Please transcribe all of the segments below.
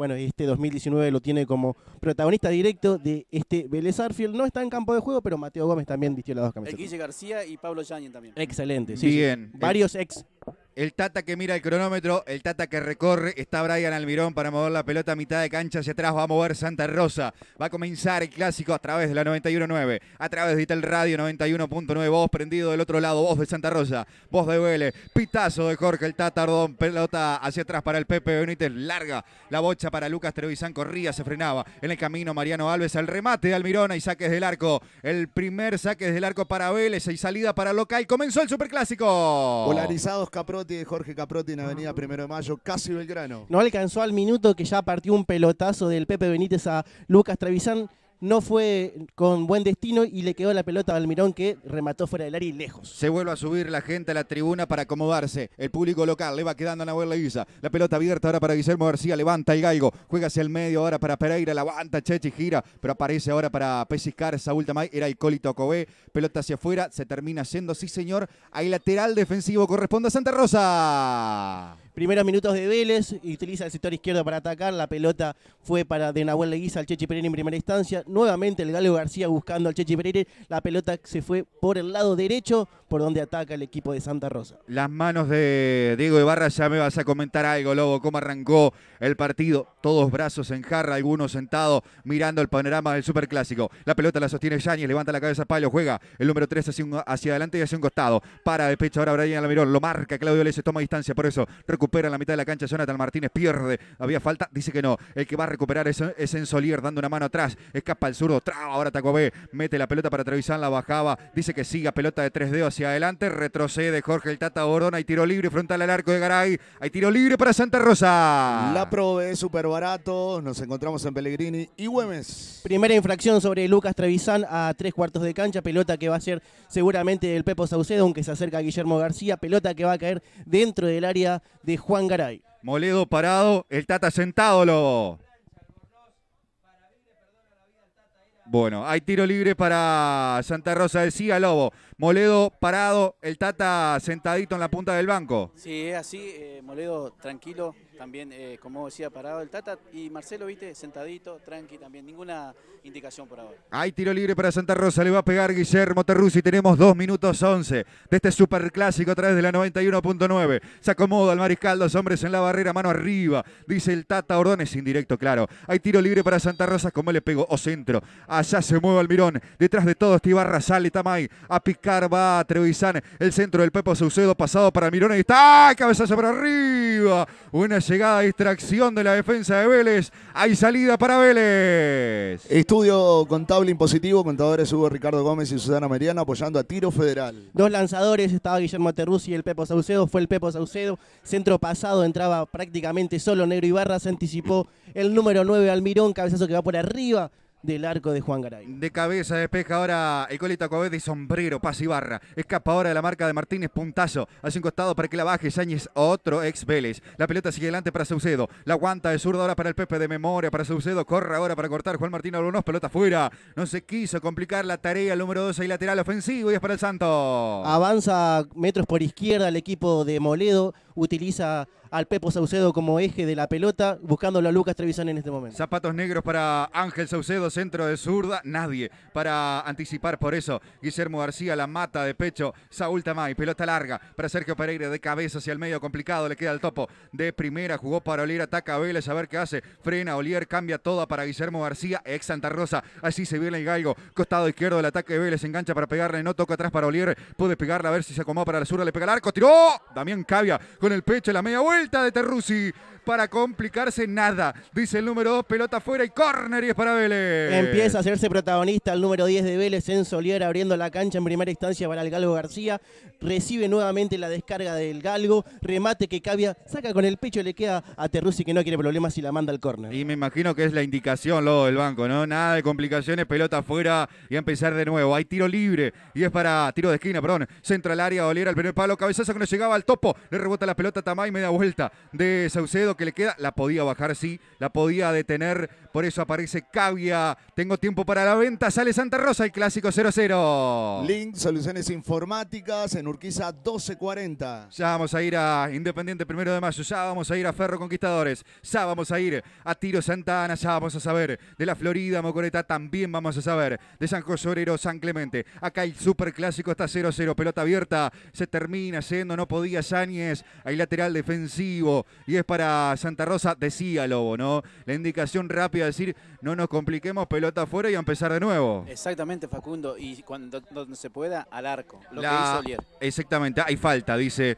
bueno, este 2019 lo tiene como protagonista directo de este Vélez No está en campo de juego, pero Mateo Gómez también vistió las dos camisetas. El García y Pablo Yanin también. Excelente, sí. Bien. Varios eh, ex el Tata que mira el cronómetro, el Tata que recorre, está Brian Almirón para mover la pelota a mitad de cancha hacia atrás, va a mover Santa Rosa, va a comenzar el clásico a través de la 91.9, a través de Itel Radio 91.9, voz prendido del otro lado, voz de Santa Rosa, voz de Vélez, pitazo de Jorge, el Tata Ardón, pelota hacia atrás para el Pepe Benítez, larga la bocha para Lucas Trevisan, corría, se frenaba en el camino Mariano Alves, al remate de Almirón, y saques del arco, el primer saque del arco para Vélez y salida para Local, comenzó el Superclásico. Polarizados Capro Caprotti, Jorge Caprotti en Avenida ah. Primero de Mayo, casi Belgrano. No alcanzó al minuto que ya partió un pelotazo del Pepe Benítez a Lucas Trevisan no fue con buen destino y le quedó la pelota a Mirón que remató fuera del área y lejos. Se vuelve a subir la gente a la tribuna para acomodarse. El público local le va quedando a Nahuel Leguiza. La pelota abierta ahora para Guillermo García. Levanta el Gaigo. Juega hacia el medio ahora para Pereira. La aguanta Chechi, gira. Pero aparece ahora para Pesiscar. Saúl Tamay. Era icólito Cobé. Pelota hacia afuera. Se termina siendo, Sí, señor. Hay lateral defensivo. Corresponde a Santa Rosa. Primeros minutos de Vélez, utiliza el sector izquierdo para atacar, la pelota fue para de Nahuel Leguiza al Chechi Pereira en primera instancia, nuevamente el Galo García buscando al Chechi Pereira, la pelota se fue por el lado derecho, por donde ataca el equipo de Santa Rosa. Las manos de Diego Ibarra, ya me vas a comentar algo, Lobo, cómo arrancó el partido. Todos brazos en jarra, algunos sentados mirando el panorama del Superclásico. La pelota la sostiene Yáñez, levanta la cabeza a Palo, juega el número 3 hacia, adelante y hacia un costado. Para de pecho ahora Brian Almirón, lo marca Claudio Lese, toma distancia, por eso recupera en la mitad de la cancha Jonathan Martínez, pierde. Había falta, dice que no. El que va a recuperar es, es Ensolier, dando una mano atrás, escapa el zurdo, traba ahora Tacobé, mete la pelota para Travisán, la bajaba, dice que siga pelota de tres dedos adelante, retrocede Jorge el Tata Bordón, hay tiro libre frontal al arco de Garay, hay tiro libre para Santa Rosa. La provee, súper barato, nos encontramos en Pellegrini y Güemes. Primera infracción sobre Lucas Trevisan a tres cuartos de cancha, pelota que va a ser seguramente del Pepo Saucedo, aunque se acerca a Guillermo García, pelota que va a caer dentro del área de Juan Garay. Moledo parado, el Tata sentado, Bueno, hay tiro libre para Santa Rosa de Siga, Lobo. Moledo parado, el Tata sentadito en la punta del banco. Sí, es así. Eh, Moledo tranquilo, también, eh, como decía, parado el Tata. Y Marcelo, viste, sentadito, tranqui también. Ninguna indicación por ahora. Hay tiro libre para Santa Rosa. Le va a pegar Guillermo Terrusi. Tenemos 2 minutos 11 de este superclásico a través de la 91.9. Se acomoda el mariscal, dos hombres en la barrera, mano arriba. Dice el Tata Ordones, indirecto, claro. Hay tiro libre para Santa Rosa. Como le pegó o centro. Allá se mueve Almirón. Detrás de todos, estibarra, sale Tamay. A picar va Trevisan. El centro del Pepo Saucedo pasado para Almirón. Ahí está. Cabezazo para arriba. Buena llegada, distracción de la defensa de Vélez. Hay salida para Vélez. Estudio contable impositivo, contadores Hugo Ricardo Gómez y Susana Mariana apoyando a tiro federal. Dos lanzadores, estaba Guillermo Aterruz y el Pepo Saucedo. Fue el Pepo Saucedo, centro pasado, entraba prácticamente solo. Negro Ibarra se anticipó el número 9 Almirón, cabezazo que va por arriba del arco de Juan Garay. De cabeza despeja ahora el colita y de sombrero, pase y barra. Escapa ahora de la marca de Martínez, puntazo. Hace un costado para que la baje Sáñez, otro ex Vélez. La pelota sigue adelante para Saucedo. La aguanta de zurdo ahora para el Pepe de memoria, para Saucedo. Corre ahora para cortar Juan Martín Albonos, pelota fuera. No se quiso complicar la tarea, el número 12 y lateral ofensivo y es para el Santo. Avanza metros por izquierda el equipo de Moledo utiliza al Pepo Saucedo como eje de la pelota, buscando a Lucas Trevisan en este momento. Zapatos negros para Ángel Saucedo, centro de zurda, nadie para anticipar por eso. Guillermo García, la mata de pecho, Saúl Tamay, pelota larga para Sergio Pereira de cabeza hacia el medio, complicado, le queda el topo de primera, jugó para Olier, ataca a Vélez, a ver qué hace, frena Olier, cambia toda para Guillermo García, ex Santa Rosa, así se viene el galgo, costado izquierdo del ataque de Vélez, engancha para pegarle, no toca atrás para Olier, puede pegarla, a ver si se acomoda para la zurda, le pega el arco, tiró, Damián Cavia el pecho, la media vuelta de Terrusi para complicarse nada. Dice el número 2, pelota afuera y córner y es para Vélez. Empieza a hacerse protagonista el número 10 de Vélez en Solier abriendo la cancha en primera instancia para el Galgo García. Recibe nuevamente la descarga del Galgo, remate que Cavia saca con el pecho, le queda a y que no quiere problemas y la manda al córner. Y me imagino que es la indicación luego del banco, ¿no? Nada de complicaciones, pelota afuera y a empezar de nuevo. Hay tiro libre y es para tiro de esquina, perdón. Centro al área, Oliera, al primer palo, cabezazo que no llegaba al topo. Le rebota la pelota Tamay, media vuelta de Saucedo que le queda, la podía bajar, sí, la podía detener. Por eso aparece Cavia. Tengo tiempo para la venta. Sale Santa Rosa, el clásico 0-0. Link, soluciones informáticas en Urquiza 1240. Ya vamos a ir a Independiente primero de mayo. Ya vamos a ir a Ferro Conquistadores. Ya vamos a ir a Tiro Santana Ya vamos a saber. De la Florida, Mocoreta también vamos a saber. De San José Obrero San Clemente. Acá el super clásico está 0-0. Pelota abierta. Se termina siendo No podía Sáñez. Hay lateral defensivo. Y es para Santa Rosa, decía Lobo, ¿no? La indicación rápida de decir, no nos compliquemos, pelota afuera y empezar de nuevo. Exactamente, Facundo, y cuando, se pueda, al arco, lo Exactamente, hay falta, dice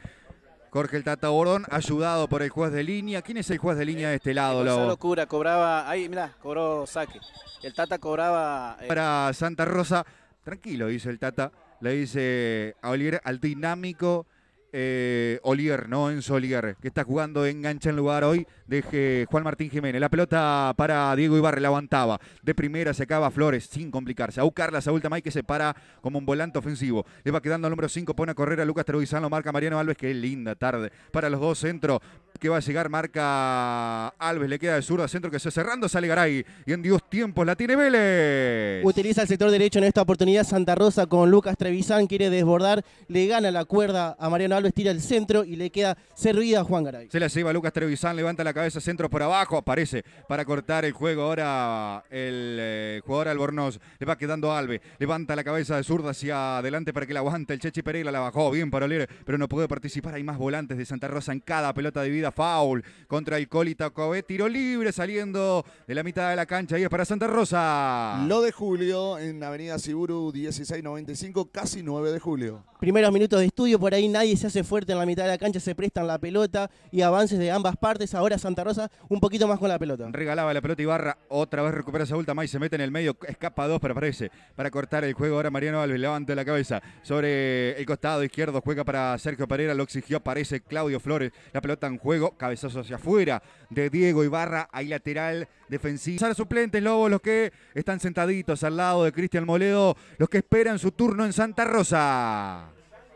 Jorge el Tata Bordón, ayudado por el juez de línea. ¿Quién es el juez de línea de este lado, eh, Lobo? Esa locura, cobraba, ahí mirá, cobró saque. El Tata cobraba... Eh, Para Santa Rosa, tranquilo, dice el Tata, le dice a Olier al dinámico eh, Olier, no Enzo Olier, que está jugando engancha en lugar hoy de Juan Martín Jiménez. La pelota para Diego Ibarre, la aguantaba. De primera se acaba Flores sin complicarse. A a Saúl Mike que se para como un volante ofensivo. Le va quedando al número 5, pone a correr a Lucas Terubizán, lo marca Mariano Alves. es linda tarde para los dos centros que va a llegar, marca Alves, le queda de zurda, centro que se cerrando, sale Garay y en Dios tiempos la tiene Vélez. Utiliza el sector derecho en esta oportunidad Santa Rosa con Lucas Trevisan, quiere desbordar, le gana la cuerda a Mariano Alves, tira el centro y le queda servida a Juan Garay. Se la lleva Lucas Trevisan, levanta la cabeza, centro por abajo, aparece para cortar el juego ahora el eh, jugador Albornoz, le va quedando Alves, levanta la cabeza de zurda hacia adelante para que la aguante el Chechi Pereira, la bajó bien para oler, pero no puede participar, hay más volantes de Santa Rosa en cada pelota de vida foul contra el Colita Tacobé. Tiro libre saliendo de la mitad de la cancha y es para Santa Rosa. Lo de Julio en Avenida Siburu 1695, casi 9 de julio. Primeros minutos de estudio, por ahí nadie se hace fuerte en la mitad de la cancha, se prestan la pelota y avances de ambas partes. Ahora Santa Rosa un poquito más con la pelota. Regalaba la pelota Ibarra, otra vez recupera esa más y se mete en el medio, escapa dos, pero aparece para cortar el juego. Ahora Mariano Alves levanta la cabeza sobre el costado izquierdo, juega para Sergio Pereira, lo exigió, aparece Claudio Flores, la pelota en juego Luego, Cabezazo hacia afuera de Diego Ibarra. Hay lateral defensivo. Los suplentes, Lobo. los que están sentaditos al lado de Cristian Moledo. Los que esperan su turno en Santa Rosa.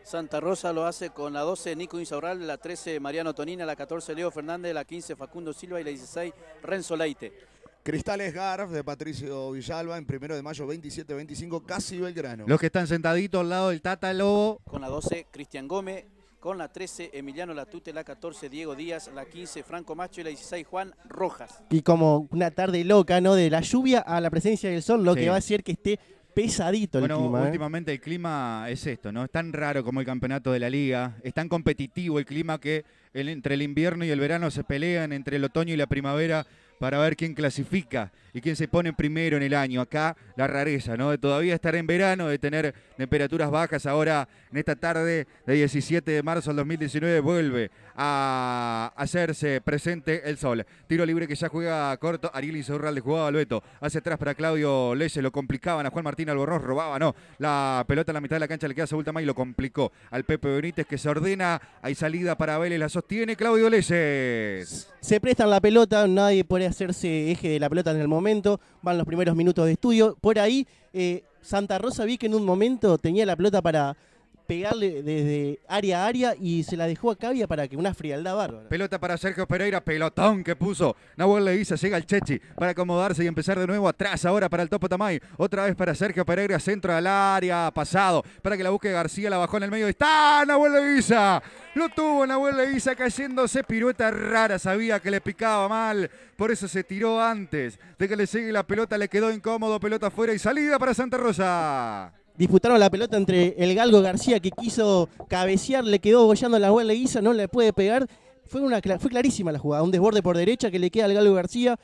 Santa Rosa lo hace con la 12 Nico Insaurral, la 13 Mariano Tonina, la 14 Leo Fernández, la 15 Facundo Silva y la 16 Renzo Leite. Cristales Garf de Patricio Villalba en primero de mayo 27-25, casi Belgrano. Los que están sentaditos al lado del Tata Lobo. Con la 12, Cristian Gómez, con la 13 Emiliano Latute, la 14 Diego Díaz, la 15 Franco Macho y la 16 Juan Rojas. Y como una tarde loca, ¿no? De la lluvia a la presencia del sol, lo que va a hacer que esté pesadito el clima. Bueno, ¿eh? últimamente el clima es esto, ¿no? Es tan raro como el campeonato de la liga, es tan competitivo el clima que el, entre el invierno y el verano se pelean, entre el otoño y la primavera para ver quién clasifica y quién se pone primero en el año. Acá la rareza, ¿no? De todavía estar en verano, de tener temperaturas bajas. Ahora, en esta tarde de 17 de marzo del 2019, vuelve a hacerse presente el sol. Tiro libre que ya juega corto. Ariel Insaurral le jugaba al Beto. Hacia atrás para Claudio Leyes. Lo complicaban a Juan Martín Albornoz. Robaba, no. La pelota en la mitad de la cancha le queda a Saúl y lo complicó. Al Pepe Benítez que se ordena. Hay salida para Vélez. La sostiene Claudio Leyes. Se prestan la pelota. Nadie puede hacerse eje de la pelota en el momento van los primeros minutos de estudio. Por ahí, eh, Santa Rosa vi que en un momento tenía la pelota para, pegarle desde área a área y se la dejó a Cavia para que una frialdad bárbara. Pelota para Sergio Pereira, pelotón que puso. Nahuel Leguiza llega al Chechi para acomodarse y empezar de nuevo atrás ahora para el Topo Tamay. Otra vez para Sergio Pereira, centro al área, pasado para que la busque García, la bajó en el medio. ¡Está Nahuel Guisa. Lo tuvo Nahuel Leguiza cayéndose, pirueta rara, sabía que le picaba mal, por eso se tiró antes de que le llegue la pelota, le quedó incómodo, pelota afuera y salida para Santa Rosa disputaron la pelota entre el Galgo García que quiso cabecear, le quedó bollando la bola guisa, no le puede pegar. Fue, una, clarísima la jugada, un desborde por derecha que le queda al Galgo García.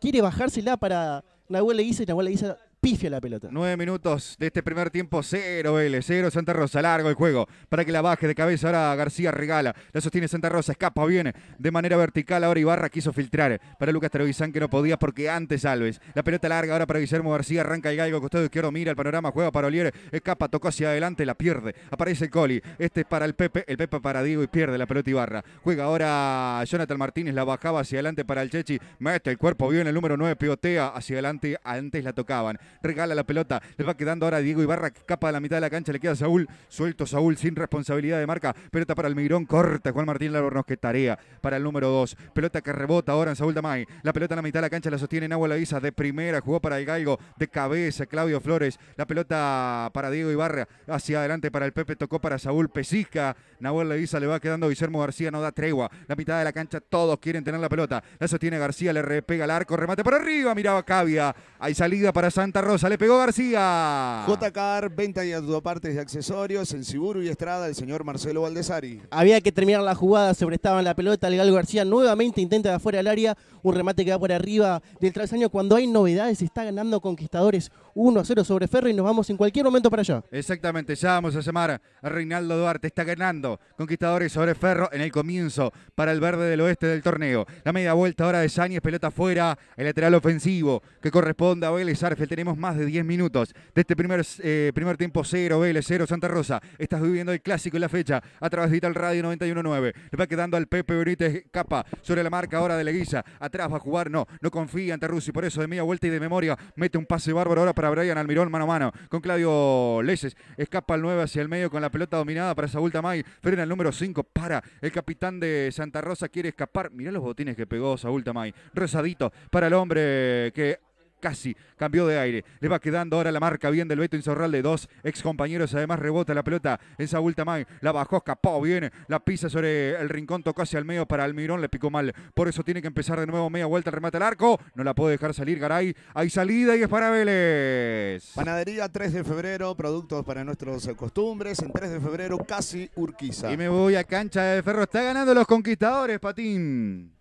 Quiere bajársela para Nahuel Leguiza y Nahuel Leguiza pifia la pelota. Nueve minutos de este primer tiempo, cero l cero Santa Rosa, largo el juego, para que la baje de cabeza ahora García regala, la sostiene Santa Rosa, escapa, viene de manera vertical, ahora Ibarra quiso filtrar para Lucas Trevisan que no podía porque antes Alves, la pelota larga ahora para Guillermo García, arranca el galgo, costado izquierdo, mira el panorama, juega para Olier, escapa, tocó hacia adelante, la pierde, aparece el Coli, este es para el Pepe, el Pepe para Diego y pierde la pelota Ibarra, juega ahora Jonathan Martínez, la bajaba hacia adelante para el Chechi, mete el cuerpo, bien el número 9, pivotea hacia adelante, antes la tocaban, regala la pelota, le va quedando ahora Diego Ibarra, capa escapa la mitad de la cancha, le queda a Saúl, suelto Saúl sin responsabilidad de marca, pelota para el mirón corta Juan Martín Labornos, que tarea para el número 2, pelota que rebota ahora en Saúl Damay, la pelota en la mitad de la cancha la sostiene Nahuel Laviza de primera, jugó para el Galgo, de cabeza Claudio Flores, la pelota para Diego Ibarra, hacia adelante para el Pepe, tocó para Saúl pesica, Nahuel Laviza le va quedando Guillermo García, no da tregua, la mitad de la cancha todos quieren tener la pelota, la sostiene García, le repega el arco, remate para arriba, miraba Cavia, hay salida para Santa Rosa. Le pegó García. JCAR, venta y autopartes de accesorios en Siburu y Estrada, el señor Marcelo Valdesari. Había que terminar la jugada, sobre en la pelota. El García nuevamente intenta de afuera del área un remate que va por arriba del travesaño. Cuando hay novedades, está ganando Conquistadores 1 0 sobre Ferro y nos vamos en cualquier momento para allá. Exactamente, ya vamos a llamar a Reinaldo Duarte. Está ganando Conquistadores sobre Ferro en el comienzo para el verde del oeste del torneo. La media vuelta ahora de Sáñez, pelota afuera. el lateral ofensivo que corresponde a Vélez Arfel. Tenemos más de 10 minutos de este primer, eh, primer tiempo 0, Vélez 0, Santa Rosa. Estás viviendo el clásico en la fecha a través de Digital Radio 919. Le va quedando al Pepe Benítez Capa sobre la marca ahora de la guisa va a jugar, no, no confía ante Y por eso de media vuelta y de memoria mete un pase bárbaro ahora para Brian Almirón, mano a mano, con Claudio Leses, escapa el 9 hacia el medio con la pelota dominada para Saúl Tamay, frena el número 5, para el capitán de Santa Rosa, quiere escapar, mirá los botines que pegó Saúl Tamay, Rosadito para el hombre que casi cambió de aire. Le va quedando ahora la marca bien del Beto de Dos ex compañeros además rebota la pelota en Saúl Tamay, La bajó, escapó viene La pisa sobre el rincón, tocó hacia el medio para Almirón. Le picó mal. Por eso tiene que empezar de nuevo. Media vuelta, remata el arco. No la puede dejar salir Garay. Hay salida y es para Vélez. Panadería 3 de febrero. Productos para nuestros eh, costumbres. En 3 de febrero, casi Urquiza. Y me voy a cancha de ferro. Está ganando los conquistadores, Patín.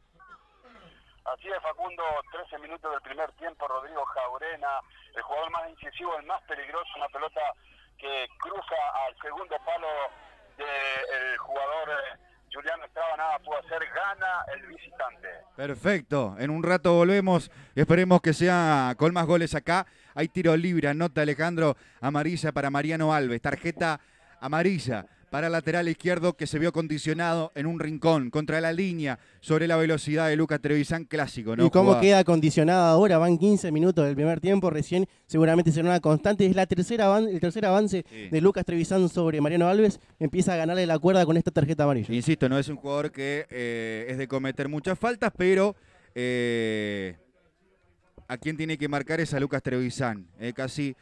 Así es, Facundo, 13 minutos del primer tiempo, Rodrigo Jaurena, el jugador más incisivo, el más peligroso, una pelota que cruza al segundo palo del jugador eh, Julián Estrada, nada pudo hacer, gana el visitante. Perfecto, en un rato volvemos, esperemos que sea con más goles acá. Hay tiro libre, anota Alejandro Amarilla para Mariano Alves, tarjeta amarilla para lateral izquierdo que se vio condicionado en un rincón contra la línea sobre la velocidad de Lucas Trevisan, clásico, ¿no? Y cómo queda condicionado ahora, van 15 minutos del primer tiempo, recién seguramente será una constante, es la tercera el tercer avance de Lucas Trevisan sobre Mariano Alves, empieza a ganarle la cuerda con esta tarjeta amarilla. Insisto, no es un jugador que eh, es de cometer muchas faltas, pero... Eh, a quién tiene que marcar es a Lucas Trevisan. es eh, casi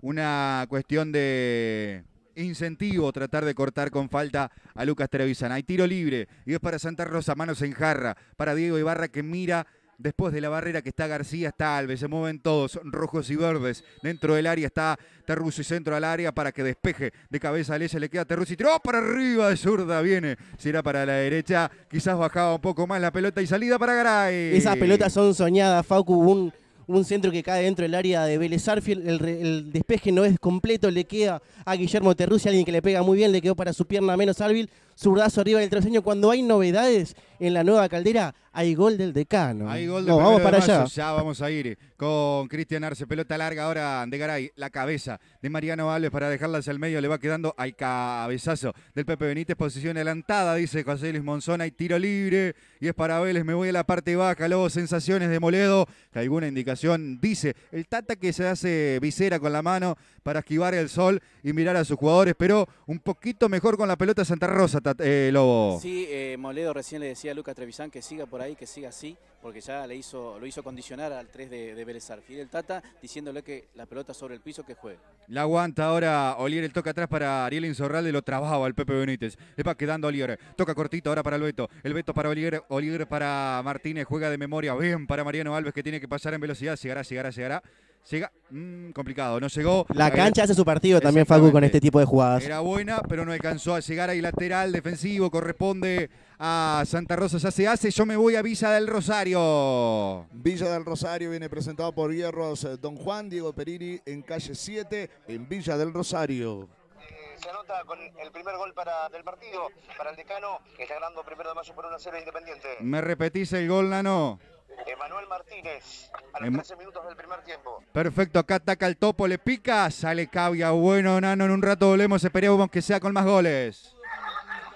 una cuestión de, incentivo tratar de cortar con falta a Lucas Trevisan. Hay tiro libre y es para Santa Rosa, manos en jarra, para Diego Ibarra que mira Después de la barrera que está García, está Alves, se mueven todos, rojos y verdes. Dentro del área está y centro al área para que despeje de cabeza a le queda y tiró para arriba de zurda, viene. Si era para la derecha, quizás bajaba un poco más la pelota y salida para Garay. Esas pelotas son soñadas, Facu, un un centro que cae dentro del área de Vélez el, despeje no es completo, le queda a Guillermo Terrucci, alguien que le pega muy bien, le quedó para su pierna menos hábil, zurdazo arriba del traseño. Cuando hay novedades en la nueva caldera, hay gol del decano. no, vamos para allá. Ya vamos a ir con Cristian Arce. Pelota larga ahora de Garay. La cabeza de Mariano Álvarez para dejarla hacia el medio. Le va quedando al cabezazo del Pepe Benítez. Posición adelantada, dice José Luis Monzón. Hay tiro libre. Y es para Vélez. Me voy a la parte baja. Luego sensaciones de Moledo. Alguna indicación dice el Tata que se hace visera con la mano para esquivar el sol y mirar a sus jugadores, pero un poquito mejor con la pelota Santa Rosa, eh, Lobo. Sí, eh, Moledo recién le decía a Lucas Trevisán que siga por ahí, que siga así, porque ya le hizo, lo hizo condicionar al 3 de, de Belezar. Fidel Tata diciéndole que la pelota sobre el piso que juegue. La aguanta ahora Olier, el toca atrás para Ariel Insorralde, lo trababa el Pepe Benítez. Le va quedando Oliver toca cortito ahora para el Beto, el Beto para Oliver Olier para Martínez, juega de memoria, bien para Mariano Alves que tiene que pasar en velocidad, llegará, llegará, llegará. Llega, mm, complicado, no llegó. La eh, cancha hace su partido también, Facu, con este tipo de jugadas. Era buena, pero no alcanzó a llegar ahí lateral defensivo, corresponde a Santa Rosa, ya se hace. Yo me voy a Villa del Rosario. Villa del Rosario viene presentado por Hierros eh, Don Juan Diego Perini en calle 7, en Villa del Rosario eh, se anota con el primer gol del partido para el decano, que está ganando primero de mayo por una 0 Independiente. ¿Me repetís el gol, Nano? Emanuel Martínez, a los 13 em- minutos del primer tiempo. Perfecto, acá ataca el topo, le pica, sale Cavia. Bueno, Nano, en un rato volvemos, esperemos que sea con más goles.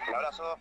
Un abrazo.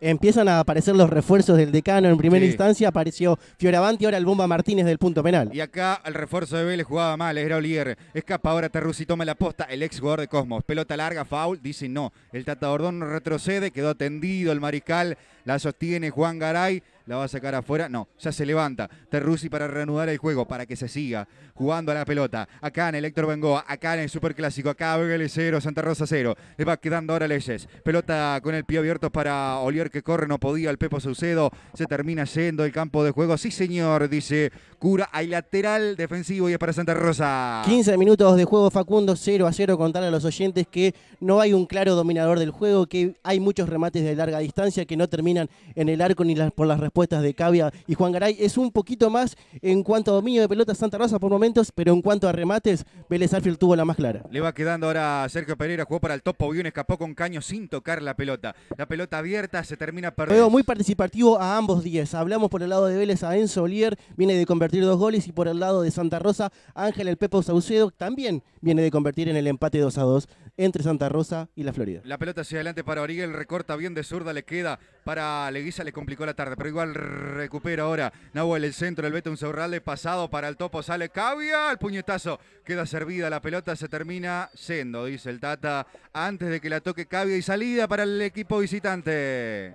Empiezan a aparecer los refuerzos del decano. En primera instancia apareció Fioravanti, ahora el Bomba Martínez del punto penal. Y acá el refuerzo de Vélez jugaba mal, era Olier. Escapa ahora Terrusi, toma la posta, el ex jugador de Cosmos. Pelota larga, foul, dice no. El Tata retrocede, quedó atendido el marical. la sostiene Juan Garay la va a sacar afuera. No, ya se levanta Terrusi para reanudar el juego, para que se siga jugando a la pelota. Acá en el Héctor Bengoa, acá en el Superclásico, acá Vélez 0, Santa Rosa 0. Le va quedando ahora Leyes. Pelota con el pie abierto para Oliar que corre, no podía el Pepo Saucedo. Se termina yendo el campo de juego. Sí, señor, dice Cura hay lateral defensivo y es para Santa Rosa. 15 minutos de juego Facundo, 0 a 0. contar a los oyentes que no hay un claro dominador del juego, que hay muchos remates de larga distancia que no terminan en el arco ni por las respuestas de Cavia y Juan Garay. Es un poquito más en cuanto a dominio de pelota Santa Rosa por momentos, pero en cuanto a remates, Vélez Arfield tuvo la más clara. Le va quedando ahora Sergio Pereira, jugó para el topo, un escapó con caño sin tocar la pelota. La pelota abierta se termina perdiendo. Luego muy participativo a ambos 10. Hablamos por el lado de Vélez a Enzo Olier, viene de convertir dos goles y por el lado de Santa Rosa, Ángel el Pepo Saucedo también viene de convertir en el empate 2 a 2 entre Santa Rosa y la Florida. La pelota hacia adelante para Origel, recorta bien de zurda, le queda para Leguiza, le complicó la tarde, pero igual recupera ahora Nahuel el centro, el Beto un de pasado para el topo, sale Cavia, el puñetazo, queda servida la pelota, se termina siendo, dice el Tata, antes de que la toque Cavia y salida para el equipo visitante.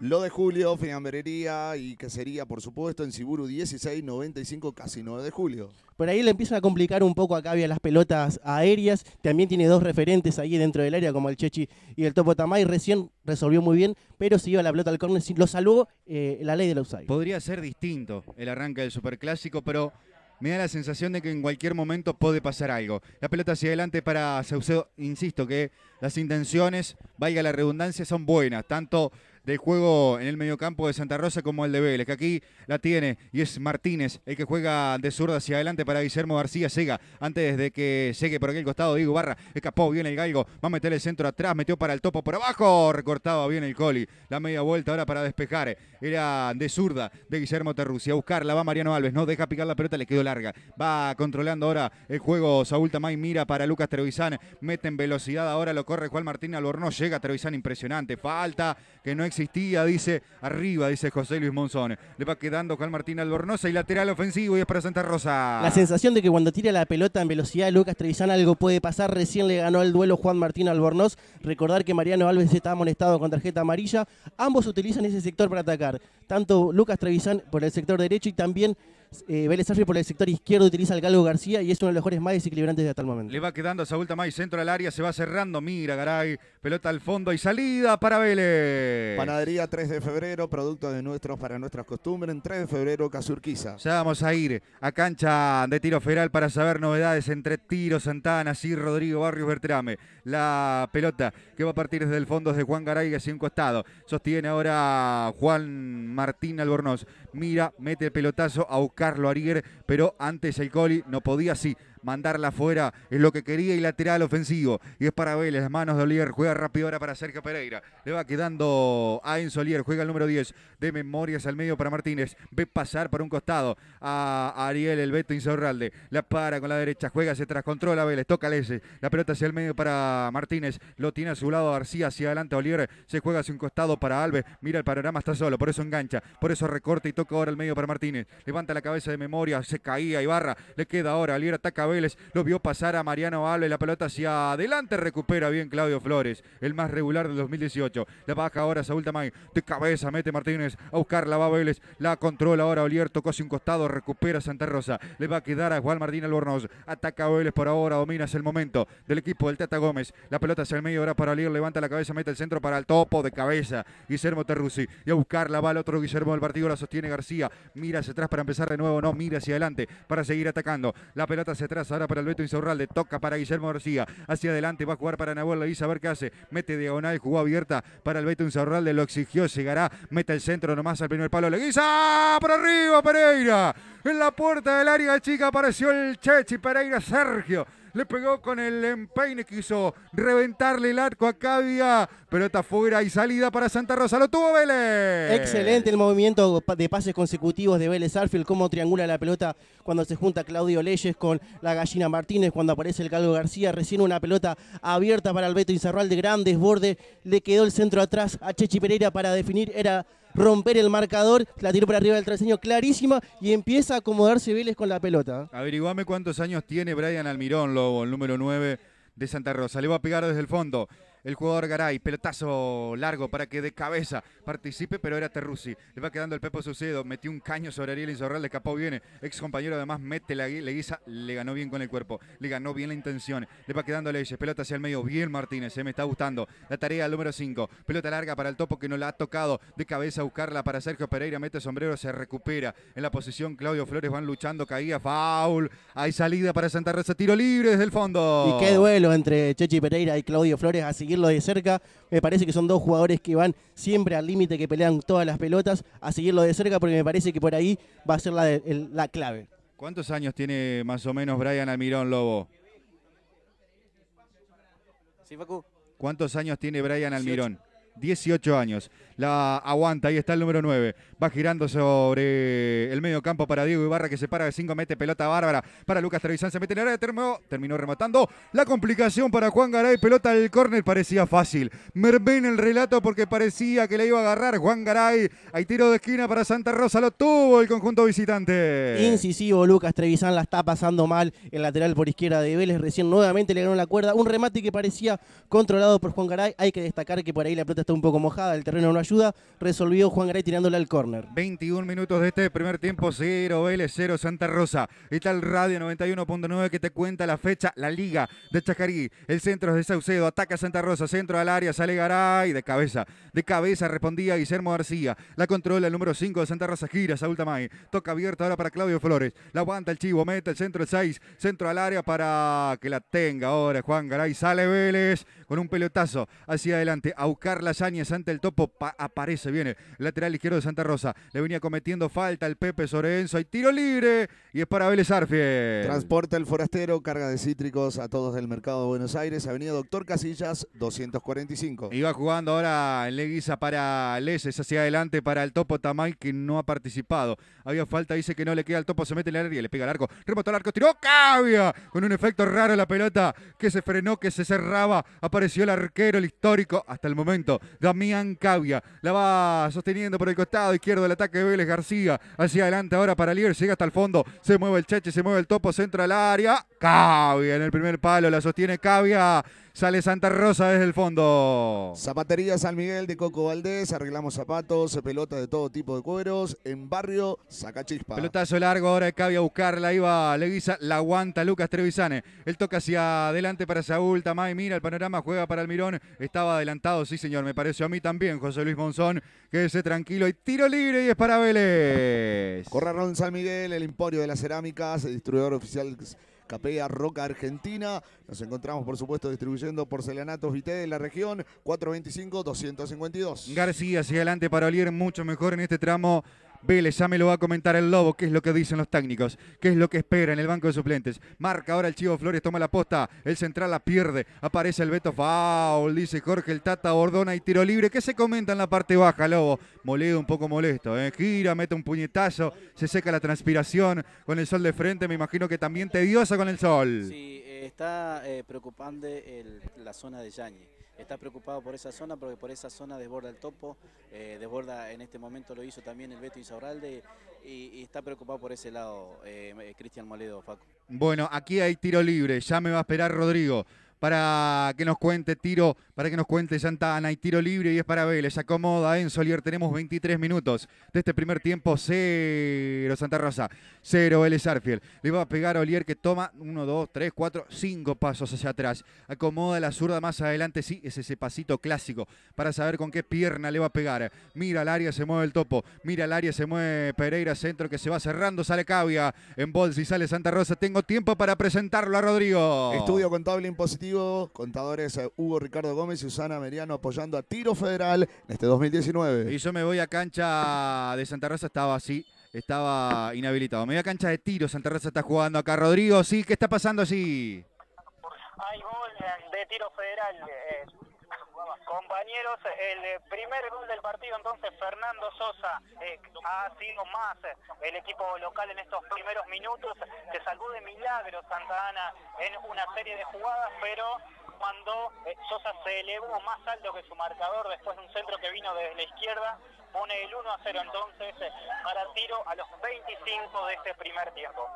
Lo de Julio, Finambrería y que sería, por supuesto, en Siburu 95, casi 9 de julio. Por ahí le empiezan a complicar un poco acá había las pelotas aéreas. También tiene dos referentes ahí dentro del área, como el Chechi y el Topo Tamay. Recién resolvió muy bien, pero siguió la pelota al córner, lo saludo eh, la ley de la offside. Podría ser distinto el arranque del Superclásico, pero me da la sensación de que en cualquier momento puede pasar algo. La pelota hacia adelante para Saucedo, insisto que las intenciones, valga la redundancia, son buenas, tanto del juego en el mediocampo de Santa Rosa como el de Vélez, que aquí la tiene y es Martínez el que juega de zurda hacia adelante para Guillermo García Sega, antes de que llegue por aquí el costado Diego Barra, escapó bien el Galgo, va a meter el centro atrás, metió para el topo por abajo, recortaba bien el Coli, la media vuelta ahora para despejar eh, era de zurda de Guillermo Terrusia A buscarla va Mariano Alves. No deja picar la pelota, le quedó larga. Va controlando ahora el juego Saúl Tamay. Mira para Lucas Trevisan. Mete en velocidad. Ahora lo corre Juan Martín Albornoz. Llega Trevisan impresionante. Falta que no existía, dice arriba, dice José Luis Monzón. Le va quedando Juan Martín Albornoz y lateral ofensivo y es para Santa Rosa. La sensación de que cuando tira la pelota en velocidad Lucas Trevisan algo puede pasar. Recién le ganó el duelo Juan Martín Albornoz. Recordar que Mariano Alves está molestado con tarjeta amarilla. Ambos utilizan ese sector para atacar tanto Lucas Trevisan por el sector derecho y también Vélez eh, por el sector izquierdo utiliza al Galgo García y es uno de los mejores más desequilibrantes de hasta el momento. Le va quedando a Saúl Tamay, centro al área, se va cerrando, mira Garay, pelota al fondo y salida para Vélez. Panadería 3 de febrero, producto de nuestros para nuestras costumbres, en 3 de febrero, Casurquiza. Ya vamos a ir a cancha de tiro federal para saber novedades entre Tiro, Santana, y Rodrigo, Barrios, Bertrame. La pelota que va a partir desde el fondo es de Juan Garay hacia un costado. Sostiene ahora Juan Martín Albornoz. Mira, mete el pelotazo a buscar Carlo Ariguer, pero antes el Coli no podía así mandarla afuera, es lo que quería y lateral ofensivo. Y es para Vélez, las manos de Olier, juega rápido ahora para Sergio Pereira. Le va quedando a Enzo Olier, juega el número 10 de memorias al medio para Martínez. Ve pasar por un costado a Ariel, el Beto Insorralde La para con la derecha, juega se controla Vélez, toca S, La pelota hacia el medio para Martínez, lo tiene a su lado García, hacia adelante Olier, se juega hacia un costado para Alves. Mira el panorama, está solo, por eso engancha, por eso recorta y toca ahora el medio para Martínez. Levanta la cabeza de memoria, se caía Ibarra, le queda ahora, Oliver ataca a Vélez, lo vio pasar a Mariano Alves, la pelota hacia adelante, recupera bien Claudio Flores, el más regular del 2018. La baja ahora Saúl Tamay, de cabeza mete Martínez, a buscarla va Vélez, la controla ahora Olier, tocó hacia un costado, recupera Santa Rosa, le va a quedar a Juan Martín Albornoz, ataca Vélez por ahora, domina, es el momento del equipo del Tata Gómez, la pelota hacia el medio, ahora para Olier, levanta la cabeza, mete el centro para el topo de cabeza, Guillermo Terrusi, y a buscarla va el otro Guillermo del partido, la sostiene García, mira hacia atrás para empezar de nuevo, no, mira hacia adelante para seguir atacando, la pelota hacia atrás ahora para el Beto Insaurralde, toca para Guillermo García, hacia adelante, va a jugar para Nahuel guisa, a ver qué hace, mete diagonal, jugó abierta para el Beto Insaurralde, lo exigió, llegará, mete el centro nomás al primer palo, Leguiza, por arriba Pereira, en la puerta del área chica apareció el Chechi Pereira Sergio le pegó con el empeine, quiso reventarle el arco a Cavia, pelota fuera y salida para Santa Rosa, lo tuvo Vélez. Excelente el movimiento de pases consecutivos de Vélez Arfield, cómo triangula la pelota cuando se junta Claudio Leyes con la gallina Martínez, cuando aparece el Calvo García, recién una pelota abierta para Alberto Inzarral de gran desborde, le quedó el centro atrás a Chechi Pereira para definir, era romper el marcador, la tiro para arriba del traseño clarísima y empieza a acomodarse Vélez con la pelota. Averiguame cuántos años tiene Brian Almirón, Lobo, el número 9 de Santa Rosa. Le va a pegar desde el fondo. El jugador Garay, pelotazo largo para que de cabeza participe, pero era Terrusi. Le va quedando el Pepo Sucedo, metió un caño sobre Ariel Insorral, le escapó, viene. Ex compañero además mete la guisa, le ganó bien con el cuerpo, le ganó bien la intención. Le va quedando Leyes, pelota hacia el medio, bien Martínez, se me está gustando. La tarea número 5, pelota larga para el topo que no la ha tocado. De cabeza buscarla para Sergio Pereira, mete sombrero, se recupera. En la posición Claudio Flores van luchando, caía, foul. Hay salida para Santa Rosa, tiro libre desde el fondo. Y qué duelo entre Chechi Pereira y Claudio Flores, así lo de cerca. Me parece que son dos jugadores que van siempre al límite, que pelean todas las pelotas, a seguirlo de cerca porque me parece que por ahí va a ser la, la clave. ¿Cuántos años tiene más o menos Brian Almirón Lobo? ¿Cuántos años tiene Brian Almirón? 18 años. La aguanta, ahí está el número 9. Va girando sobre el medio campo para Diego Ibarra que se para de 5, mete pelota bárbara para Lucas Trevisan, se mete en el área, terminó, terminó rematando. La complicación para Juan Garay, pelota del córner parecía fácil. en el relato porque parecía que la iba a agarrar Juan Garay. Hay tiro de esquina para Santa Rosa, lo tuvo el conjunto visitante. Incisivo, Lucas Trevisan la está pasando mal. El lateral por izquierda de Vélez recién nuevamente le ganó la cuerda. Un remate que parecía controlado por Juan Garay. Hay que destacar que por ahí la pelota está un poco mojada, el terreno no ayuda, resolvió Juan Garay tirándole al córner. 21 minutos de este primer tiempo, 0 Vélez, 0 Santa Rosa. Y el Radio 91.9 que te cuenta la fecha, la liga de Chacarí. El centro es de Saucedo, ataca Santa Rosa, centro al área, sale Garay de cabeza. De cabeza respondía Guillermo García. La controla el número 5 de Santa Rosa, gira Saúl Tamay. Toca abierta ahora para Claudio Flores. La aguanta el Chivo, mete el centro el 6, centro al área para que la tenga ahora Juan Garay. Sale Vélez, con un pelotazo hacia adelante a buscar las ante el topo. aparece, viene lateral izquierdo de Santa Rosa. Le venía cometiendo falta el Pepe Sorenzo. Hay tiro libre y es para Vélez Arfiel. Transporta el forastero, carga de cítricos a todos del mercado de Buenos Aires, Avenida Doctor Casillas 245. Iba jugando ahora en Leguiza para Leses hacia adelante para el topo Tamay que no ha participado. Había falta, dice que no le queda el topo, se mete en el área, le pega el arco, Remoto al arco, tiró, cabia con un efecto raro la pelota que se frenó, que se cerraba el arquero, el histórico, hasta el momento, Damián Cavia. La va sosteniendo por el costado izquierdo El ataque de Vélez García. Hacia adelante ahora para Lier, llega hasta el fondo. Se mueve el Cheche, se mueve el topo, centra al área. Cavia en el primer palo, la sostiene Cavia. Sale Santa Rosa desde el fondo. Zapatería San Miguel de Coco Valdés. Arreglamos zapatos, pelotas de todo tipo de cueros. En barrio, saca chispa. Pelotazo largo, ahora cabe a buscarla. iba va la aguanta Lucas Trevisane. Él toca hacia adelante para Saúl Tamay. Mira el panorama, juega para Almirón. Estaba adelantado, sí señor. Me pareció a mí también, José Luis Monzón. Quédese tranquilo. Y tiro libre y es para Vélez. Ron San Miguel, el emporio de las cerámicas, el distribuidor oficial Capea Roca Argentina. Nos encontramos, por supuesto, distribuyendo porcelanatos Vité en la región 425-252. García hacia adelante para Olier, mucho mejor en este tramo Vélez, ya me lo va a comentar el Lobo, qué es lo que dicen los técnicos, qué es lo que espera en el banco de suplentes. Marca ahora el Chivo Flores, toma la posta, el central la pierde, aparece el Beto Faul, dice Jorge el Tata Bordona y tiro libre. ¿Qué se comenta en la parte baja, Lobo? Moledo un poco molesto, ¿eh? gira, mete un puñetazo, se seca la transpiración con el sol de frente, me imagino que también tediosa con el sol. Sí, eh, está preocupando eh, preocupante la zona de Yañez está preocupado por esa zona, porque por esa zona desborda el topo, eh, desborda en este momento lo hizo también el Beto Insaurralde y, está preocupado por ese lado eh, Cristian Moledo, Facu. Bueno, aquí hay tiro libre, ya me va a esperar Rodrigo para que nos cuente tiro, para que nos cuente Santana y tiro libre y es para Vélez. Acomoda en Solier, tenemos 23 minutos de este primer tiempo, Cero Santa Rosa, Cero Vélez Arfiel. Le va a pegar a Olier que toma Uno, dos, tres, cuatro Cinco pasos hacia atrás. Acomoda la zurda más adelante, sí, es ese pasito clásico para saber con qué pierna le va a pegar. Mira el área, se mueve el topo, mira el área, se mueve Pereira, centro que se va cerrando, sale Cavia en bolsa y sale Santa Rosa. Tengo tiempo para presentarlo a Rodrigo. Estudio contable impositivo contadores eh, Hugo Ricardo Gómez y Susana Meriano apoyando a Tiro Federal en este 2019. Y yo me voy a cancha de Santa Rosa, estaba así, estaba inhabilitado. Me voy a cancha de tiro, Santa Rosa está jugando acá. Rodrigo, sí, ¿qué está pasando así? Hay gol de Tiro Federal eh, compañeros. El eh, primer gol del partido, entonces, Fernando Sosa eh, ha sido más eh, el equipo local en estos primeros minutos. Se salvó de milagro Santa Ana en una serie de jugadas, pero cuando Sosa se elevó más alto que su marcador después de un centro que vino desde la izquierda, pone el 1 a 0 entonces para tiro a los 25 de este primer tiempo.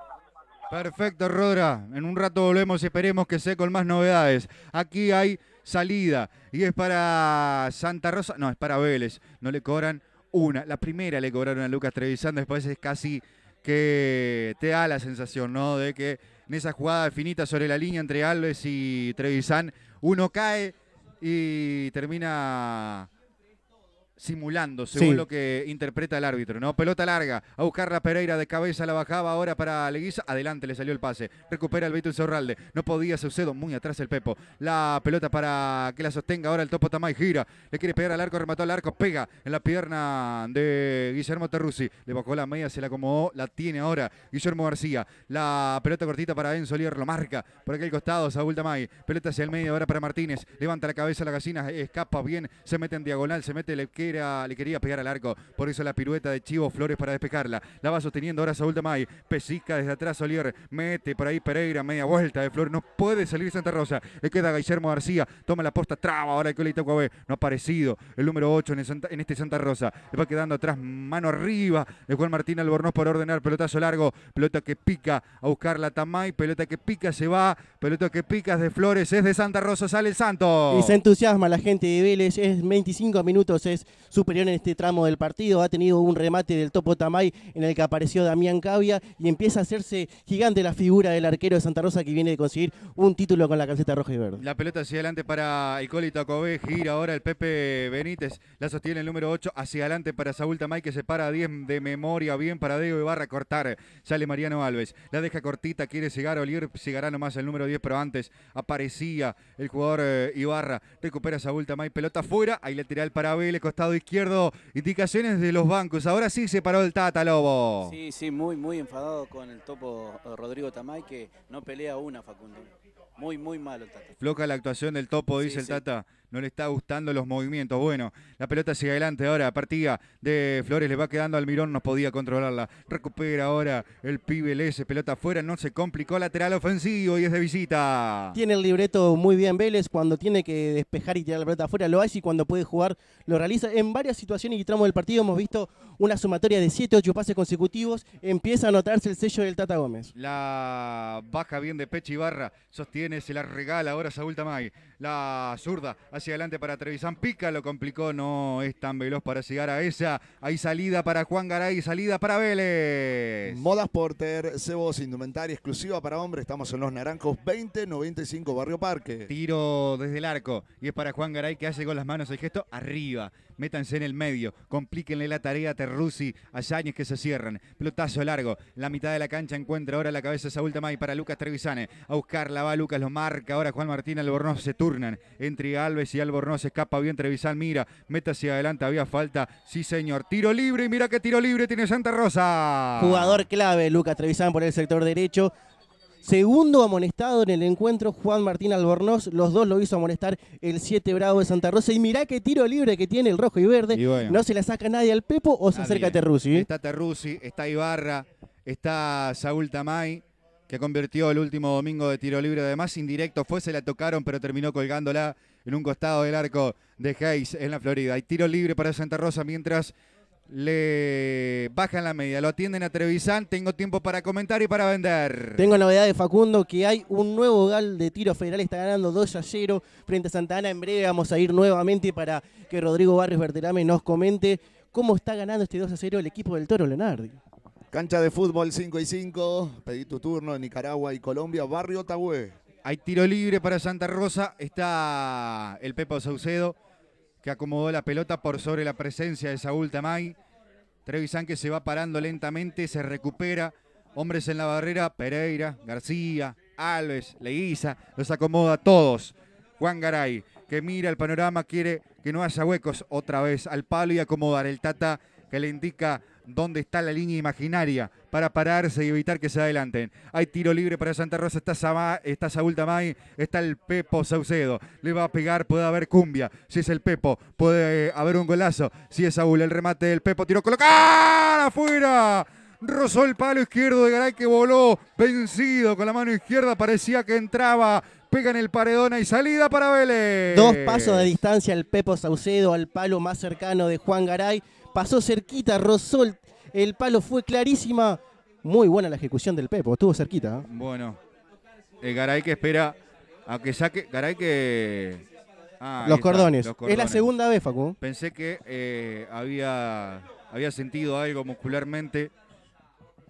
Perfecto, Rodra. En un rato volvemos y esperemos que sea con más novedades. Aquí hay salida. Y es para Santa Rosa. No, es para Vélez. No le cobran una. La primera le cobraron a Lucas Trevisan. Después es casi que te da la sensación, ¿no? De que en esa jugada finita sobre la línea entre Alves y Trevisan, uno cae y termina simulando, según lo que interpreta el árbitro, ¿no? Pelota larga, a buscarla Pereira de cabeza, la bajaba ahora para Leguiza, adelante le salió el pase, recupera el Beto Zorralde, no podía Saucedo, muy atrás el Pepo, la pelota para que la sostenga ahora el Topo Tamay, gira, le quiere pegar al arco, remató al arco, pega en la pierna de Guillermo Terrusi, le bajó la media, se la acomodó, la tiene ahora Guillermo García, la pelota cortita para Enzo Lier, lo marca por aquel costado Saúl Tamay, pelota hacia el medio ahora para Martínez, levanta la cabeza la gallina, escapa bien, se mete en diagonal, se mete, el que le quería pegar al arco. Por eso la pirueta de Chivo Flores para despejarla. La va sosteniendo ahora Saúl Tamay, Pesica desde atrás Solier. Mete por ahí Pereira. Media vuelta de Flores. No puede salir Santa Rosa. Le queda Guillermo García. Toma la posta. Traba ahora el colita B, No ha aparecido el número 8 en, este Santa Rosa. Le va quedando atrás. Mano arriba el Juan Martín Albornoz por ordenar. Pelotazo largo. Pelota que pica a la Tamay. Pelota que pica se va. Pelota que pica de Flores. Es de Santa Rosa. Sale el Santo. Y se entusiasma la gente de Vélez. Es 25 minutos. Es superior en este tramo del partido. Ha tenido un remate del Topo Tamay en el que apareció Damián Cavia y empieza a hacerse gigante la figura del arquero de Santa Rosa que viene de conseguir un título con la calceta roja y verde. La pelota hacia adelante para Icoli Cobé, gira ahora el Pepe Benítez, la sostiene el número 8, hacia adelante para Saúl Tamay que se para 10 de memoria, bien para Diego Ibarra, cortar, sale Mariano Alves, la deja cortita, quiere llegar a Oliver, llegará nomás el número 10, pero antes aparecía el jugador eh, Ibarra, recupera Saúl Tamay, pelota fuera, ahí lateral para Vélez, costado izquierdo. Indicaciones de los bancos. Ahora sí se paró el Tata Lobo. Sí, sí, muy, muy enfadado con el topo eh, Rodrigo Tamay que no pelea una, Facundo. Muy, muy malo el Tata. Floca la actuación del topo, dice el Tata no le está gustando los movimientos. Bueno, la pelota sigue adelante ahora, partida de Flores, le va quedando al Mirón, no podía controlarla. Recupera ahora el pibe Lese, pelota afuera, no se complicó, lateral ofensivo y es de visita. Tiene el libreto muy bien Vélez, cuando tiene que despejar y tirar la pelota afuera lo hace y cuando puede jugar lo realiza. En varias situaciones y tramos del partido hemos visto una sumatoria de 7-8 pases consecutivos, empieza a notarse el sello del Tata Gómez. La baja bien de y Barra, sostiene, se la regala ahora Saúl Tamay, la zurda hacia adelante para Trevisan. Pica lo complicó, no es tan veloz para llegar a esa Hay salida para Juan Garay, salida para Vélez. Modas Porter, cebos, indumentaria exclusiva para hombres. Estamos en Los Naranjos 20-95 Barrio Parque. Tiro desde el arco y es para Juan Garay que hace con las manos el gesto arriba. Métanse en el medio, complíquenle la tarea a Terrusi, a Yáñez que se cierran. plotazo largo, la mitad de la cancha encuentra ahora la cabeza de Saúl Tamay para Lucas Trevisane. A la va Lucas, lo marca ahora Juan Martín Albornoz, se turnan entre Alves si Albornoz escapa bien, Trevisan mira, mete hacia adelante, había falta. Sí, señor. Tiro libre y mira qué tiro libre tiene Santa Rosa. Jugador clave, Lucas Trevisan por el sector derecho. Segundo amonestado en el encuentro, Juan Martín Albornoz. Los dos lo hizo amonestar el 7 Bravo de Santa Rosa. Y mira qué tiro libre que tiene el rojo y verde. no se la saca nadie al Pepo o se acerca bien. ¿eh? Está Terruci, está Ibarra, está Saúl Tamay, que convirtió el último domingo de tiro libre. Además, indirecto fue, se la tocaron, pero terminó colgándola en un costado del arco de Hayes en la Florida. Hay tiro libre para Santa Rosa mientras le bajan la media, lo atienden a Trevisan, tengo tiempo para comentar y para vender. Tengo novedad de Facundo que hay un nuevo gal de tiro federal, está ganando 2 a 0 frente a Santana. Ana, en breve vamos a ir nuevamente para que Rodrigo Barrios Berterame nos comente cómo está ganando este 2 a 0 el equipo del Toro Leonardo. Cancha de fútbol 5 y 5, pedí tu turno en Nicaragua y Colombia, Barrio Otagüe. Hay tiro libre para Santa Rosa. Está el Pepo Saucedo que acomodó la pelota por sobre la presencia de Saúl Tamay. Trevisan que se va parando lentamente, se recupera. Hombres en la barrera, Pereira, García, Alves, Leguiza, los acomoda todos. Juan Garay, que mira el panorama, quiere que no haya huecos otra vez al palo y acomodar el Tata que le indica dónde está la línea imaginaria para pararse y evitar que se adelanten. Hay tiro libre para Santa Rosa, está, está Saúl Tamay, está el Pepo Saucedo. Le va a pegar, puede haber cumbia. Si es el Pepo, puede eh, haber un golazo. Si es Saúl, el remate del Pepo, tiró colocado. ¡ah! afuera. Rozó el palo izquierdo de Garay que voló vencido con la mano izquierda. Parecía que entraba pega en el paredón y salida para Vélez. Dos pasos de distancia el Pepo Saucedo al palo más cercano de Juan Garay pasó cerquita, Rosol el, palo, fue clarísima. Muy buena la ejecución del Pepo, estuvo cerquita. ¿eh? Bueno, el eh, Garay que espera a que saque. Garay que. Ah, los, cordones. Es la segunda vez, Facu. Pensé que eh, había, había sentido algo muscularmente.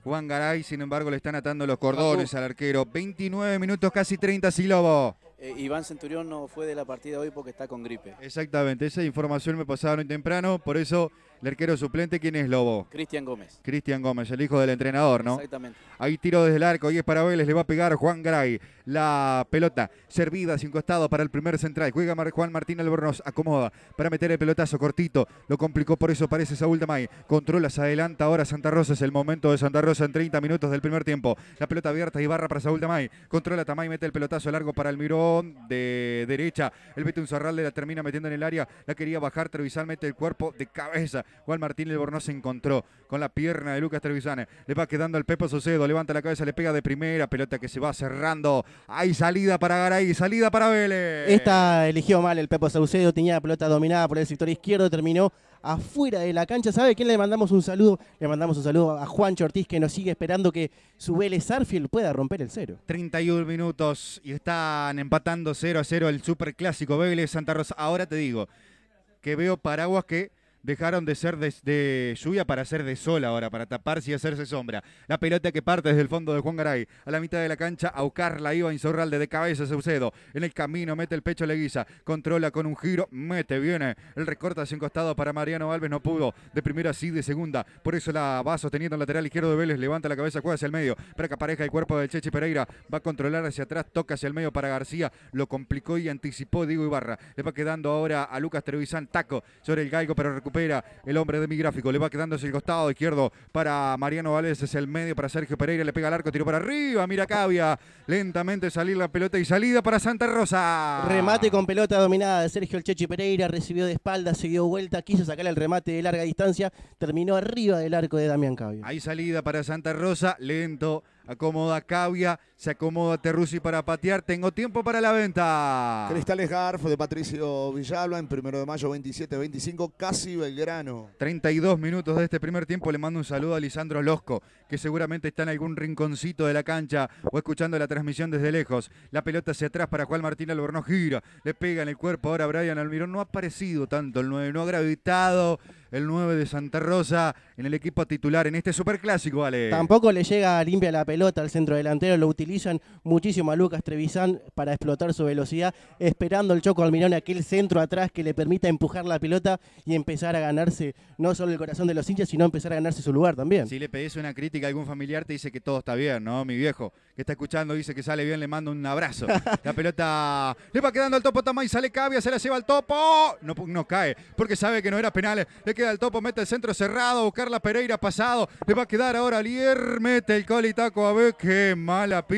Juan Garay, sin embargo, le están atando los cordones al arquero. 29 minutos, casi 30, Silobo. Iván Centurión no fue de la partida hoy porque está con gripe. Exactamente, esa información me pasaron temprano, por eso el arquero suplente, ¿quién es Lobo? Cristian Gómez. Cristian Gómez, el hijo del entrenador, ¿no? Exactamente. Ahí tiro desde el arco y es para Vélez, le va a pegar Juan Gray. La pelota servida sin costado para el primer central. Juega Juan Martín Albornoz, acomoda para meter el pelotazo cortito. Lo complicó, por eso parece Saúl Damay. Controla, se adelanta ahora Santa Rosa. Es el momento de Santa Rosa en 30 minutos del primer tiempo. La pelota abierta y barra para Saúl Damay. Controla Tamay, mete el pelotazo largo para el mirón de derecha. El Betún le la termina metiendo en el área. La quería bajar, Trevisal el cuerpo de cabeza. Juan Martín Lebornoz se encontró con la pierna de Lucas Trevisane. Le va quedando al Pepo sucedo levanta la cabeza, le pega de primera, pelota que se va cerrando. Hay salida para Garay, salida para Vélez. Esta eligió mal el Pepo Saucedo, tenía la pelota dominada por el sector izquierdo, terminó afuera de la cancha. ¿Sabe quién le mandamos un saludo? Le mandamos un saludo a Juan Ortiz que nos sigue esperando que su Vélez Arfield pueda romper el cero. 31 minutos y están empatando 0 a 0 el Superclásico Vélez Santa Rosa. Ahora te digo que veo paraguas que dejaron de ser de, lluvia para ser de sol ahora, para taparse y hacerse sombra. La pelota que parte desde el fondo de Juan Garay, a la mitad de la cancha, aucarla la iba Insorralde de cabeza Saucedo, en el camino mete el pecho a Leguiza, controla con un giro, mete, viene, el recorte hacia un costado para Mariano Alves, no pudo, de primera sí, de segunda, por eso la va sosteniendo el lateral izquierdo de Vélez, levanta la cabeza, juega hacia el medio, para que aparezca el cuerpo del Cheche Pereira, va a controlar hacia atrás, toca hacia el medio para García, lo complicó y anticipó Diego Ibarra, le va quedando ahora a Lucas Trevisan, taco sobre el galgo, pero recupera recupera el hombre de mi gráfico. Le va quedando hacia el costado izquierdo para Mariano Vales. Es el medio para Sergio Pereira. Le pega el arco, tiró para arriba. Mira Cavia. Lentamente salir la pelota y salida para Santa Rosa. Remate con pelota dominada de Sergio El Chechi Pereira. Recibió de espalda, se dio vuelta. Quiso sacar el remate de larga distancia. Terminó arriba del arco de Damián Cavia. Hay salida para Santa Rosa. Lento acomoda Cavia se acomoda Terruzzi para patear. Tengo tiempo para la venta. Cristales Garf de Patricio Villalba en primero de mayo 27-25, casi Belgrano. 32 minutos de este primer tiempo. Le mando un saludo a Lisandro Losco, que seguramente está en algún rinconcito de la cancha o escuchando la transmisión desde lejos. La pelota hacia atrás para cual Martín Albornoz gira. Le pega en el cuerpo. Ahora Brian Almirón no ha aparecido tanto el 9, no ha gravitado el 9 de Santa Rosa en el equipo titular en este superclásico, Ale. Tampoco le llega limpia la pelota al centro delantero, lo utiliza utilizan muchísimo a Lucas Trevisan para explotar su velocidad, esperando el Choco Almirón aquel centro atrás que le permita empujar la pelota y empezar a ganarse no solo el corazón de los hinchas, sino empezar a ganarse su lugar también. Si le pedís una crítica a algún familiar, te dice que todo está bien, ¿no? Mi viejo que está escuchando dice que sale bien, le mando un abrazo. la pelota le va quedando al topo Tamay, sale Cavia, se la lleva al topo. No, cae, porque sabe que no era penal. Le queda al topo, mete el centro cerrado, buscar la Pereira pasado. Le va a quedar ahora Lier, mete el colitaco a ver qué mala pista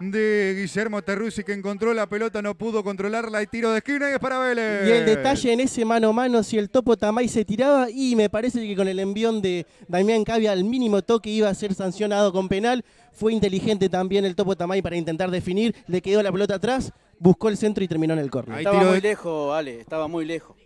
de Guillermo Terruzzi que encontró la pelota, no pudo controlarla y tiro de esquina y es para Vélez. Y el detalle en ese mano a mano, si el topo Tamay se tiraba y me parece que con el envión de Damián Cavia al mínimo toque iba a ser sancionado con penal. Fue inteligente también el topo Tamay para intentar definir, le quedó la pelota atrás, buscó el centro y terminó en el córner. Estaba muy lejos, Ale, estaba muy lejos.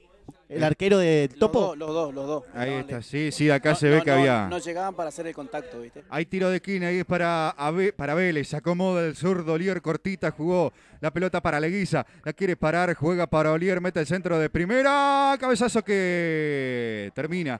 El arquero de Topo. Los dos, los dos. Ahí está, sí, sí, acá se ve que había. No llegaban para hacer el contacto, ¿viste? Hay tiro de esquina, ahí es para, para Vélez. Se acomoda el zurdo, Olier cortita, jugó la pelota para Leguiza. La quiere parar, juega para Olier, mete el centro de primera. Cabezazo que termina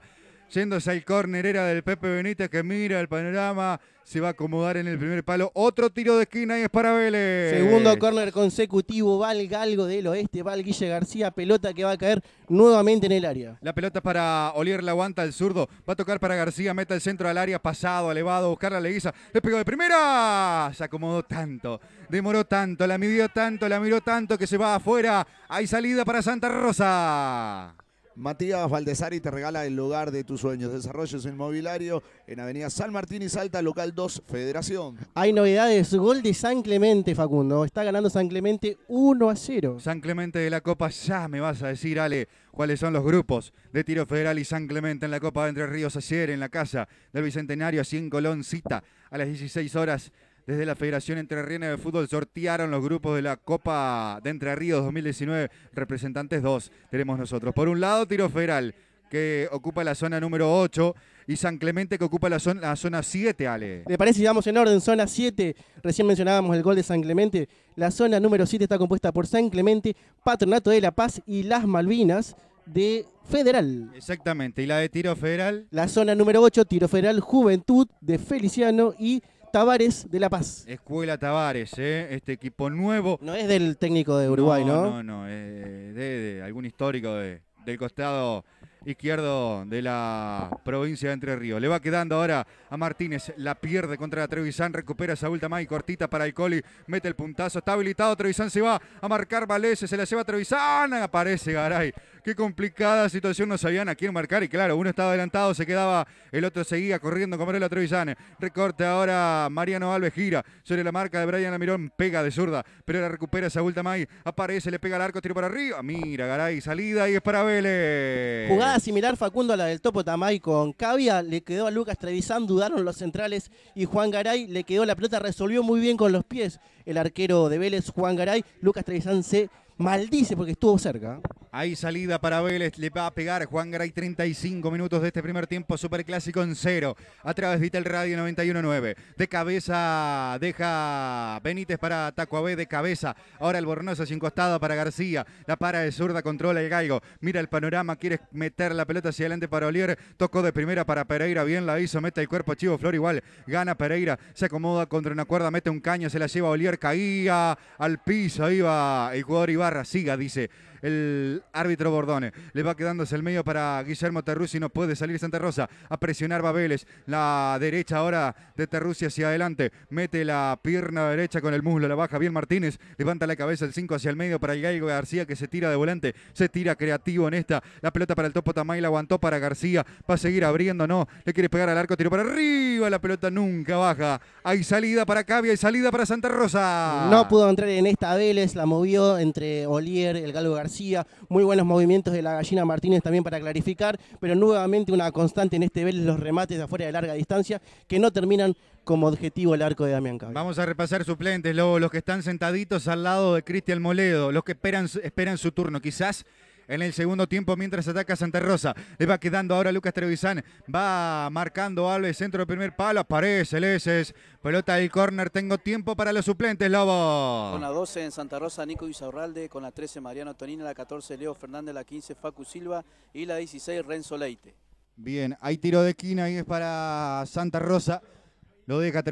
Yéndose al córner era del Pepe Benítez que mira el panorama. Se va a acomodar en el primer palo. Otro tiro de esquina y es para Vélez. Segundo córner consecutivo. Va el galgo del oeste. Va el Guille García. Pelota que va a caer nuevamente en el área. La pelota para Olier. La aguanta el zurdo. Va a tocar para García. Meta el centro al área. Pasado, elevado. Buscar la leguiza. Le pegó de primera. Se acomodó tanto. Demoró tanto. La midió tanto. La miró tanto que se va afuera. Hay salida para Santa Rosa. Matías Valdesari te regala el lugar de tus sueños. Desarrollos Inmobiliario en Avenida San Martín y Salta, local 2, Federación. Hay novedades. Gol de San Clemente, Facundo. Está ganando San Clemente 1 a 0. San Clemente de la Copa, ya me vas a decir, Ale, cuáles son los grupos de Tiro Federal y San Clemente en la Copa de Entre Ríos ayer en la casa del Bicentenario, así en Colón, cita a las 16 horas desde la Federación Entre Ríos de Fútbol sortearon los grupos de la Copa de Entre Ríos 2019. Representantes dos tenemos nosotros. Por un lado, Tiro Federal, que ocupa la zona número 8, y San Clemente, que ocupa la zona, la zona 7, Ale. ¿Le parece que vamos en orden, zona 7. Recién mencionábamos el gol de San Clemente. La zona número 7 está compuesta por San Clemente, Patronato de la Paz y Las Malvinas de Federal. Exactamente, y la de Tiro Federal. La zona número 8, Tiro Federal, Juventud de Feliciano y Tavares de La Paz. Escuela Tavares, ¿eh? este equipo nuevo. No es del técnico de Uruguay, ¿no? No, no, no eh, de, algún histórico del costado izquierdo de la provincia de Entre Ríos. Le va quedando ahora a Martínez, la pierde contra la Trevisan, recupera a Saúl Tamay, cortita para el Coli, mete el puntazo, está habilitado, Trevisan se va a marcar Valese, se la lleva a Trevisan, aparece Garay, Qué complicada situación, no sabían a quién marcar y claro, uno estaba adelantado, se quedaba, el otro seguía corriendo con la Trevisan Recorte ahora Mariano Alves gira sobre la marca de Brian Amirón, pega de zurda, pero la recupera Saúl Tamay, aparece, le pega el arco, tiro para arriba. Mira, Garay, salida y es para Vélez. Jugada similar Facundo a la del Topo Tamay con Cavia, le quedó a Lucas Trevisan, dudaron los centrales y Juan Garay le quedó la pelota, resolvió muy bien con los pies el arquero de Vélez, Juan Garay, Lucas Trevisan se maldice porque estuvo cerca. ¿eh? Ahí salida para Vélez, le va a pegar Juan Garay 35 minutos de este primer tiempo superclásico en cero a través de Itel Radio 919. De cabeza deja Benítez para Taco de cabeza. Ahora el Bornosa sin costado para García. La para de zurda controla el galgo. Mira el panorama, quiere meter la pelota hacia adelante para Olier. Tocó de primera para Pereira, bien la hizo, mete el cuerpo Chivo Flor igual. Gana Pereira, se acomoda contra una cuerda, mete un caño, se la lleva Olier, caía al piso, iba el jugador Iván. Siga, dice, el árbitro Bordone. Le va quedándose el medio para Guillermo Terrucci, no puede salir Santa Rosa a presionar Babeles. La derecha ahora de Terrucci hacia adelante, mete la pierna derecha con el muslo, la baja bien Martínez, levanta la cabeza el 5 hacia el medio para el García que se tira de volante, se tira creativo en esta, la pelota para el Topo Tamay, la aguantó para García, va a seguir abriendo, no, le quiere pegar al arco, tiro para arriba, la pelota nunca baja, hay salida para Cavia, y salida para Santa Rosa. No pudo entrar en esta Vélez, la movió entre Olier, el Galo García muy buenos movimientos de la gallina Martínez también para clarificar, pero nuevamente una constante en este Vélez los remates de afuera de larga distancia que no terminan como objetivo el arco de Damián Vamos a repasar suplentes, luego los que están sentaditos al lado de Cristian Moledo, los que esperan, esperan su turno, quizás en el segundo tiempo mientras ataca Santa Rosa. Le va quedando ahora Lucas Trevisan. Va marcando Alves, centro de primer palo. Aparece Leses. Pelota del córner. Tengo tiempo para los suplentes, Lobo. Con la 12 en Santa Rosa, Nico Isaurralde. Con la 13, Mariano Tonina. La 14, Leo Fernández. La 15, Facu Silva. Y la 16, Renzo Leite. Bien, hay tiro de esquina y es para Santa Rosa. Lo deja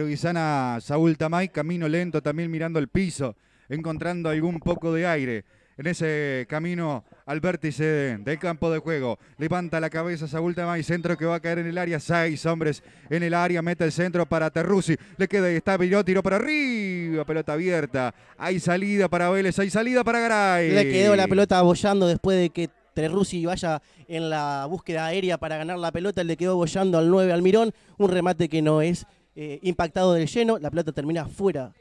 a Saúl Tamay, camino lento también mirando el piso, encontrando algún poco de aire en ese camino al vértice del campo de juego. Levanta la cabeza Saúl y centro que va a caer en el área. Seis hombres en el área, mete el centro para Terrusi. Le queda y está Villó, tiró para arriba, pelota abierta. Hay salida para Vélez, hay salida para Garay. Le quedó la pelota abollando después de que Terrusi vaya en la búsqueda aérea para ganar la pelota. Le quedó abollando al 9 Almirón. Un remate que no es eh, impactado del lleno. La pelota termina fuera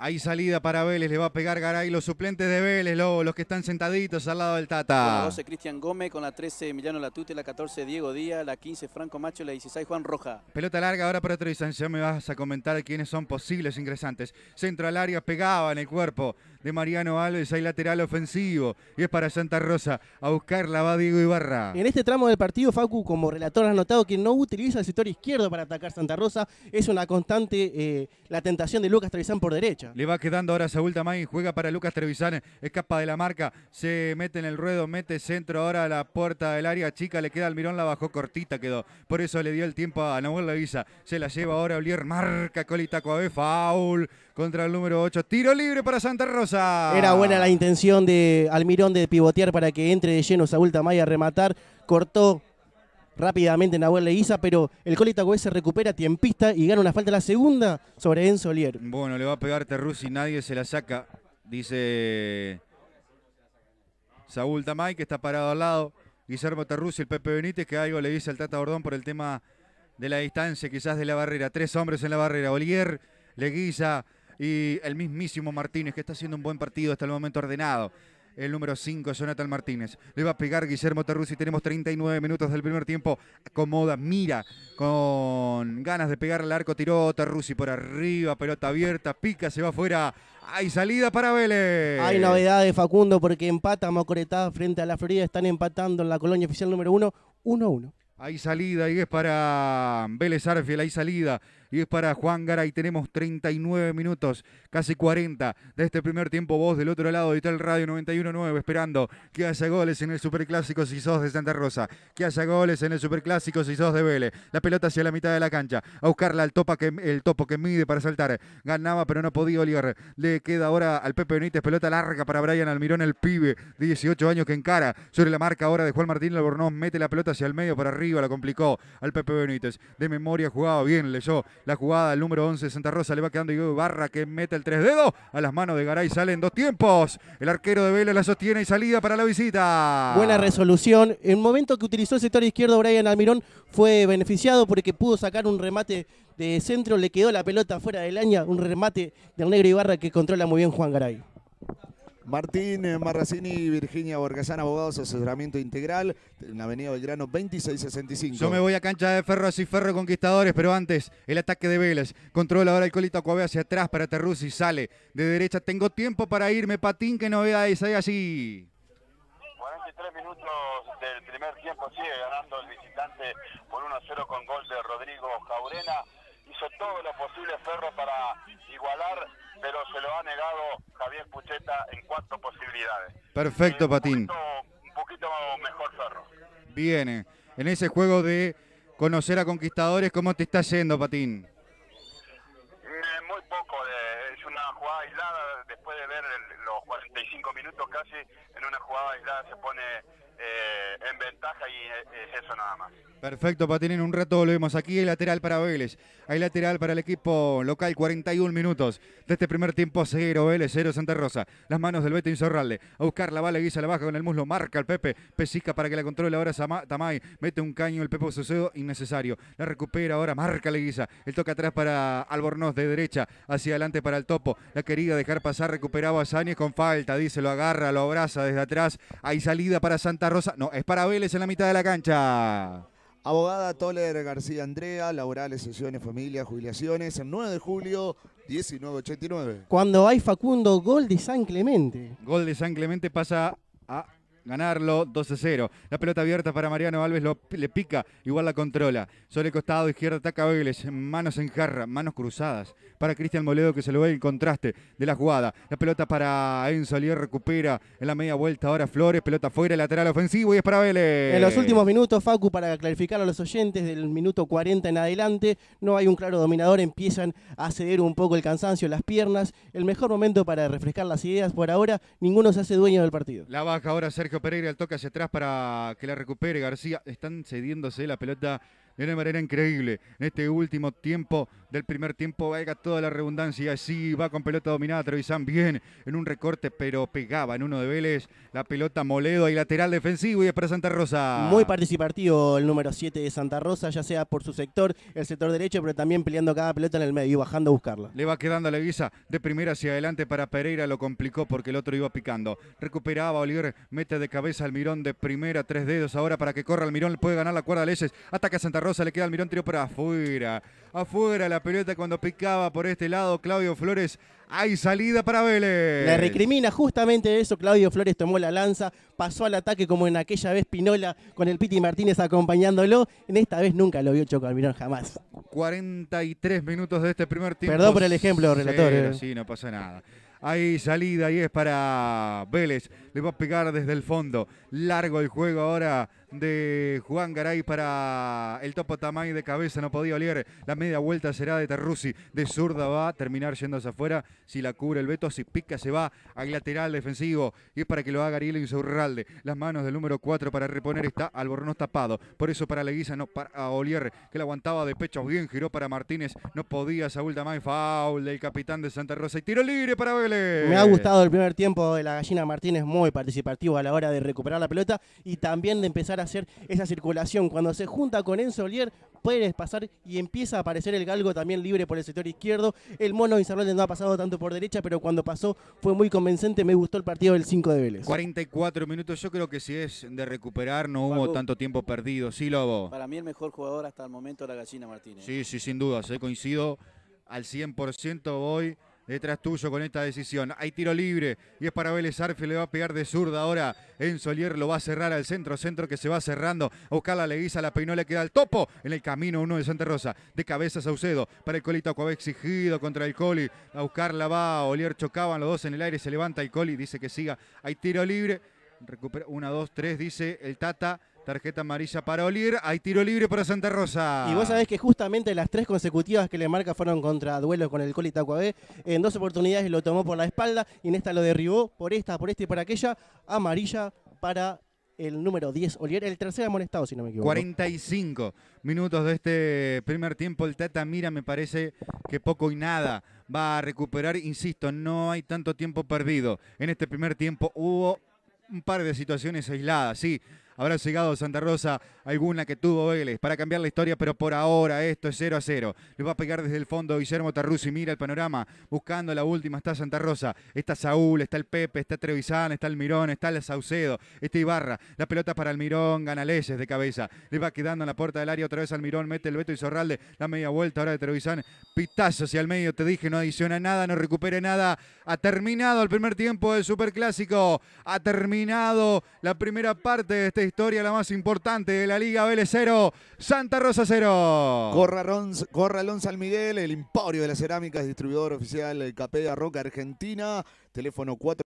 hay salida para Vélez, le va a pegar Garay, los suplentes de Vélez, Lobo, los que están sentaditos al lado del Tata. la 12 Cristian Gómez, con la 13 Emiliano Latute, la 14 Diego Díaz, la 15 Franco Macho, la 16 Juan Roja. Pelota larga ahora para otra distancia, me vas a comentar quiénes son posibles ingresantes. Centro al área, pegaba en el cuerpo de Mariano Alves, hay lateral ofensivo y es para Santa Rosa. A buscar la Diego Ibarra. En este tramo del partido, Facu, como relator, ha notado que no utiliza el sector izquierdo para atacar Santa Rosa. Es una constante eh, la tentación de Lucas Trevisan por derecha. Le va quedando ahora Saúl Tamay, juega para Lucas Trevisan, escapa de la marca, se mete en el ruedo, mete centro ahora a la puerta del área chica, le queda al mirón. la bajó cortita, quedó. Por eso le dio el tiempo a Nahuel Levisa. Se la lleva ahora Olier, marca colita coabe faul contra el número 8. Tiro libre para Santa Rosa. Era buena la intención de Almirón de pivotear para que entre de lleno Saúl Tamay a rematar. Cortó rápidamente Nahuel Leguiza, pero el Coleta se recupera tiempista y gana una falta la segunda sobre Enzo Olier. Bueno, le va a pegar y nadie se la saca, dice Saúl Tamay, que está parado al lado. Guillermo y el Pepe Benítez, que algo le dice al Tata Bordón por el tema de la distancia, quizás de la barrera. Tres hombres en la barrera, Olier, Leguiza, y el mismísimo Martínez, que está haciendo un buen partido hasta el momento ordenado. El número 5, Jonathan Martínez. Le va a pegar Guillermo y Tenemos 39 minutos del primer tiempo. Acomoda, mira, con ganas de pegar al arco. Tiró Terruzzi por arriba, pelota abierta, pica, se va afuera. Hay salida para Vélez. Hay novedad de Facundo, porque empata Mocoretá frente a la Florida. Están empatando en la colonia oficial número 1, 1-1. Hay salida, y es para Vélez Arfiel, hay salida y es para Juan Garay. Tenemos 39 minutos, casi 40 de este primer tiempo. Vos del otro lado de el Radio 919 esperando que haya goles en el Superclásico si sos de Santa Rosa, que haya goles en el Superclásico si sos de Vélez. La pelota hacia la mitad de la cancha, a buscarla al topa que, el topo que mide para saltar. Ganaba pero no podido Oliver. Le queda ahora al Pepe Benítez, pelota larga para Brian Almirón, el pibe de 18 años que encara sobre la marca ahora de Juan Martín Albornoz. Mete la pelota hacia el medio, para arriba, la complicó al Pepe Benítez. De memoria jugaba bien, leyó la jugada del número 11 Santa Rosa le va quedando y Barra que mete el tres dedos a las manos de Garay. Salen dos tiempos. El arquero de Vela la sostiene y salida para la visita. Buena resolución. El momento que utilizó el sector izquierdo Brian Almirón fue beneficiado porque pudo sacar un remate de centro. Le quedó la pelota fuera del área. Un remate del negro Ibarra que controla muy bien Juan Garay. Martín eh, Marracini, Virginia Borgazán, abogados, asesoramiento integral, en la Avenida Belgrano 2665. Yo me voy a cancha de Ferro y Ferro Conquistadores, pero antes, el ataque de Vélez. Controla ahora el colito Cuave, hacia atrás para y sale de derecha. Tengo tiempo para irme, Patín, que no esa, hay así... 43 minutos del primer tiempo sigue ganando el visitante por 1-0 con gol de Rodrigo Jaurena. Hizo todo lo posible Ferro para igualar pero se lo ha negado Javier Pucheta en cuatro posibilidades. Perfecto, Patín. Un poquito, mejor Ferro. Bien, en ese juego de conocer a conquistadores, ¿cómo te está yendo, Patín? Eh, muy poco, eh, es una jugada aislada, después de ver los 45 minutos casi, en una jugada aislada se pone eh, en ventaja y eh, eso nada más. Perfecto, tienen un rato volvemos. Aquí hay lateral para Vélez, hay lateral para el equipo local, 41 minutos de este primer tiempo, 0 Vélez, 0 Santa Rosa. Las manos del Beto Insorralde, a buscar la bala, guisa la baja con el muslo, marca el Pepe, pesica para que la controle ahora Tamay, mete un caño, el Pepe Sucedo, innecesario. La recupera ahora, marca la guisa, el toca atrás para Albornoz, de derecha, hacia adelante para el Topo, la querida dejar pasar, recuperaba a Sáñez con falta, dice, lo agarra, lo abraza desde atrás, hay salida para Santa Rosa. No, es para Vélez en la mitad de la cancha. Abogada Toler García Andrea, laborales, sesiones, familias, jubilaciones, el 9 de julio, 1989. Cuando hay Facundo, gol de San Clemente. Gol de San Clemente pasa a ganarlo 12 0. La pelota abierta para Mariano Alves le pica, igual la controla. Sobre el costado izquierdo ataca Vélez, manos en jarra, manos cruzadas para Cristian Moledo que se lo ve el contraste de la jugada. La pelota para Enzo Alier recupera en la media vuelta ahora Flores, pelota fuera, lateral ofensivo y es para Vélez. En los últimos minutos, Facu, para clarificar a los oyentes del minuto 40 en adelante, no hay un claro dominador, empiezan a ceder un poco el cansancio, las piernas. El mejor momento para refrescar las ideas por ahora, ninguno se hace dueño del partido. La baja ahora Sergio Pereira el toque hacia atrás para que la recupere García. Están cediéndose la pelota de una manera increíble en este último tiempo del primer tiempo, vaya toda la redundancia, así va con pelota dominada, Trevisan bien en un recorte, pero pegaba en uno de Vélez, la pelota Moledo y lateral defensivo y es para Santa Rosa. Muy participativo el número 7 de Santa Rosa, ya sea por su sector, el sector derecho, pero también peleando cada pelota en el medio y bajando a buscarla. Le va quedando a la de primera hacia adelante para Pereira, lo complicó porque el otro iba picando. Recuperaba Oliver, mete de cabeza al mirón de primera, tres dedos ahora para que corra el mirón, puede ganar la cuerda de Leyes, ataca a Santa Rosa, le queda al mirón, tiro para afuera afuera la pelota cuando picaba por este lado Claudio Flores. Hay salida para Vélez. Le recrimina justamente eso. Claudio Flores tomó la lanza, pasó al ataque como en aquella vez Pinola con el Piti Martínez acompañándolo. En esta vez nunca lo vio Choco Almirón jamás. 43 minutos de este primer tiempo. Perdón por el ejemplo, relator. Eh. Sí, no pasa nada. Hay salida y es para Vélez va a pegar desde el fondo. Largo el juego ahora de Juan Garay para el topo Tamay de cabeza. No podía Olier. La media vuelta será de Terrusi. De zurda va a terminar yendo hacia afuera. Si la cubre el Beto, si pica se va al lateral defensivo. Y es para que lo haga Ariel Zurralde, Las manos del número 4 para reponer está Albornoz tapado. Por eso para Leguiza, no para Olier, que la aguantaba de pecho bien. Giró para Martínez. No podía Saúl Tamay. Foul del capitán de Santa Rosa. Y tiro libre para Vélez. Me ha gustado el primer tiempo de la gallina Martínez. Muy participativo a la hora de recuperar la pelota y también de empezar a hacer esa circulación. Cuando se junta con Enzo Olier, puede pasar y empieza a aparecer el galgo también libre por el sector izquierdo. El mono Isabel no ha pasado tanto por derecha, pero cuando pasó fue muy convencente, Me gustó el partido del 5 de Vélez. 44 minutos, yo creo que si es de recuperar, no hubo tanto tiempo perdido. Sí, Lobo. Para mí el mejor jugador hasta el momento la gallina Martínez. Sí, sí, sin duda, se eh, coincido al 100% hoy detrás tuyo con esta decisión. Hay tiro libre y es para Vélez Arfi, le va a pegar de zurda ahora. En Solier lo va a cerrar al centro, centro que se va cerrando. A buscar la Leguiza, la peinó, le queda el topo. En el camino uno de Santa Rosa, de cabeza Saucedo, para el Colito Acuave exigido contra el Coli. A buscarla va, Olier chocaban los dos en el aire, se levanta el Coli, dice que siga. Hay tiro libre, recupera 1, 2, 3, dice el Tata. Tarjeta amarilla para Olir. Hay tiro libre para Santa Rosa. Y vos sabés que justamente las tres consecutivas que le marca fueron contra Duelo con el Colita Tacuabé. En dos oportunidades lo tomó por la espalda y en esta lo derribó por esta, por esta y por aquella. Amarilla para el número 10 Olier, el tercer amonestado, si no me equivoco. 45 minutos de este primer tiempo. El Tata Mira me parece que poco y nada va a recuperar. Insisto, no hay tanto tiempo perdido. En este primer tiempo hubo un par de situaciones aisladas, sí habrá llegado Santa Rosa alguna que tuvo Vélez para cambiar la historia, pero por ahora esto es 0 a 0. Le va a pegar desde el fondo Guillermo y mira el panorama, buscando la última, está Santa Rosa, está Saúl, está el Pepe, está Trevisán, está el Mirón está el Saucedo, está Ibarra, la pelota para Almirón, gana Leyes de cabeza, le va quedando en la puerta del área otra vez al Mirón mete el Beto y Zorralde, la media vuelta ahora de Trevisán, pitazo hacia el medio, te dije, no adiciona nada, no recupere nada, ha terminado el primer tiempo del Superclásico, ha terminado la primera parte de este historia, la más importante de la Liga Vélez 0, Santa Rosa 0. Corra San Miguel, el Emporio de las Cerámicas, distribuidor oficial Capella Roca Argentina, teléfono 4.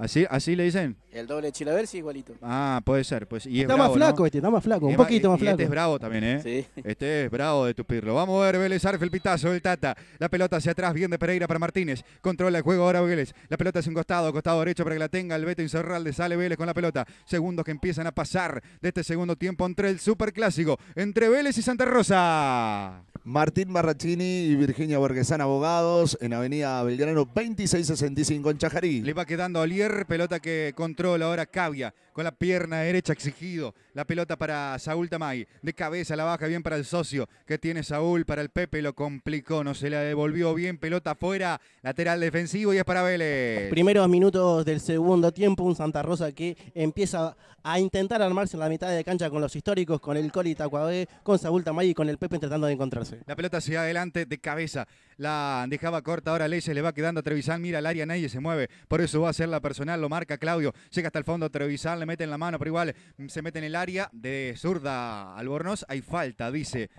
¿Así, así le dicen? El doble Sí, igualito. Ah, puede ser. Pues, está más flaco este, está más flaco, un poquito más flaco. Este es bravo también, ¿eh? Sí. Este es bravo de tupirlo. Vamos a ver, Vélez, arfe el pitazo, del Tata. La pelota hacia atrás, bien de Pereira para Martínez. Controla el juego ahora Vélez. La pelota es un costado, costado derecho para que la tenga el Beto Incerralde. Sale Vélez con la pelota. Segundos que empiezan a pasar de este segundo tiempo entre el superclásico, entre Vélez y Santa Rosa. Martín Marrachini y Virginia Borguesán, abogados, en Avenida Belgrano 2665 en Chajarí. Le va quedando a Lier. Pelota que controla ahora Cavia la pierna derecha exigido. La pelota para Saúl Tamay. De cabeza la baja bien para el socio que tiene Saúl. Para el Pepe lo complicó. No se la devolvió bien. Pelota afuera. Lateral defensivo y es para Vélez. Primeros minutos del segundo tiempo. Un Santa Rosa que empieza a intentar armarse en la mitad de cancha con los históricos. Con el Coli Tacuabé. Con Saúl Tamay y con el Pepe tratando de encontrarse. La pelota hacia adelante de cabeza. La dejaba corta. Ahora Leyes le va quedando a Trevisan. Mira el área. Nadie se mueve. Por eso va a ser la personal. Lo marca Claudio. Llega hasta el fondo Trevisan. Le mete en la mano, pero igual mm, se mete en el área de zurda Albornoz. Hay falta, dice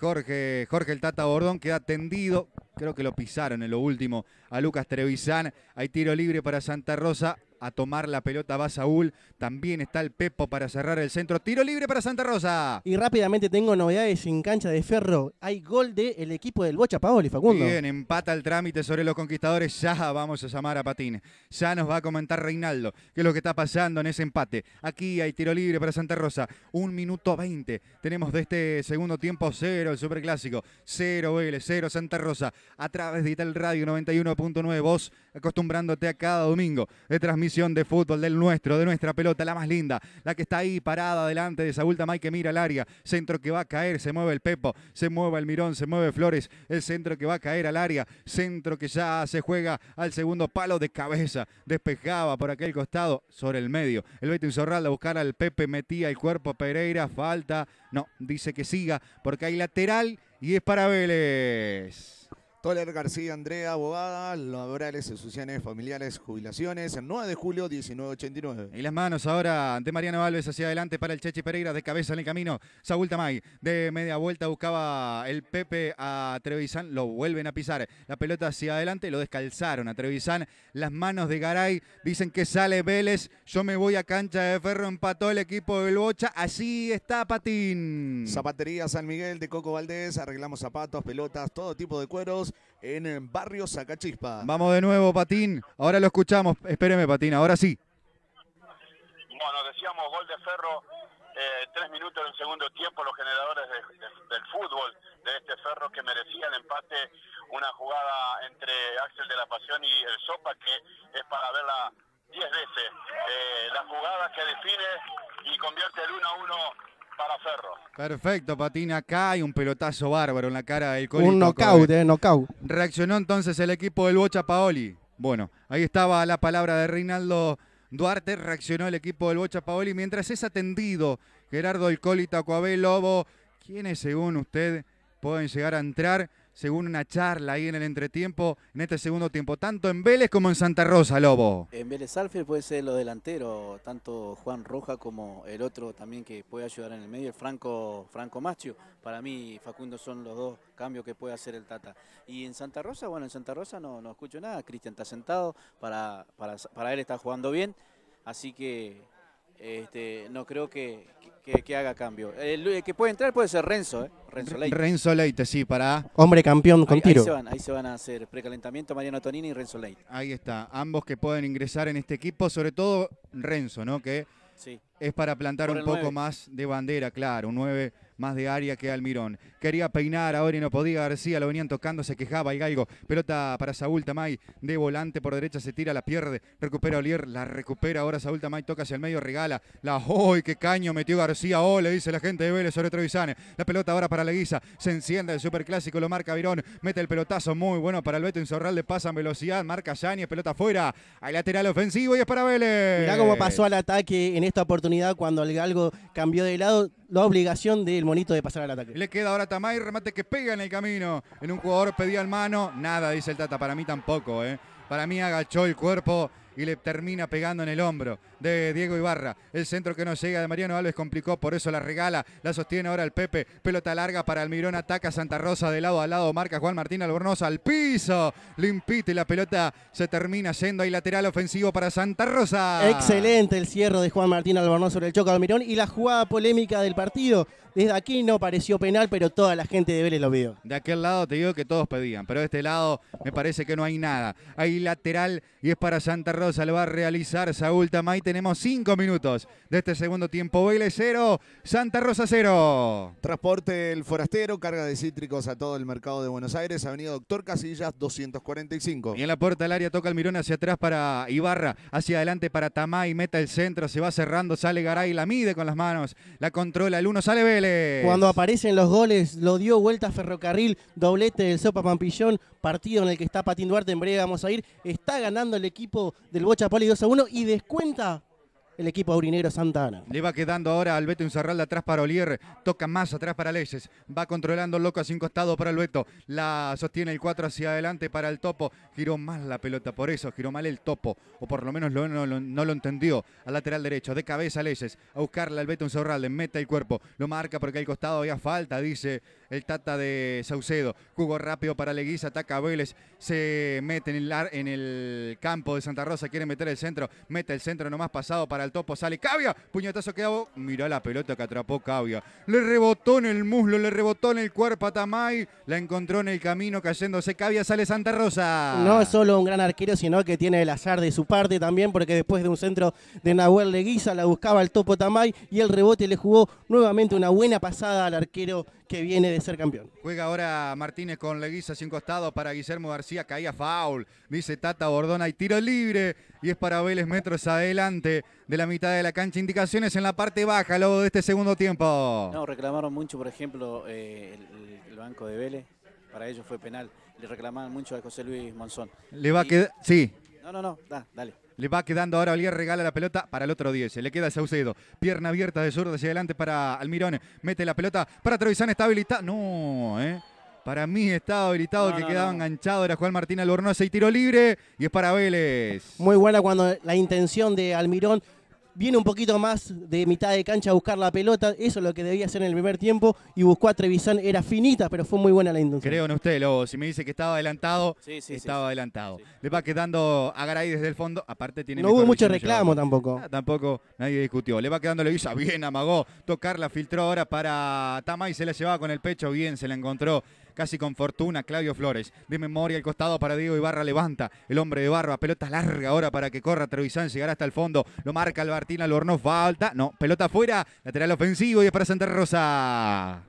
Jorge, Jorge el Tata Bordón. Queda tendido, creo que lo pisaron en lo último a Lucas Trevisan. Hay tiro libre para Santa Rosa a tomar la pelota va Saúl. También está el Pepo para cerrar el centro. Tiro libre para Santa Rosa. Y rápidamente tengo novedades en cancha de ferro. Hay gol del el equipo del Bocha Paoli, Facundo. Bien, empata el trámite sobre los conquistadores. Ya vamos a llamar a Patín. Ya nos va a comentar Reinaldo qué es lo que está pasando en ese empate. Aquí hay tiro libre para Santa Rosa. Un minuto 20. Tenemos de este segundo tiempo cero el superclásico. Cero Vélez, cero Santa Rosa. A través de Ital Radio 91.9. Vos acostumbrándote a cada domingo de transmisión de fútbol del nuestro, de nuestra pelota, la más linda, la que está ahí parada delante de Saúl Tamay que mira al área, centro que va a caer, se mueve el Pepo, se mueve el Mirón, se mueve Flores, el centro que va a caer al área, centro que ya se juega al segundo palo de cabeza, despejaba por aquel costado, sobre el medio, el Beto Insorral a buscar al Pepe, metía el cuerpo Pereira, falta, no, dice que siga, porque hay lateral y es para Vélez. Toler García, Andrea los laborales, asociaciones familiares, jubilaciones, el 9 de julio 1989. Y las manos ahora ante Mariano Valves hacia adelante para el Chechi Pereira, de cabeza en el camino, Saúl Tamay, de media vuelta buscaba el Pepe a Trevisan, lo vuelven a pisar, la pelota hacia adelante, lo descalzaron a Trevisan, las manos de Garay, dicen que sale Vélez, yo me voy a cancha de ferro, empató el equipo de Bocha, así está Patín. Zapatería San Miguel de Coco Valdés, arreglamos zapatos, pelotas, todo tipo de cueros, en barrio Sacachispa. Vamos de nuevo, Patín. Ahora lo escuchamos. Espéreme, Patín. Ahora sí. Bueno, decíamos gol de Ferro. Eh, tres minutos del segundo tiempo, los generadores del fútbol de este Ferro que merecían el empate. Una jugada entre Axel de la Pasión y el Sopa que es para verla diez veces. Eh, la jugada que define y convierte el 1 a 1 para Perfecto, patina acá hay un pelotazo bárbaro en la cara del Colito. Un knockout, eh. eh, knockout. Reaccionó entonces el equipo del Bocha Paoli. Bueno, ahí estaba la palabra de Reinaldo Duarte, reaccionó el equipo del Bocha Paoli. Mientras es atendido Gerardo El Colita, Coabé, Lobo, ¿quiénes según usted pueden llegar a entrar? según una charla ahí en el entretiempo, en este segundo tiempo, tanto en Vélez como en Santa Rosa, Lobo. En Vélez Alfred puede ser los delanteros, tanto Juan Roja como el otro también que puede ayudar en el medio, el Franco, Franco Para mí, Facundo, son los dos cambios que puede hacer el Tata. Y en Santa Rosa, bueno, en Santa Rosa no, no escucho nada, Cristian está sentado, para, para, para él está jugando bien, así que este, no creo que, haga cambio. Eh, el, que puede entrar puede ser Renzo, ¿eh? Renzo Leite. Renzo Leite, sí, para... Hombre campeón con tiro. Ahí se, van, a hacer precalentamiento Mariano Tonini y Renzo Leite. Ahí está, ambos que pueden ingresar en este equipo, sobre todo Renzo, ¿no? Que es para plantar un poco más de bandera, claro, un 9 más de área que Almirón. Quería peinar ahora y no podía. García lo venían tocando, se quejaba y Galgo. Pelota para Saúl Tamay de volante por derecha, se tira, la pierde. Recupera Olier, la recupera ahora Saúl Tamay, toca hacia el medio, regala. La hoy, qué caño metió García. Oh, le dice la gente de Vélez sobre Trevisane. La pelota ahora para Leguiza. Se enciende el superclásico, lo marca Virón. Mete el pelotazo muy bueno para el Beto le Pasa en velocidad, marca Yáñez, pelota afuera. Hay lateral ofensivo y es para Vélez. Mirá cómo pasó al ataque en esta oportunidad cuando el Galgo cambió de lado la obligación del monito de pasar al ataque. Le queda ahora Tamay, remate que pega en el camino. En un jugador pedía el mano, nada, dice el Tata, para mí tampoco, ¿eh? Para mí agachó el cuerpo y le termina pegando en el hombro de Diego Ibarra. El centro que no llega de Mariano Alves complicó, por eso la regala, la sostiene ahora el Pepe. Pelota larga para Almirón, ataca Santa Rosa de lado a lado, marca Juan Martín Albornoz al piso, Limpite y la pelota se termina yendo. Hay lateral ofensivo para Santa Rosa. Excelente el cierre de Juan Martín Albornoz sobre el Choco Almirón y la jugada polémica del partido. Desde aquí no pareció penal, pero toda la gente de Vélez lo vio. De aquel lado te digo que todos pedían, pero de este lado me parece que no hay nada. Hay lateral y es para Santa Rosa, lo va a realizar Saúl Tamaite tenemos cinco minutos de este segundo tiempo. Vélez cero, Santa Rosa cero. Transporte el forastero, carga de cítricos a todo el mercado de Buenos Aires, Avenida Doctor Casillas 245. Y en la puerta del área toca el mirón hacia atrás para Ibarra, hacia adelante para Tamay, meta el centro, se va cerrando, sale Garay, la mide con las manos, la controla el uno, sale Vélez. Cuando aparecen los goles, lo dio vuelta Ferrocarril, doblete del Sopa Pampillón, partido en el que está Patín Duarte, en breve vamos a ir, está ganando el equipo del Bocha Poli 2 a 1 y descuenta el equipo aurinegro Santana. Ana. Le va quedando ahora al Beto de atrás para Olier. Toca más atrás para Leyes. Va controlando loco a cinco costado para el La sostiene el 4 hacia adelante para el topo. Giró más la pelota, por eso giró mal el topo. O por lo menos no, lo, entendió. Al lateral derecho, de cabeza Leyes. A buscarle al Beto le mete el cuerpo. Lo marca porque al costado había falta, dice el Tata de Saucedo. Jugo rápido para Leguiza. Ataca a Vélez. Se mete en el, en el campo de Santa Rosa. Quiere meter el centro. Mete el centro nomás pasado para al topo, sale Cavia, puñetazo que hago, mirá la pelota que atrapó Cavia, le rebotó en el muslo, le rebotó en el cuerpo a Tamay, la encontró en el camino cayéndose Cavia, sale Santa Rosa. No es solo un gran arquero, sino que tiene el azar de su parte también, porque después de un centro de Nahuel Leguiza la buscaba el topo Tamay y el rebote le jugó nuevamente una buena pasada al arquero viene de ser campeón. Juega ahora Martínez con Leguiza sin costado para Guillermo García, caía foul, dice Tata Bordona y tiro libre y es para Vélez metros adelante de la mitad de la cancha. Indicaciones en la parte baja luego de este segundo tiempo. No, reclamaron mucho, por ejemplo, eh, el, banco de Vélez, para ellos fue penal, le reclamaban mucho a José Luis Monzón. Le va a quedar, sí. No, no, no, dale. Le va quedando ahora Olier, regala la pelota para el otro 10. Le queda Saucedo. Pierna abierta de sur. hacia adelante para Almirón. Mete la pelota para Trevisan. Está habilitado. No, ¿eh? Para mí estaba habilitado que quedaba enganchado era Juan Martín Albornoz y tiro libre y es para Vélez. Muy buena cuando la intención de Almirón viene un poquito más de mitad de cancha a buscar la pelota, eso es lo que debía hacer en el primer tiempo y buscó a Trevisan, era finita, pero fue muy buena la intención. Creo en usted, Lobo, si me dice que estaba adelantado, estaba adelantado. Le va quedando a Garay desde el fondo, aparte tiene... No hubo mucho reclamo tampoco. Ah, tampoco, nadie discutió. Le va quedando visa, bien amagó, tocarla, filtró ahora para Tama se la llevaba con el pecho, bien, se la encontró casi con fortuna, Claudio Flores. De memoria el costado para Diego Ibarra, levanta el hombre de barba. Pelota larga ahora para que corra Trevisan, llegar hasta el fondo. Lo marca Albertina Albornoz, falta. No, pelota afuera, lateral ofensivo y es para Santa Rosa.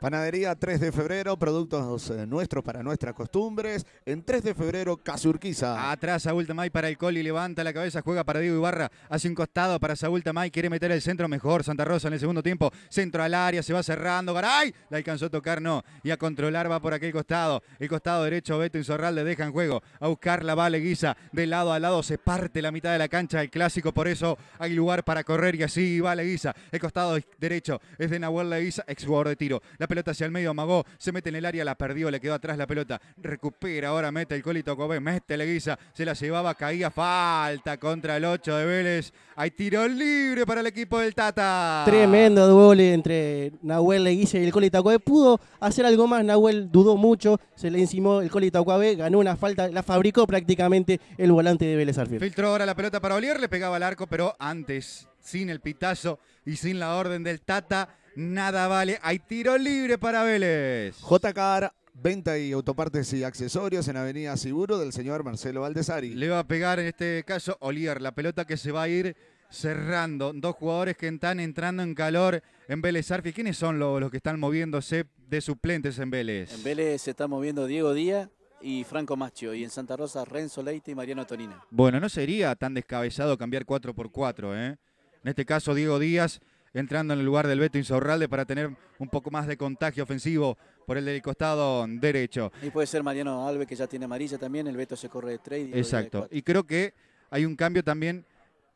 Panadería 3 de febrero, productos eh, nuestros para nuestras costumbres. En 3 de febrero, Casurquiza. Atrás Saúl Tamay para el Coli, levanta la cabeza, juega para Diego Ibarra. Hace un costado para Saúl Tamay, quiere meter el centro mejor. Santa Rosa en el segundo tiempo, centro al área, se va cerrando. Garay, la alcanzó a tocar, no. Y a controlar va por aquel costado. El costado derecho, Beto y Insorralde deja en juego. A la va Leguiza. De lado a lado se parte la mitad de la cancha el clásico. Por eso hay lugar para correr y así va Leguiza. El costado derecho es de Nahuel Leguiza, ex jugador de tiro pelota hacia el medio, amagó, se mete en el área, la perdió, le quedó atrás la pelota. Recupera, ahora mete el colito Cobé, mete guisa, se la llevaba, caía, falta contra el 8 de Vélez. Hay tiro libre para el equipo del Tata. Tremendo duelo entre Nahuel Leguiza y el colito Cobé. Pudo hacer algo más, Nahuel dudó mucho, se le encimó el colito Cobé, ganó una falta, la fabricó prácticamente el volante de Vélez Arfiel. Filtró ahora la pelota para Olier, le pegaba al arco, pero antes, sin el pitazo y sin la orden del Tata Nada vale. Hay tiro libre para Vélez. JKR Venta y autopartes y accesorios en Avenida Seguro del señor Marcelo Valdesari. Le va a pegar en este caso Olier, la pelota que se va a ir cerrando. Dos jugadores que están entrando en calor en Vélez Arfi. ¿Quiénes son los, que están moviéndose de suplentes en Vélez? En Vélez se está moviendo Diego Díaz y Franco Macho. Y en Santa Rosa, Renzo Leite y Mariano Tonina. Bueno, no sería tan descabellado cambiar 4 por 4, ¿eh? En este caso, Diego Díaz entrando en el lugar del Beto Insaurralde para tener un poco más de contagio ofensivo por el del costado derecho. Y puede ser Mariano Alves que ya tiene amarilla también, el Beto se corre de tres. Exacto, y creo que hay un cambio también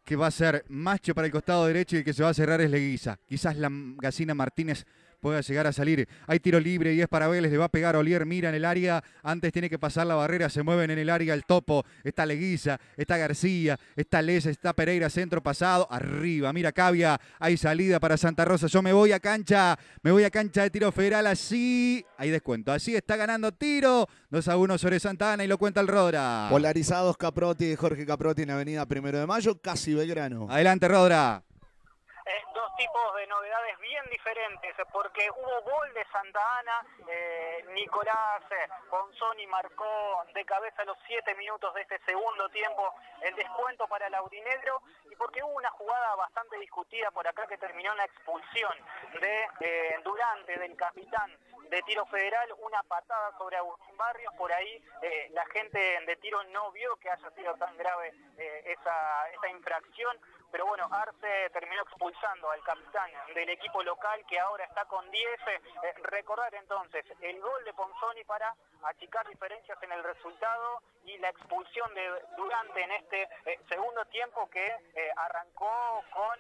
que va a ser Macho para el costado derecho y que se va a cerrar es Leguiza. Quizás la Gacina Martínez puede llegar a salir. Hay tiro libre y es para Vélez, le va a pegar Olier, mira en el área, antes tiene que pasar la barrera, se mueven en el área el topo, está Leguiza, está García, está Lesa, está Pereira, centro pasado, arriba, mira Cavia, hay salida para Santa Rosa, yo me voy a cancha, me voy a cancha de tiro federal, así, hay descuento, así está ganando tiro, 2 a 1 sobre Santana y lo cuenta el Rodra. Polarizados Caproti, Jorge Caproti en Avenida Primero de Mayo, casi Belgrano. Adelante Rodra dos tipos de novedades bien diferentes, porque hubo gol de Santa Ana, eh, Nicolás eh, Ponzoni marcó de cabeza los siete minutos de este segundo tiempo el descuento para Laurinegro, y porque hubo una jugada bastante discutida por acá que terminó en la expulsión de eh, Durante, del capitán de tiro federal, una patada sobre Agustín Barrios, por ahí eh, la gente de tiro no vio que haya sido tan grave esa, esa infracción, pero bueno, Arce terminó expulsando al capitán del equipo local que ahora está con 10. Eh, recordar entonces el gol de Ponzoni para achicar diferencias en el resultado y la expulsión de Durante en este eh, segundo tiempo que eh, arrancó con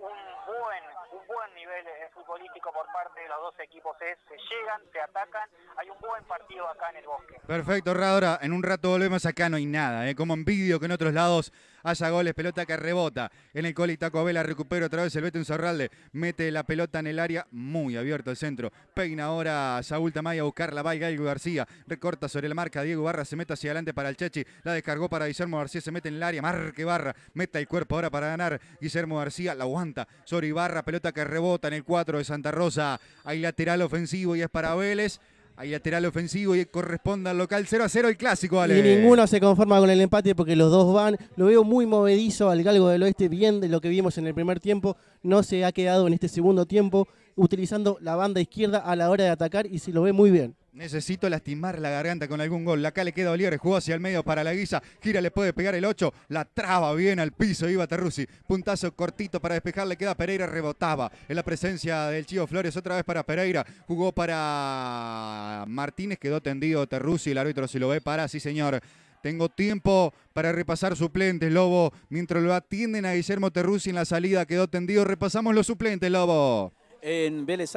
un buen un buen nivel futbolístico por parte de los dos equipos. se llegan, se atacan, hay un buen partido acá en el bosque. Perfecto, Radora, en un rato volvemos acá, no hay nada, como envidio que en otros lados haya goles, pelota que rebota en el coli Taco Vela, recupera otra vez el Beto Zorralde. mete la pelota en el área, muy abierto el centro, peina ahora Saúl Tamaya a buscar la y Diego García, recorta sobre la marca, Diego Barra se mete hacia adelante para el Chechi, la descargó para Guillermo García, se mete en el área, marque Barra, meta el cuerpo ahora para ganar, Guillermo García la aguanta sobre Ibarra, pelota que rebota en el 4 de Santa Rosa, hay lateral ofensivo y es para Vélez, hay lateral ofensivo y corresponde al local 0 a 0 el clásico, Ale. Y ninguno se conforma con el empate porque los dos van. Lo veo muy movedizo al Galgo del Oeste, bien de lo que vimos en el primer tiempo. No se ha quedado en este segundo tiempo utilizando la banda izquierda a la hora de atacar y se lo ve muy bien. Necesito lastimar la garganta con algún gol. acá le queda Oliver, jugó hacia el medio para la guisa. Gira, le puede pegar el 8. La traba bien al piso, iba Terrusi. Puntazo cortito para despejar, le queda Pereira, rebotaba. En la presencia del Chivo Flores, otra vez para Pereira. Jugó para Martínez, quedó tendido Terrusi. El árbitro se lo ve para, sí señor. Tengo tiempo para repasar suplentes, Lobo. Mientras lo atienden a Guillermo Terrusi en la salida, quedó tendido. Repasamos los suplentes, Lobo. En Vélez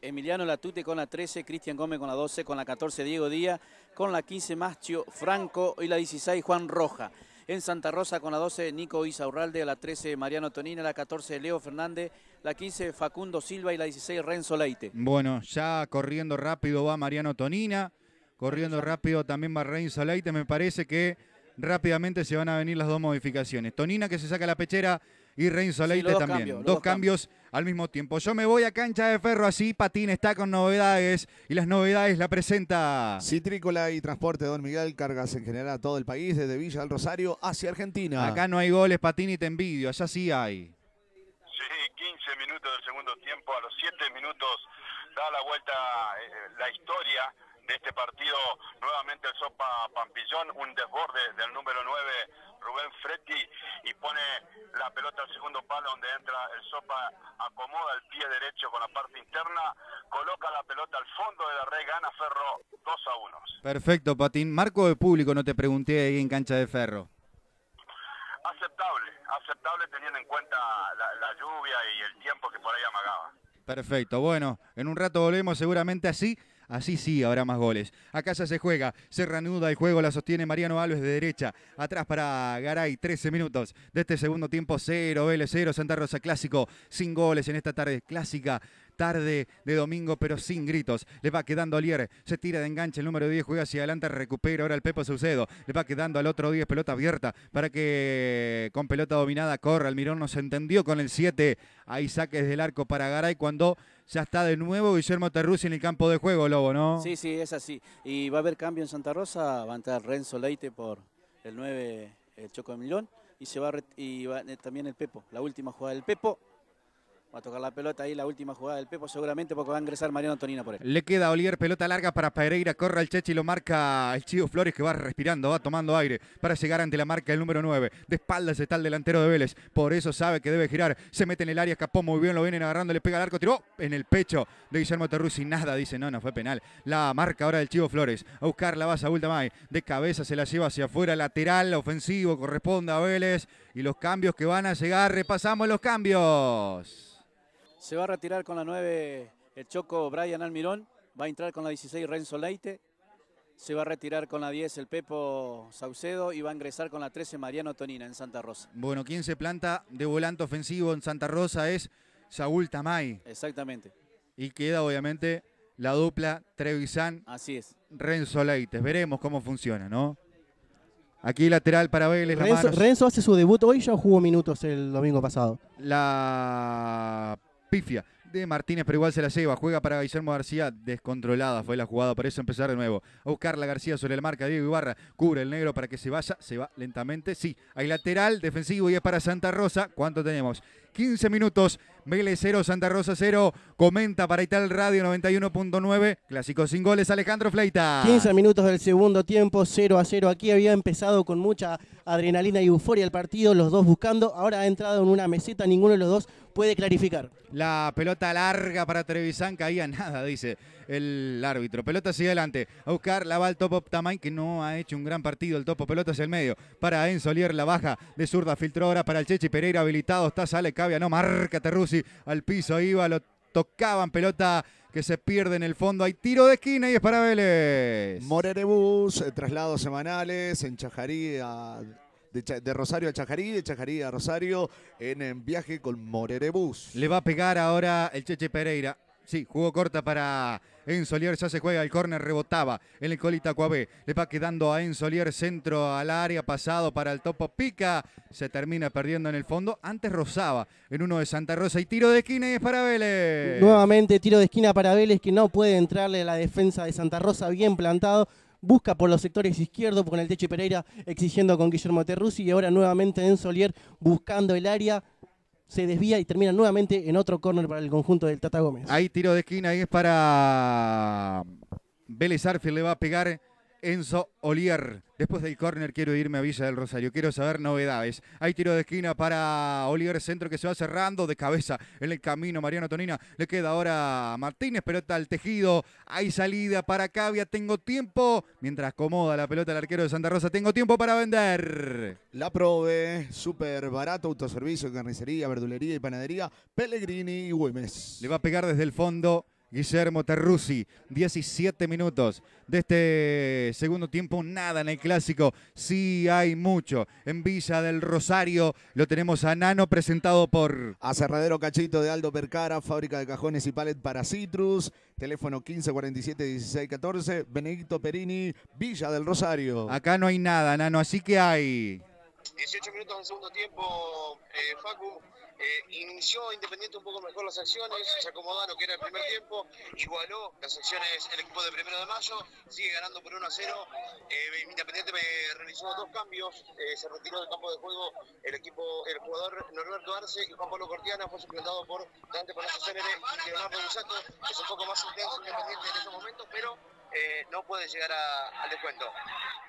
Emiliano Latute con la 13, Cristian Gómez con la 12, con la 14 Diego Díaz, con la 15 Mastio Franco y la 16 Juan Roja. En Santa Rosa con la 12 Nico Isaurralde, la 13 Mariano Tonina, la 14 Leo Fernández, la 15 Facundo Silva y la 16 Renzo Leite. Bueno, ya corriendo rápido va Mariano Tonina, corriendo rápido también va Renzo Leite, me parece que rápidamente se van a venir las dos modificaciones. Tonina que se saca la pechera y Renzo Leite también. dos, cambios, al mismo tiempo. Yo me voy a cancha de ferro, así Patín está con novedades y las novedades la presenta. Citrícola y Transporte Don Miguel, cargas en general a todo el país, desde Villa del Rosario hacia Argentina. Acá no hay goles, Patín, y te envidio, allá sí hay. Sí, 15 minutos del segundo tiempo, a los 7 minutos da la vuelta eh, la historia de este partido, nuevamente el Sopa Pampillón, un desborde del número 9 Rubén Fretti y pone la pelota al segundo palo donde entra el Sopa, acomoda el pie derecho con la parte interna, coloca la pelota al fondo de la red, gana Ferro 2 a 1. Perfecto, Patín. Marco de público, no te pregunté ahí en cancha de Ferro. Aceptable, aceptable teniendo en cuenta la, la lluvia y el tiempo que por ahí amagaba. Perfecto, bueno, en un rato volvemos seguramente así. Así sí, habrá más goles. A casa se juega, se reanuda el juego, la sostiene Mariano Alves de derecha. Atrás para Garay, 13 minutos de este segundo tiempo. 0, L 0, Santa Rosa Clásico, sin goles en esta tarde clásica tarde de domingo, pero sin gritos. Le va quedando Lierre, se tira de enganche el número 10, juega hacia adelante, recupera ahora el Pepo Sucedo. Le va quedando al otro 10, pelota abierta para que con pelota dominada corra. Mirón, no se entendió con el 7. Ahí saques del arco para Garay cuando ya está de nuevo Guillermo Terrusi en el campo de juego, Lobo, ¿no? Sí, sí, es así. Y va a haber cambio en Santa Rosa, va a entrar Renzo Leite por el 9, el Choco de Milón, y se va, y va eh, también el Pepo, la última jugada del Pepo, Va a tocar la pelota ahí la última jugada del Pepo, seguramente porque va a ingresar Mariano Antonina por él. Le queda a Oliver, pelota larga para Pereira, corre al Chechi, lo marca el Chivo Flores que va respirando, va tomando aire para llegar ante la marca del número 9. De espaldas está el delantero de Vélez, por eso sabe que debe girar. Se mete en el área, escapó muy bien, lo vienen agarrando, le pega el arco, tiró en el pecho de Guillermo y nada, dice, no, no fue penal. La marca ahora del Chivo Flores, a buscar la base a Ultamay, de cabeza se la lleva hacia afuera, lateral, ofensivo, corresponde a Vélez. Y los cambios que van a llegar, repasamos los cambios. Se va a retirar con la 9 el Choco Brian Almirón. Va a entrar con la 16 Renzo Leite. Se va a retirar con la 10 el Pepo Saucedo y va a ingresar con la 13 Mariano Tonina en Santa Rosa. Bueno, quien se planta de volante ofensivo en Santa Rosa es Saúl Tamay. Exactamente. Y queda obviamente la dupla Trevisan. Así es. Renzo Leite. Veremos cómo funciona, ¿no? Aquí lateral para Vélez. Renzo, Renzo hace su debut hoy, ya jugó minutos el domingo pasado. La pifia de Martínez, pero igual se la lleva. Juega para Guillermo García. Descontrolada fue la jugada, por eso empezar de nuevo. A buscarla García sobre el marca. Diego Ibarra cubre el negro para que se vaya. Se va lentamente. Sí, hay lateral defensivo y es para Santa Rosa. ¿Cuánto tenemos? 15 minutos. Vélez 0, Santa Rosa 0. Comenta para Ital Radio 91.9. Clásico sin goles, Alejandro Fleita. 15 minutos del segundo tiempo, 0 a 0. Aquí había empezado con mucha adrenalina y euforia el partido, los dos buscando. Ahora ha entrado en una meseta, ninguno de los dos puede clarificar. La pelota larga para Trevisan caía nada, dice el árbitro. Pelota hacia adelante. A buscar la va el Topo Tamay, que no ha hecho un gran partido. El Topo pelota hacia el medio. Para Enzo Lier, la baja de zurda. Filtró ahora para el Chechi Pereira. Habilitado. Está, sale, cabia. No, marca rusi Al piso iba. Lo tocaban. Pelota que se pierde en el fondo. Hay tiro de esquina y es para Vélez. Morerebus, eh, traslados semanales en Chajarí de, Rosario a Chajarí, de Chajarí a Rosario en, viaje con Morerebus. Le va a pegar ahora el Cheche Pereira. Sí, jugó corta para Solier ya se juega, el córner rebotaba en el colita Cuabé. Le va quedando a Ensolier centro al área, pasado para el topo Pica. Se termina perdiendo en el fondo. Antes rozaba en uno de Santa Rosa y tiro de esquina es para Vélez. Nuevamente tiro de esquina para Vélez que no puede entrarle a la defensa de Santa Rosa bien plantado busca por los sectores izquierdos, con el techo Pereira exigiendo con Guillermo Terrusi y ahora nuevamente en Solier buscando el área, se desvía y termina nuevamente en otro córner para el conjunto del Tata Gómez. Ahí tiro de esquina, ahí es para Vélez le va a pegar Enzo Olier. Después del córner quiero irme a Villa del Rosario, quiero saber novedades. Hay tiro de esquina para Oliver Centro que se va cerrando de cabeza en el camino. Mariano Tonina le queda ahora Martínez, pelota al tejido. Hay salida para Cavia, tengo tiempo. Mientras acomoda la pelota el arquero de Santa Rosa, tengo tiempo para vender. La prove, súper barato, autoservicio, carnicería, verdulería y panadería. Pellegrini y Güemes. Le va a pegar desde el fondo. Guillermo Terruzzi, 17 minutos de este segundo tiempo, nada en el clásico, sí hay mucho. En Villa del Rosario lo tenemos a Nano presentado por... Aserradero Cachito de Aldo Percara, fábrica de cajones y palet para Citrus, teléfono 1547-1614, Benedicto Perini, Villa del Rosario. Acá no hay nada, Nano, así que hay... 18 minutos en segundo tiempo, eh, Facu. Eh, inició Independiente un poco mejor las acciones, se acomodaron, lo que era el primer tiempo, igualó las acciones el equipo de primero de mayo, sigue ganando por 1 a 0. Eh, Independiente realizó dos cambios, eh, se retiró del campo de juego el equipo, el jugador Norberto Arce y Juan Pablo Cortiana fue suplantado por Dante Palacio Célere Leonardo que es un poco más intenso Independiente en estos momentos, pero no puede llegar al descuento.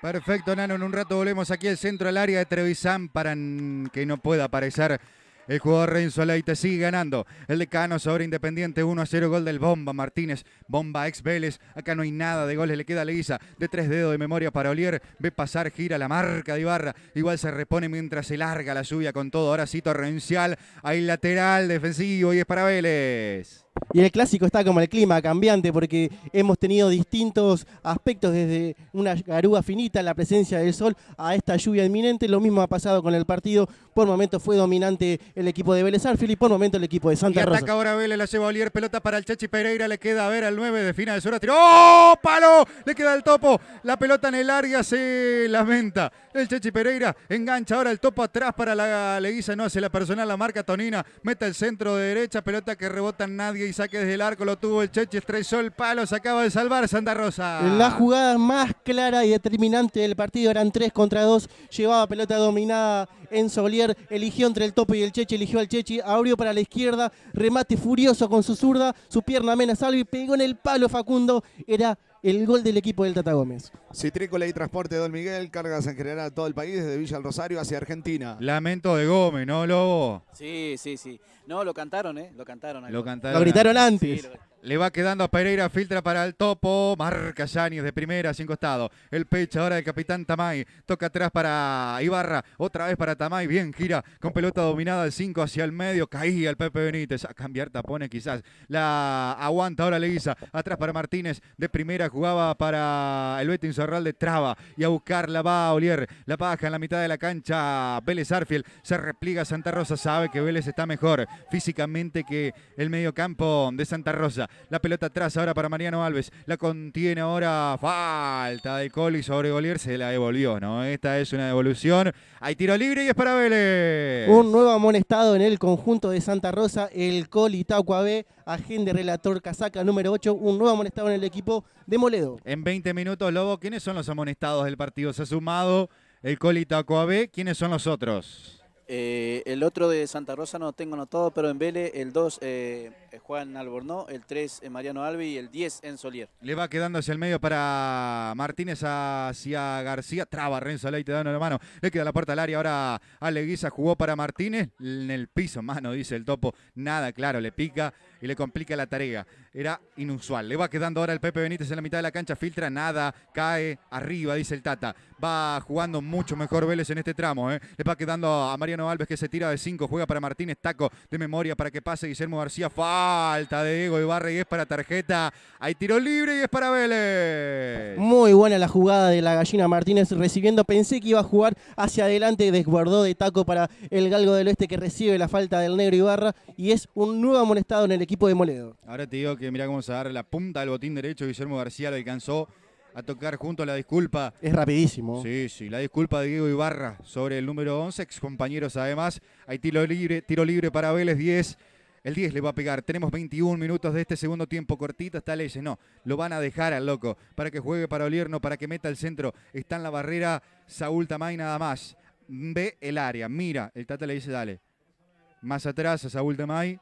Perfecto, Nano. En un rato volvemos aquí al centro al área de Trevisan para que no pueda aparecer el jugador Renzo Leite sigue ganando. El decano sobre Independiente 1 a 0. Gol del Bomba Martínez. Bomba ex Vélez. Acá no hay nada de goles. Le queda Leguiza. De tres dedos de memoria para Olier. Ve pasar, gira la marca de Ibarra. Igual se repone mientras se larga la lluvia con todo. Ahora sí torrencial. Hay lateral defensivo y es para Vélez. Y el clásico está como el clima cambiante porque hemos tenido distintos aspectos desde una garúa finita, la presencia del sol, a esta lluvia inminente. Lo mismo ha pasado con el partido. Por momentos fue dominante el equipo de Vélez Arfield y por momento el equipo de Santa y ataca ahora Vélez, la lleva Olier, pelota para el Chechi Pereira, le queda a ver al 9 de final de Sora. ¡Tiró! ¡Oh, ¡Palo! Le queda el topo. La pelota en el área se lamenta. El Chechi Pereira engancha ahora el topo atrás para la Leguiza. No hace la personal, la marca Tonina. mete el centro de derecha, pelota que rebota nadie y saque desde el arco, lo tuvo el Cheche, estresó el palo, se acaba de salvar Santa Rosa. La jugada más clara y determinante del partido eran 3 contra 2, llevaba pelota dominada en Solier, eligió entre el topo y el Cheche, eligió al Cheche, abrió para la izquierda, remate furioso con su zurda, su pierna amena salvo y pegó en el palo Facundo, era el gol del equipo del Tata Gómez. Citrícola y Transporte de Don Miguel, cargas en general a todo el país, desde Villa al Rosario hacia Argentina. Lamento de Gómez, ¿no, Lobo? Sí, sí, sí. No, lo cantaron, ¿eh? Lo cantaron. Lo, cantaron lo gritaron antes. Le va quedando a Pereira, filtra para el topo. Marca Yáñez de primera, sin costado. El pecho ahora del capitán Tamay. Toca atrás para Ibarra. Otra vez para Tamay. Bien, gira con pelota dominada El 5 hacia el medio. Caía el Pepe Benítez. A cambiar tapones quizás. La aguanta ahora Leguiza. Atrás para Martínez. De primera jugaba para el Sorral de Traba. Y a buscarla va a Olier. La paja en la mitad de la cancha. Vélez Arfiel. Se repliega Santa Rosa. Sabe que Vélez está mejor físicamente que el campo de Santa Rosa. La pelota atrás ahora para Mariano Alves. La contiene ahora. Falta de Coli sobre Golier. Se la devolvió, ¿no? Esta es una devolución. Hay tiro libre y es para Vélez. Un nuevo amonestado en el conjunto de Santa Rosa. El Coli Tacuabe AB, agente relator casaca número 8. Un nuevo amonestado en el equipo de Moledo. En 20 minutos, Lobo, ¿quiénes son los amonestados del partido? Se ha sumado el Coli Tacuabe ¿Quiénes son los otros? Eh, el otro de Santa Rosa no tengo notado, pero en Vélez el 2, eh, Juan Albornoz, el 3 Mariano Alves y el 10 en Solier. Le va quedando hacia el medio para Martínez, hacia García, traba Renzo Leite, te la mano, le queda la puerta al área, ahora Aleguiza jugó para Martínez, en el piso, mano, dice el topo, nada, claro, le pica y le complica la tarea, era inusual, le va quedando ahora el Pepe Benítez en la mitad de la cancha, filtra, nada, cae arriba, dice el Tata, va jugando mucho mejor Vélez en este tramo, ¿eh? le va quedando a Mariano Alves que se tira de 5, juega para Martínez, taco de memoria para que pase Guillermo García, fa falta de Diego Ibarra y es para tarjeta. Hay tiro libre y es para Vélez. Muy buena la jugada de la gallina Martínez recibiendo. Pensé que iba a jugar hacia adelante. Desguardó de taco para el Galgo del Oeste que recibe la falta del negro Ibarra. Y es un nuevo amonestado en el equipo de Moledo. Ahora te digo que mira cómo se agarra la punta del botín derecho. Guillermo García lo alcanzó a tocar junto a la disculpa. Es rapidísimo. Sí, sí, la disculpa de Diego Ibarra sobre el número 11, Excompañeros además. Hay tiro libre, tiro libre para Vélez 10. El 10 le va a pegar. Tenemos 21 minutos de este segundo tiempo cortito. Está Leyes. No, lo van a dejar al loco para que juegue para Olierno, para que meta el centro. Está en la barrera Saúl Tamay nada más. Ve el área, mira. El Tata le dice, dale. Más atrás a Saúl Tamay.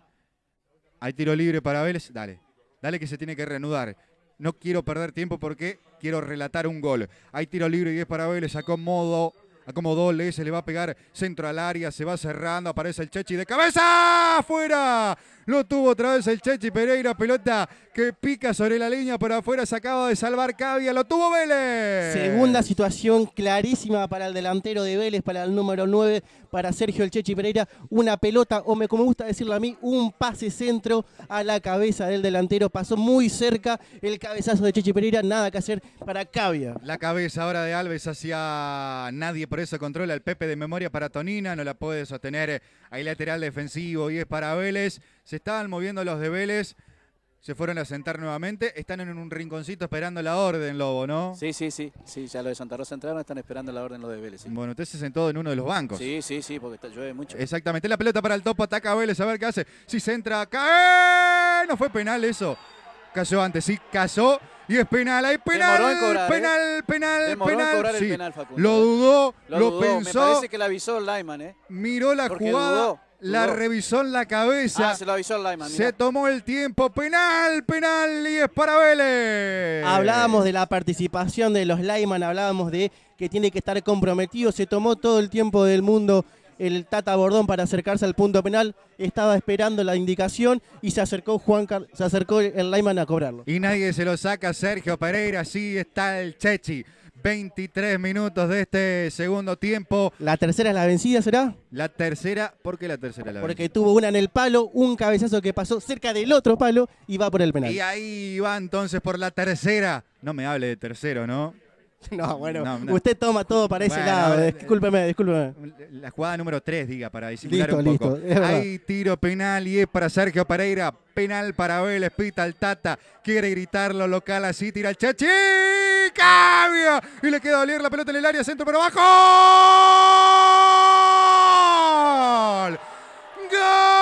Hay tiro libre para Vélez. Dale. Dale que se tiene que reanudar. No quiero perder tiempo porque quiero relatar un gol. Hay tiro libre y es para Vélez. Sacó modo Acomodó doble se le va a pegar centro al área, se va cerrando, aparece el Chechi de cabeza, afuera. Lo tuvo otra vez el Chechi Pereira, pelota que pica sobre la línea pero afuera, se acaba de salvar Cavia, lo tuvo Vélez. Segunda situación clarísima para el delantero de Vélez, para el número 9, para Sergio El Chechi Pereira, una pelota, o me, como gusta decirlo a mí, un pase centro a la cabeza del delantero. Pasó muy cerca el cabezazo de Chechi Pereira, nada que hacer para Cavia. La cabeza ahora de Alves hacia nadie, por eso controla el Pepe de memoria para Tonina, no la puede sostener ahí lateral defensivo y es para Vélez. Se estaban moviendo los de Vélez. Se fueron a sentar nuevamente, están en un rinconcito esperando la orden, Lobo, ¿no? Sí, sí, sí, sí, ya lo de Santa Rosa entraron, están esperando la orden los de Vélez. Bueno, usted se sentó en uno de los bancos. Sí, sí, sí, porque está, llueve mucho. Exactamente, la pelota para el topo, ataca a Vélez, a ver qué hace. Si se entra, cae, no fue penal eso. Cayó antes, sí, cayó y es penal, hay penal, ¿eh? penal, penal, penal, Lo dudó, lo, pensó. Me parece que la avisó Lyman, ¿eh? Miró la jugada la revisó en la cabeza. Ah, se lo avisó el Se tomó el tiempo. Penal, penal y es para Vélez. Hablábamos de la participación de los Lyman, hablábamos de que tiene que estar comprometido. Se tomó todo el tiempo del mundo el Tata Bordón para acercarse al punto penal. Estaba esperando la indicación y se acercó Juan Carlos. se acercó el Lyman a cobrarlo. Y nadie se lo saca, Sergio Pereira. así está el Chechi. 23 minutos de este segundo tiempo. ¿La tercera es la vencida, será? La tercera, ¿por qué la tercera la Porque tuvo una en el palo, un cabezazo que pasó cerca del otro palo y va por el penal. Y ahí va entonces por la tercera. No me hable de tercero, ¿no? No, bueno, usted toma todo para ese lado. Eh. discúlpeme, discúlpeme. La jugada número 3, diga, para disimular un poco. Hay tiro penal y es para Sergio Pereira. Penal para Vélez, pita el Tata. Quiere gritarlo local así, tira el Chachi. ¡Cambio! Y le queda a la pelota en el área, centro para abajo. ¡Gol!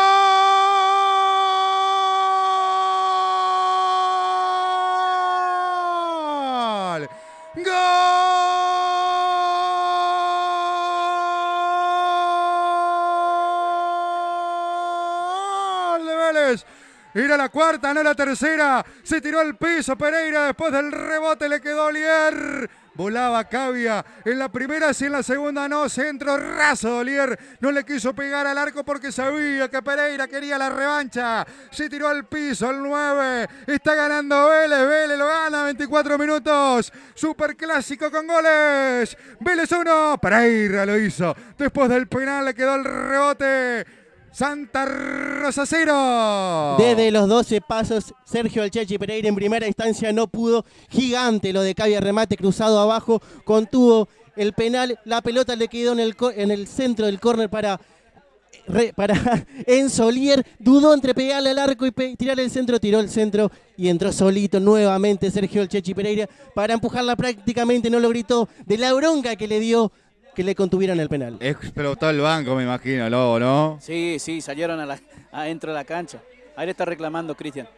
Era la cuarta, no la tercera. Se tiró al piso Pereira. Después del rebote le quedó Olier. Volaba Cavia. En la primera si en la segunda no. Centro raso Olier. No le quiso pegar al arco porque sabía que Pereira quería la revancha. Se tiró al piso el 9. Está ganando Vélez. Vélez lo gana. 24 minutos. Super clásico con goles. Vélez 1. Pereira lo hizo. Después del penal le quedó el rebote. Santa Rosa cero. Desde los 12 pasos, Sergio Alchechi Pereira en primera instancia no pudo. Gigante lo de Cavia remate cruzado abajo, contuvo el penal. La pelota le quedó en el, en el centro del córner para, para Ensolier. Dudó entre pegarle al arco y tirar el centro. Tiró el centro y entró solito nuevamente Sergio Alchechi Pereira para empujarla prácticamente. No lo gritó de la bronca que le dio que le contuvieran el penal. Explotó el banco, me imagino, Lobo, ¿no? Sí, sí, salieron a la, adentro de la cancha. Ahí le está reclamando Cristian.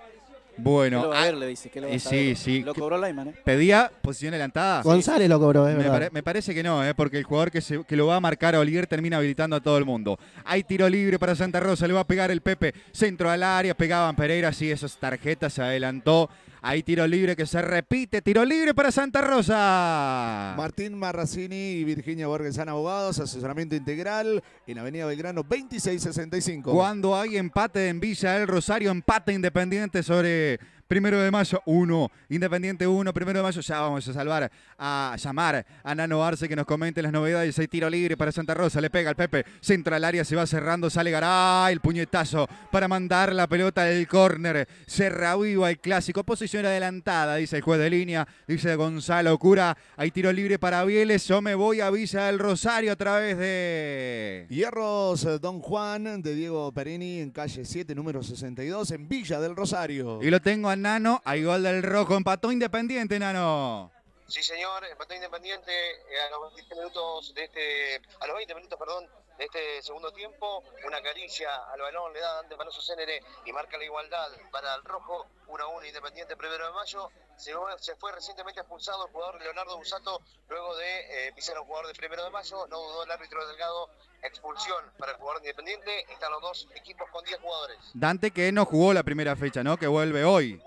Bueno, a ah, ver, le dice. lo eh, sí, sí. cobró ¿eh? Pedía posición adelantada. González lo cobró, ¿eh? Me, parece que no, ¿eh? Porque el jugador que, lo va a marcar a Oliver termina habilitando a todo el mundo. Hay tiro libre para Santa Rosa, le va a pegar el Pepe. Centro al área, pegaban Pereira, sí, esas tarjetas se adelantó. Hay tiro libre que se repite. Tiro libre para Santa Rosa. Martín Marracini y Virginia Borges abogados. Asesoramiento integral en Avenida Belgrano 2665. Cuando hay empate en Villa del Rosario, empate independiente sobre Primero de mayo, uno, Independiente uno, Primero de mayo, ya vamos a salvar, a llamar a Nano Arce que nos comente las novedades. Hay tiro libre para Santa Rosa. Le pega al Pepe. Centra al área, se va cerrando. Sale Garay. El puñetazo para mandar la pelota del córner. Cerra viva el clásico. Posición adelantada, dice el juez de línea. Dice Gonzalo Cura. Hay tiro libre para Vieles. Yo me voy a Villa del Rosario a través de. Hierros eh, Don Juan de Diego Perini en calle 7, número 62, en Villa del Rosario. Y lo tengo a Nano. a igual del rojo. Empató Independiente, Nano. Sí, señor, empató Independiente eh, a los 20 minutos de este, a los 20 minutos, perdón, de este segundo tiempo. Una caricia al balón le da Dante Manoso Cénere y marca la igualdad para el rojo 1-1 Independiente primero de mayo. Se, se, fue recientemente expulsado el jugador Leonardo Busato luego de eh, pisar a un jugador de primero de mayo. No dudó el árbitro Delgado. Expulsión para el jugador independiente. Están los dos equipos con 10 jugadores. Dante que no jugó la primera fecha, ¿no? Que vuelve hoy.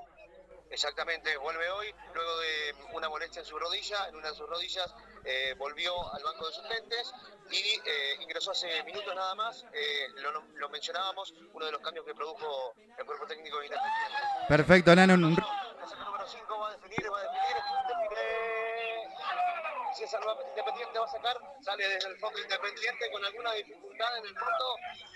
Exactamente, vuelve hoy, luego de una molestia en su rodilla, en una de sus rodillas, eh, volvió al banco de suplentes y eh, ingresó hace minutos nada más, eh, lo, mencionábamos, uno de los cambios que produjo el cuerpo técnico de Perfecto, Nano. sale desde el Independiente con alguna dificultad en el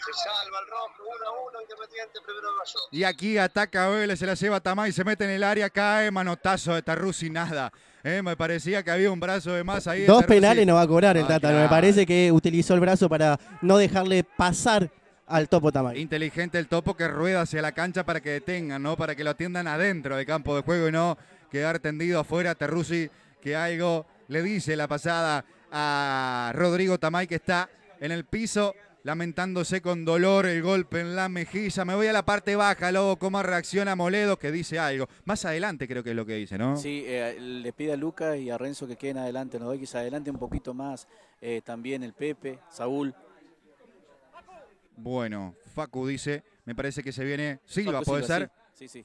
se salva el rojo, 1 a 1, Independiente primero Y aquí ataca Vélez, se la lleva Tamay, se mete en el área, cae, manotazo de Terrusi nada. Eh, me parecía que había un brazo de más ahí. Dos penales no va a cobrar el ah, Tata, me parece que utilizó el brazo para no dejarle pasar al topo Tamay. Inteligente el topo que rueda hacia la cancha para que detengan, ¿no? Para que lo atiendan adentro del campo de juego y no quedar tendido afuera. Terrusi que algo le dice la pasada a Rodrigo Tamay que está en el piso lamentándose con dolor el golpe en la mejilla. Me voy a la parte baja, luego cómo reacciona Moledo, que dice algo. Más adelante creo que es lo que dice, ¿no? Sí, eh, le pide a Lucas y a Renzo que queden adelante, no doy que adelante un poquito más eh, también el Pepe, Saúl. Bueno, Facu dice, me parece que se viene Silva, ¿puede ser?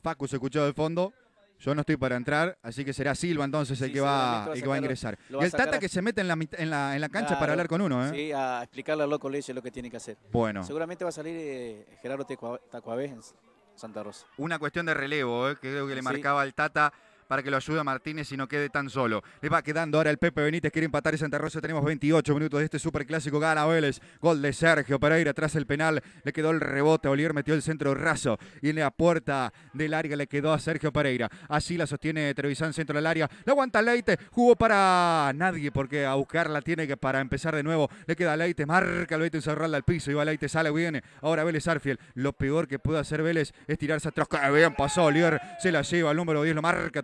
Facu se escuchó de fondo. Yo no estoy para entrar, así que será Silva entonces el, que, va, va a ingresar. el Tata que se mete en la, en en la cancha para hablar con uno, ¿eh? Sí, a explicarle al loco Leche lo que tiene que hacer. Bueno. Seguramente va a salir eh, Gerardo Tacuabés en Santa Rosa. Una cuestión de relevo, eh, que creo que le marcaba al Tata para que lo ayude a Martínez y no quede tan solo. Le va quedando ahora el Pepe Benítez, quiere empatar y Santa Rosa. Tenemos 28 minutos de este superclásico. Gana Vélez. Gol de Sergio Pereira tras el penal. Le quedó el rebote. Oliver metió el centro raso y en la puerta del área le quedó a Sergio Pereira. Así la sostiene Trevisan centro del área. La aguanta Leite. Jugó para nadie porque a buscarla tiene que para empezar de nuevo. Le queda Leite. Marca Leite Cerrarla al piso. Iba Leite, sale, viene. Ahora Vélez Arfiel. Lo peor que puede hacer Vélez es tirarse atrás. bien pasó Oliver! Se la lleva al número 10. Lo marca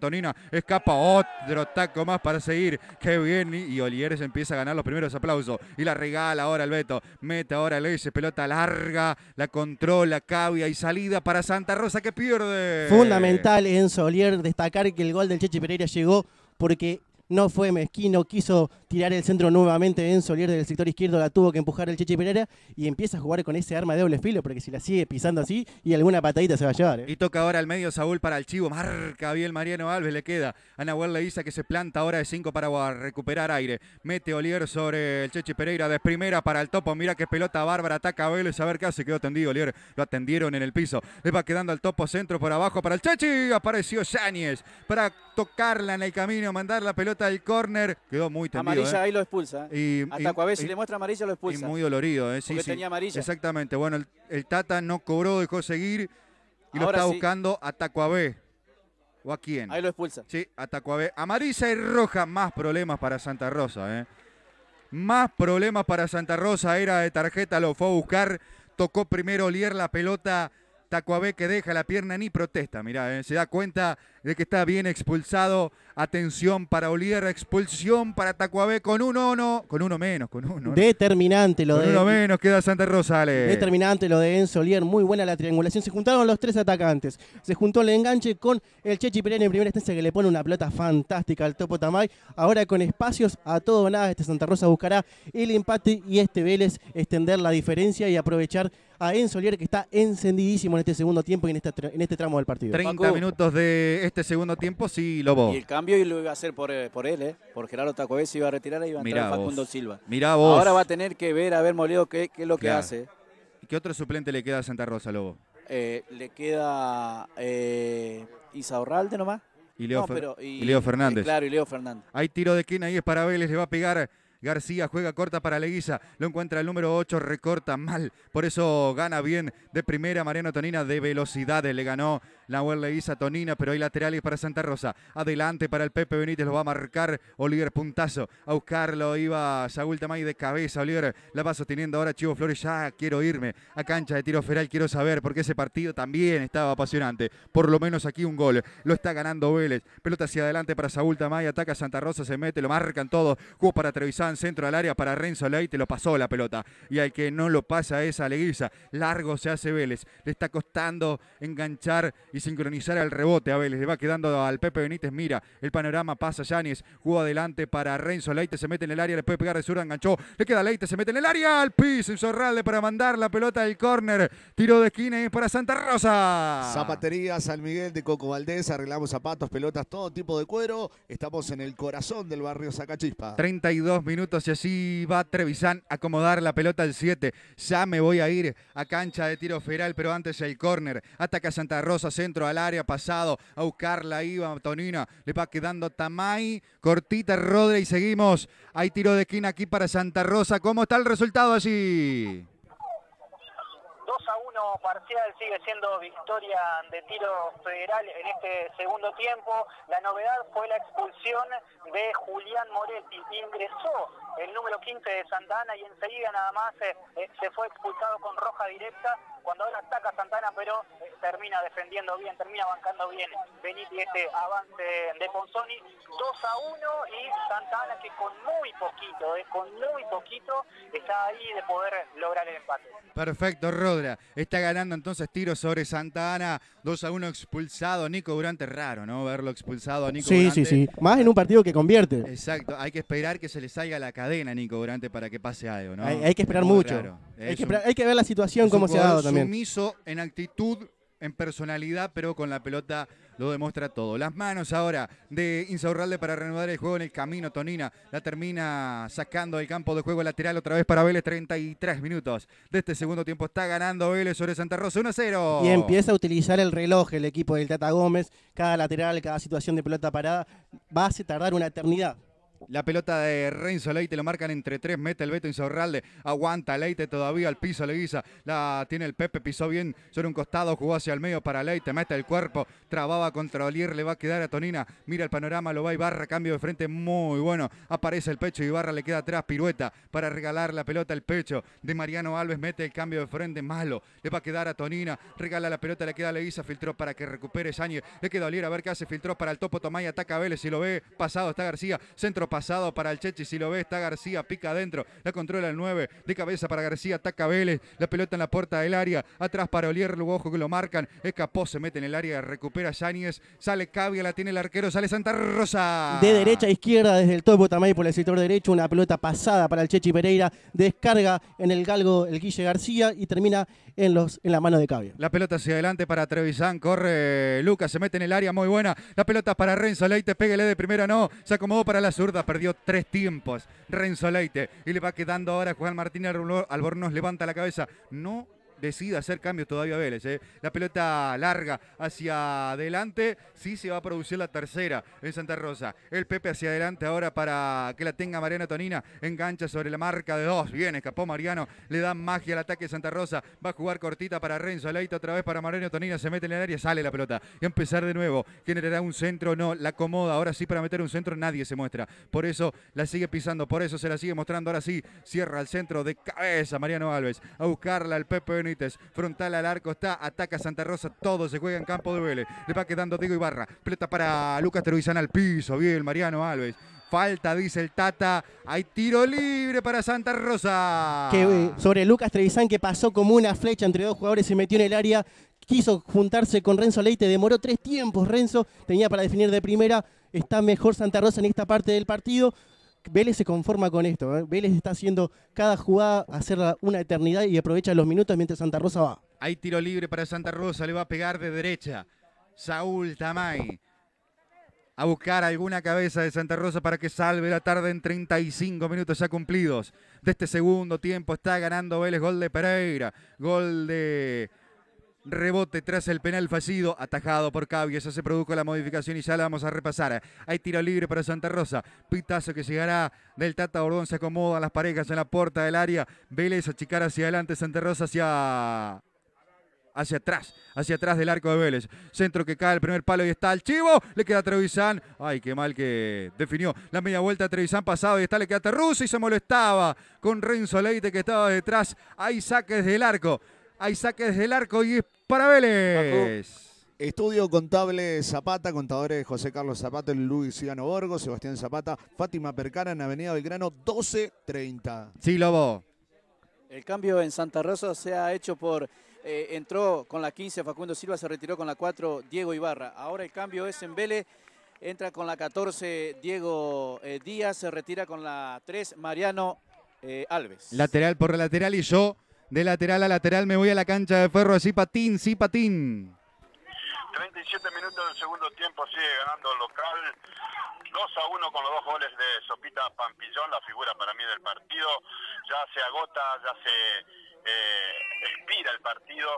escapa otro taco más para seguir. Qué bien. Y Olieres empieza a ganar los primeros aplausos. Y la regala ahora el Beto. Mete ahora el pelota larga, la controla, cabia y salida para Santa Rosa que pierde. Fundamental en Solier destacar que el gol del Cheche Pereira llegó porque no fue mezquino, quiso tirar el centro nuevamente en Solier del sector izquierdo, la tuvo que empujar el Chechi Pereira y empieza a jugar con ese arma de doble filo, porque si la sigue pisando así y alguna patadita se va a llevar. ¿eh? Y toca ahora al medio Saúl para el Chivo, marca bien Mariano Alves, le queda Anahuel le dice que se planta ahora de 5 para recuperar aire, mete Olier sobre el Chechi Pereira de primera para el topo, mira qué pelota bárbara, ataca a Vélez, a ver qué hace, quedó tendido Olier, lo atendieron en el piso, le va quedando al topo centro por abajo para el Chechi, apareció Sáñez para tocarla en el camino, mandar la pelota el córner. Quedó muy tendido. Amarilla ¿eh? ahí lo expulsa. ¿eh? Y, si le muestra amarilla lo expulsa. muy dolorido, ¿eh? Sí, tenía amarilla. Exactamente. Bueno, el, Tata no cobró, dejó seguir. Y lo está buscando a Tacuabé. ¿O a quién? Ahí lo expulsa. Sí, a Tacuabé. Amarilla y roja, más problemas para Santa Rosa, ¿eh? Más problemas para Santa Rosa. Era de tarjeta, lo fue a buscar. Tocó primero Lier la pelota Tacuabé que deja la pierna ni protesta. Mirá, eh, se da cuenta de que está bien expulsado. Atención para Olivier expulsión para Tacuabé con uno, no, con uno menos, con uno. Determinante lo con de. Uno menos queda Santa Ale. Determinante lo de Enzo Olier, muy buena la triangulación. Se juntaron los tres atacantes. Se juntó el enganche con el Chechi Pereira en primera instancia que le pone una plata fantástica al Topo Tamay. Ahora con espacios a todo nada, este Santa Rosa buscará el empate y este Vélez extender la diferencia y aprovechar a Enzo Lier, que está encendidísimo en este segundo tiempo y en este, en este tramo del partido. 30 minutos de este segundo tiempo, sí, Lobo. Y el cambio lo iba a hacer por, eh, él, eh, por Gerardo Taco. se iba a retirar y iba a entrar Facundo Silva. Mirá vos. Ahora va a tener que ver, a ver, Moleo, qué, es lo que hace. ¿Y ¿Qué otro suplente le queda a Santa Rosa, Lobo? Eh, le queda eh, Isaurralde nomás. Y Leo, Leo Fernández. claro, y Leo Fernández. Hay tiro de esquina, ahí es para Vélez, le va a pegar García juega corta para Leguiza. Lo encuentra el número 8, recorta mal. Por eso gana bien de primera Mariano Tonina de velocidades. Le ganó la Nahuel Leguiza Tonina, pero hay laterales para Santa Rosa. Adelante para el Pepe Benítez. Lo va a marcar Oliver Puntazo. A buscarlo iba Saúl Tamay de cabeza. Oliver la va sosteniendo ahora Chivo Flores. Ya quiero irme a cancha de tiro feral. Quiero saber porque ese partido también estaba apasionante. Por lo menos aquí un gol. Lo está ganando Vélez. Pelota hacia adelante para Saúl Tamay. Ataca Santa Rosa. Se mete. Lo marcan todos. Jugó para Trevisán centro al área para Renzo Leite, lo pasó la pelota. Y al que no lo pasa es Aleguiza. Largo se hace Vélez. Le está costando enganchar y sincronizar al rebote a Vélez. Le va quedando al Pepe Benítez. Mira, el panorama pasa Yanis. Jugó adelante para Renzo Leite. Se mete en el área. Le puede pegar de zurda. Enganchó. Le queda Leite. Se mete en el área. Al piso. Zorralde para mandar la pelota del córner. Tiro de esquina y para Santa Rosa. Zapatería San Miguel de Coco Valdés. Arreglamos zapatos, pelotas, todo tipo de cuero. Estamos en el corazón del barrio Sacachispa. 32 minutos y así va Trevisan a acomodar la pelota al 7. Ya me voy a ir a cancha de tiro federal, pero antes el córner. Ataca Santa Rosa, centro al área, pasado a buscarla Iba Tonina. Le va quedando Tamay, cortita Rodri y seguimos. Hay tiro de esquina aquí para Santa Rosa. ¿Cómo está el resultado allí? parcial sigue siendo victoria de tiro federal en este segundo tiempo. La novedad fue la expulsión de Julián Moretti. Ingresó el número 15 de Santana y enseguida nada más eh, eh, se fue expulsado con roja directa cuando ahora ataca Santana, pero eh, termina defendiendo bien, termina bancando bien Benítez este avance de Ponzoni. 2 a 1 y Santana que con muy poquito, eh, con muy poquito está ahí de poder lograr el empate. Perfecto, Rodra. Está ganando entonces tiro sobre Santana. 2 a 1 expulsado. Nico Durante, raro, ¿no? Verlo expulsado a Nico Durante. Sí, sí, sí. Más en un partido que convierte. Exacto. Hay que esperar que se le salga la cadena a Nico Durante para que pase algo, ¿no? Hay, que esperar mucho. Hay que, hay que, ver la situación, cómo se ha dado Sumiso en actitud, en personalidad, pero con la pelota lo demuestra todo. Las manos ahora de Insaurralde para renovar el juego en el camino. Tonina la termina sacando del campo de juego lateral otra vez para Vélez. 33 minutos de este segundo tiempo. Está ganando Vélez sobre Santa Rosa 1-0. Y empieza a utilizar el reloj el equipo del Tata Gómez. Cada lateral, cada situación de pelota parada va a tardar una eternidad. La pelota de Renzo Leite lo marcan entre tres, mete el Beto Zorralde. aguanta Leite todavía al piso, le la tiene el Pepe, pisó bien sobre un costado, jugó hacia el medio para Leite, mete el cuerpo, trababa contra Olier, le va a quedar a Tonina, mira el panorama, lo va Ibarra, cambio de frente muy bueno, aparece el pecho, Ibarra le queda atrás, pirueta para regalar la pelota al pecho de Mariano Alves, mete el cambio de frente, malo, le va a quedar a Tonina, regala la pelota, le queda a Leguiza, filtró para que recupere Sáñez, le queda a ver qué hace, filtró para el Topo Tomay, ataca a Vélez, si lo ve, pasado está García, centro pasado para el Chechi, si lo ve está García, pica adentro, la controla el 9, de cabeza para García, ataca Vélez, la pelota en la puerta del área, atrás para Olier, luego que lo marcan, escapó, se mete en el área, recupera Yáñez, sale Cavia, la tiene el arquero, sale Santa Rosa. De derecha a izquierda desde el topo también por el sector derecho, una pelota pasada para el Chechi Pereira, descarga en el galgo el Guille García y termina en, los, en la mano de Cavia. La pelota hacia adelante para Trevisan, corre Lucas, se mete en el área, muy buena, la pelota para Renzo, Leite, pégale de primera, no, se acomodó para la zurda perdió tres tiempos. Renzo Leite y le va quedando ahora Juan Martínez Albornoz. Levanta la cabeza. No decide hacer cambios todavía Vélez. ¿eh? La pelota larga hacia adelante. Sí se va a producir la tercera en Santa Rosa. El Pepe hacia adelante ahora para que la tenga Mariano Tonina. Engancha sobre la marca de dos. Bien, escapó Mariano. Le da magia al ataque de Santa Rosa. Va a jugar cortita para Renzo. Leita otra vez para Mariano Tonina. Se mete en el área, sale la pelota. Y empezar de nuevo. Generará un centro. No, la acomoda. Ahora sí, para meter un centro nadie se muestra. Por eso la sigue pisando. Por eso se la sigue mostrando. Ahora sí, cierra el centro de cabeza Mariano Alves. A buscarla el Pepe Frontal al arco está. Ataca Santa Rosa. Todo se juega en campo de Vélez. Le va quedando Diego Ibarra. Pleta para Lucas trevisán al piso. Bien, Mariano Alves. Falta, dice el Tata. Hay tiro libre para Santa Rosa. Eh, sobre Lucas Trevisan que pasó como una flecha entre dos jugadores, se metió en el área, quiso juntarse con Renzo Leite, demoró tres tiempos Renzo, tenía para definir de primera. Está mejor Santa Rosa en esta parte del partido. Vélez se conforma con esto. ¿eh? Vélez está haciendo cada jugada hacerla una eternidad y aprovecha los minutos mientras Santa Rosa va. Hay tiro libre para Santa Rosa, le va a pegar de derecha. Saúl Tamay. A buscar alguna cabeza de Santa Rosa para que salve la tarde en 35 minutos ya cumplidos. De este segundo tiempo está ganando Vélez. Gol de Pereira. Gol de Rebote tras el penal fallido, atajado por Cabias. Ya se produjo la modificación y ya la vamos a repasar. Hay tiro libre para Santa Rosa. Pitazo que llegará del Tata Bordón. Se acomodan las parejas en la puerta del área. Vélez achicar hacia adelante. Santa Rosa hacia hacia atrás, hacia atrás del arco de Vélez. Centro que cae el primer palo y está el Chivo. Le queda a Trevisan. Ay, qué mal que definió. La media vuelta a Trevisan pasado y está, le queda a y se molestaba con Renzo Leite que estaba detrás. Hay saques del arco. Hay desde el arco y es para Vélez. Estudio Contable Zapata, contadores José Carlos Zapata, Luis Ciano Borgo, Sebastián Zapata, Fátima Percara en Avenida Belgrano 1230. Sí, Lobo. El cambio en Santa Rosa se ha hecho por eh, entró con la 15 Facundo Silva, se retiró con la 4 Diego Ibarra. Ahora el cambio es en Vélez, entra con la 14 Diego eh, Díaz, se retira con la 3 Mariano eh, Alves. Lateral por lateral y yo de lateral a lateral me voy a la cancha de Ferro. así patín, sí, patín. 37 minutos del segundo tiempo, sigue ganando el local. 2 a 1 con los dos goles de Sopita Pampillón, la figura para mí del partido. Ya se agota, ya se eh, expira el partido.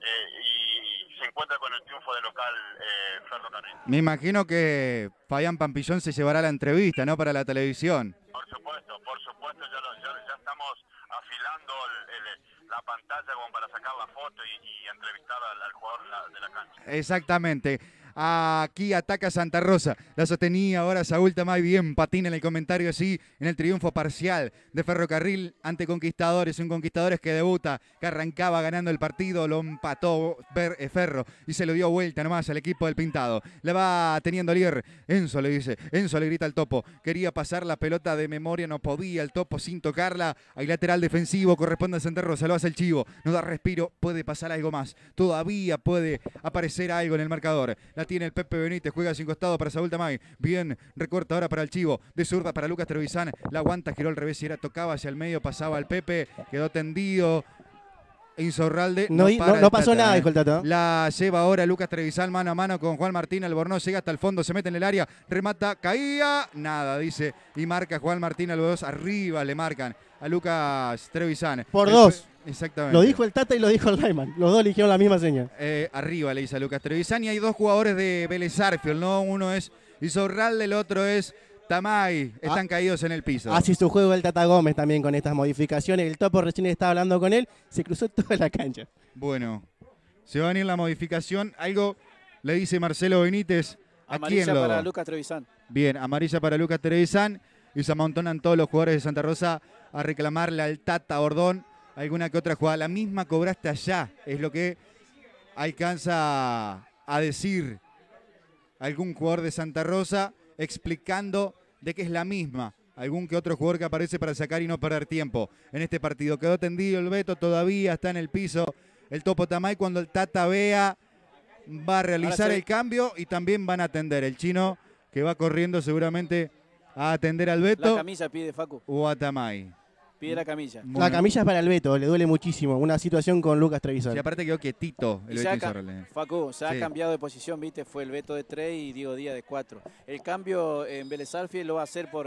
Eh, y se encuentra con el triunfo del local eh, Ferro Carril. Me imagino que Fabián Pampillón se llevará la entrevista, ¿no? Para la televisión. Por supuesto, por supuesto, ya, estamos afilando el la pantalla como para sacar la foto y, y entrevistar al, jugador de la cancha. Exactamente. Aquí ataca Santa Rosa. La sostenía ahora Saúl Tamay. Bien, patina en el comentario así en el triunfo parcial de Ferrocarril ante Conquistadores. Un Conquistadores que debuta, que arrancaba ganando el partido. Lo empató eh, Ferro y se lo dio vuelta nomás al equipo del Pintado. Le va teniendo alier Enzo le dice. Enzo le grita al topo. Quería pasar la pelota de memoria, no podía. El topo sin tocarla. Hay lateral defensivo. Corresponde a Santa Rosa. Lo hace el chivo. No da respiro. Puede pasar algo más. Todavía puede aparecer algo en el marcador. La tiene el Pepe Benítez. Juega sin costado para Saúl Tamay. Bien. Recorta ahora para el Chivo. De zurda para Lucas Trevisan. La aguanta, giró al revés y era tocaba hacia el medio. Pasaba al Pepe. Quedó tendido. Insorralde. No, pasó nada, ¿eh? dijo el La lleva ahora Lucas Trevisán mano a mano con Juan Martín Albornoz. Llega hasta el fondo, se mete en el área, remata, caía, nada, dice. Y marca Juan Martín Albornoz. Arriba le marcan a Lucas Trevisan. Por dos. Exactamente. Lo dijo el Tata y lo dijo el Lyman. Los dos eligieron la misma señal. Eh, arriba le dice a Lucas Y Hay dos jugadores de Vélez ¿no? Uno es Isorral, el otro es Tamay. Están ah, caídos en el piso. Así su juego el Tata Gómez también con estas modificaciones. El topo recién estaba hablando con él. Se cruzó toda la cancha. Bueno, se va a venir la modificación. Algo le dice Marcelo Benítez. amarilla para Lucas Trevisan. Bien, amarilla para Lucas Trevisan. Y se amontonan todos los jugadores de Santa Rosa a reclamarle al Tata Ordón alguna que otra jugada. La misma cobraste allá, es lo que alcanza a decir algún jugador de Santa Rosa explicando de que es la misma. Algún que otro jugador que aparece para sacar y no perder tiempo en este partido. Quedó tendido el Beto, todavía está en el piso el Topo Tamay cuando el Tata Vea va a realizar el cambio y también van a atender el chino que va corriendo seguramente a atender al Beto. La camisa pide Facu. O a Tamay. Pide la camilla. la camilla es para el Beto, le duele muchísimo. Una situación con Lucas Trevisor. Y aparte quedó quietito el Beto eh. Facu, se ha cambiado de posición, viste, fue el Beto de 3 y Diego Díaz de 4. El cambio en Vélez lo va a hacer por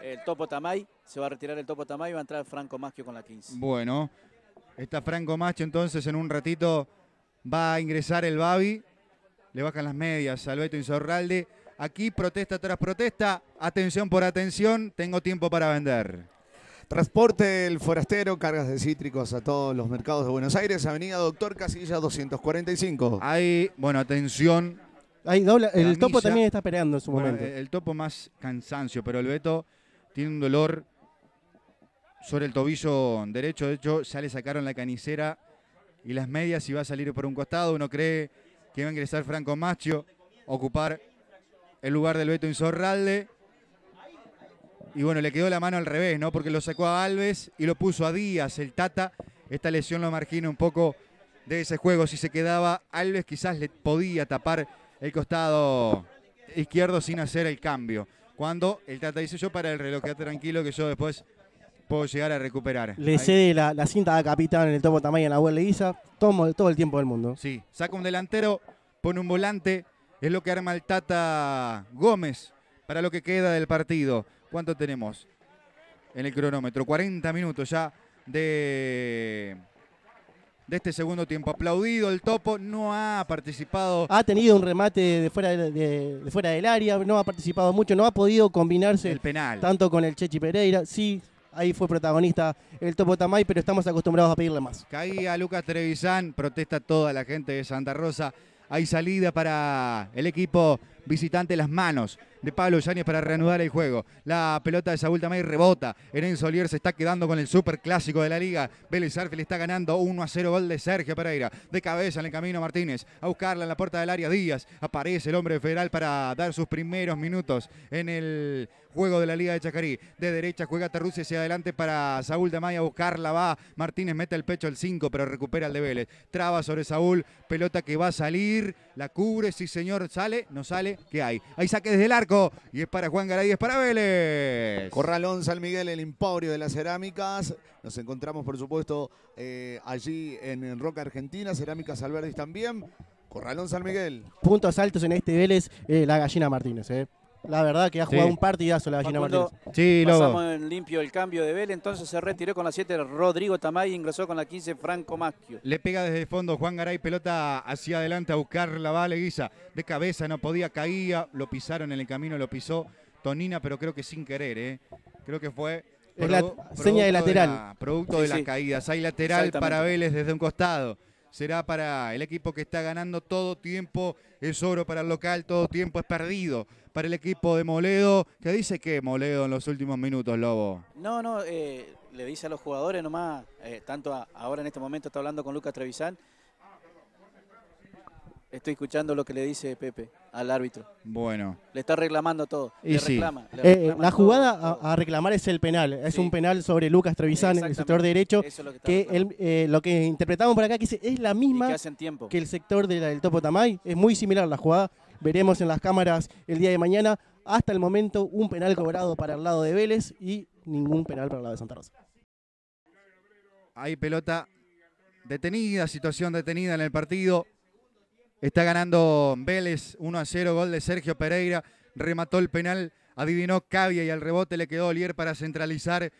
el Topo Tamay. Se va a retirar el Topo Tamay y va a entrar Franco Maschio con la 15. Bueno, está Franco Maschio entonces en un ratito va a ingresar el Babi. Le bajan las medias al Beto Insorralde Aquí protesta tras protesta. Atención por atención. Tengo tiempo para vender. Transporte el forastero, cargas de cítricos a todos los mercados de Buenos Aires, Avenida Doctor Casilla 245. Hay, bueno, atención. Hay el topo también está peleando en su momento. El topo más cansancio, pero el Beto tiene un dolor sobre el tobillo derecho. De hecho, ya le sacaron la canicera y las medias y va a salir por un costado. Uno cree que va a ingresar Franco Macho, ocupar el lugar del Beto Insorralde. Y bueno, le quedó la mano al revés, ¿no? Porque lo sacó a Alves y lo puso a Díaz, el Tata. Esta lesión lo margina un poco de ese juego. Si se quedaba Alves, quizás le podía tapar el costado izquierdo sin hacer el cambio. Cuando el Tata dice yo para el reloj, quédate tranquilo que yo después puedo llegar a recuperar. Le cede la, cinta a capitán en el tomo tamaño en la Isa tomo todo el tiempo del mundo. Sí, saca un delantero, pone un volante, es lo que arma el Tata Gómez para lo que queda del partido. ¿Cuánto tenemos en el cronómetro? 40 minutos ya de, de este segundo tiempo. Aplaudido el topo, no ha participado. Ha tenido un remate de fuera, de, fuera del área, no ha participado mucho, no ha podido combinarse tanto con el Chechi Pereira. Sí, ahí fue protagonista el Topo Tamay, pero estamos acostumbrados a pedirle más. a Lucas Trevisan, protesta toda la gente de Santa Rosa. Hay salida para el equipo visitante Las Manos de Pablo Yáñez para reanudar el juego. La pelota de Saúl Damay rebota. Enzo Solier se está quedando con el super clásico de la liga. Vélez Arfi le está ganando 1 a 0 gol de Sergio Pereira. De cabeza en el camino Martínez. A buscarla en la puerta del área Díaz. Aparece el hombre federal para dar sus primeros minutos en el juego de la Liga de Chacarí. De derecha juega Terruce hacia adelante para Saúl Damay a buscarla. Va Martínez, mete el pecho al 5, pero recupera el de Vélez. Traba sobre Saúl. Pelota que va a salir. La cubre, sí señor, sale, no sale, ¿qué hay? Ahí saque desde el arco y es para Juan Garay, es para Vélez. Corralón San Miguel, el emporio de las cerámicas. Nos encontramos, por supuesto, eh, allí en, Roca Argentina, Cerámicas Alverdis también. Corralón San Miguel. Puntos altos en este Vélez, eh, la gallina Martínez. Eh. La verdad que ha jugado un partidazo la gallina Martínez. Sí, Pasamos en limpio el cambio de Vélez, entonces se retiró con la 7 Rodrigo Tamay ingresó con la 15 Franco Maschio. Le pega desde el fondo Juan Garay, pelota hacia adelante a buscar la bala Guisa. De cabeza no podía, caía, lo pisaron en el camino, lo pisó Tonina, pero creo que sin querer, ¿eh? Creo que fue... Es la seña de lateral. producto de las caídas. Hay lateral para Vélez desde un costado será para el equipo que está ganando todo tiempo, es oro para el local, todo tiempo es perdido para el equipo de Moledo. ¿Qué dice que Moledo en los últimos minutos, Lobo? No, no, eh, le dice a los jugadores nomás, eh, tanto ahora en este momento está hablando con Lucas Trevisan, Estoy escuchando lo que le dice Pepe al árbitro. Bueno. Le está reclamando todo. le eh, reclama, la jugada A, reclamar es el penal. Es un penal sobre Lucas Trevisan en el sector derecho. Es lo que, eh, lo que interpretamos por acá que es, la misma que, que, el sector del Topo Tamay. Es muy similar la jugada. Veremos en las cámaras el día de mañana. Hasta el momento un penal cobrado para el lado de Vélez y ningún penal para el lado de Santa Rosa. Hay pelota detenida, situación detenida en el partido. Está ganando Vélez 1 a 0, gol de Sergio Pereira. Remató el penal, adivinó Cavia y al rebote le quedó Olier para centralizar,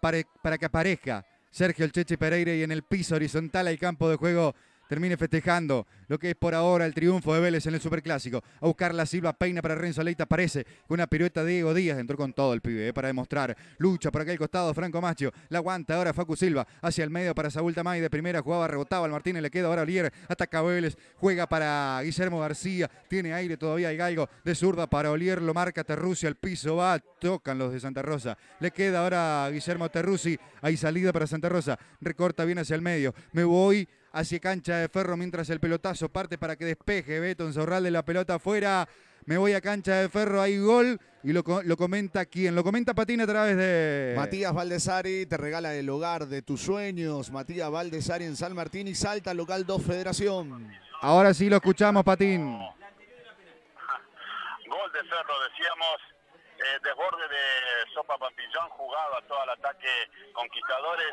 para que aparezca Sergio el Cheche Pereira y en el piso horizontal hay campo de juego termine festejando lo que es por ahora el triunfo de Vélez en el Superclásico. A buscar la Silva, peina para Renzo Leita, aparece con una pirueta Diego Díaz, entró con todo el pibe eh, para demostrar. Lucha por aquel costado, Franco Macho, la aguanta ahora Facu Silva, hacia el medio para Saúl Tamay, de primera jugaba, rebotaba al Martínez, le queda ahora Olier, ataca Vélez, juega para Guillermo García, tiene aire todavía hay Galgo, de zurda para Olier, lo marca Terrucci, al piso va, tocan los de Santa Rosa, le queda ahora Guillermo Terrucci, hay salida para Santa Rosa, recorta bien hacia el medio, me voy hacia cancha de Ferro mientras el pelotazo parte para que despeje Beto Zorral de la pelota afuera. Me voy a cancha de Ferro, hay gol y lo, lo comenta quién, lo comenta Patín a través de... Matías Valdesari te regala el hogar de tus sueños, Matías Valdesari en San Martín y Salta, local 2 Federación. Ahora sí lo escuchamos Patín. Gol de Ferro, decíamos, eh, desborde de Sopa Pampillón, jugado a todo el ataque Conquistadores,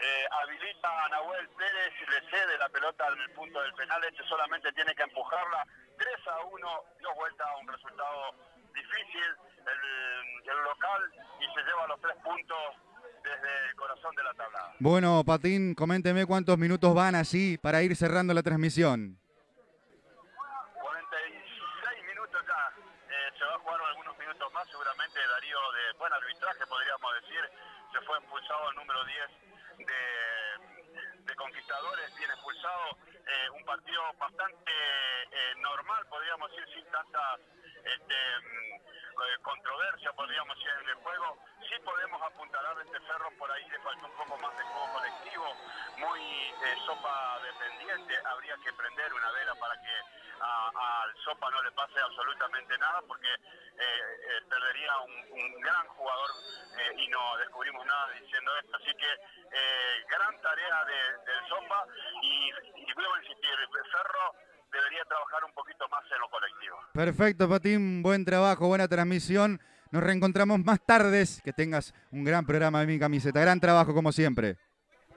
eh, habilita a Nahuel Pérez y le cede la pelota al punto del penal, este solamente tiene que empujarla, 3 a 1, dos vueltas, a un resultado difícil, el, local, y se lleva los tres puntos desde el corazón de la tabla. Bueno, Patín, coménteme cuántos minutos van así para ir cerrando la transmisión. 46 minutos acá. Eh, se va a jugar algunos minutos más, seguramente Darío de buen arbitraje, podríamos decir. Se fue impulsado al número 10 de, conquistadores bien expulsado, eh, un partido bastante eh, normal, podríamos decir, sin tantas este, mm, eh, controversia, podríamos pues, decir, en el juego. si podemos apuntalar a este Ferro, por ahí le falta un poco más de juego colectivo, muy eh, sopa dependiente. Habría que prender una vela para que al sopa no le pase absolutamente nada, porque eh, perdería un, gran jugador y no descubrimos nada diciendo esto. Así que gran tarea del sopa y, luego el Perfecto, Patín. Buen trabajo, buena transmisión. Nos reencontramos más tarde. Que tengas un gran programa de mi camiseta. Gran trabajo, como siempre.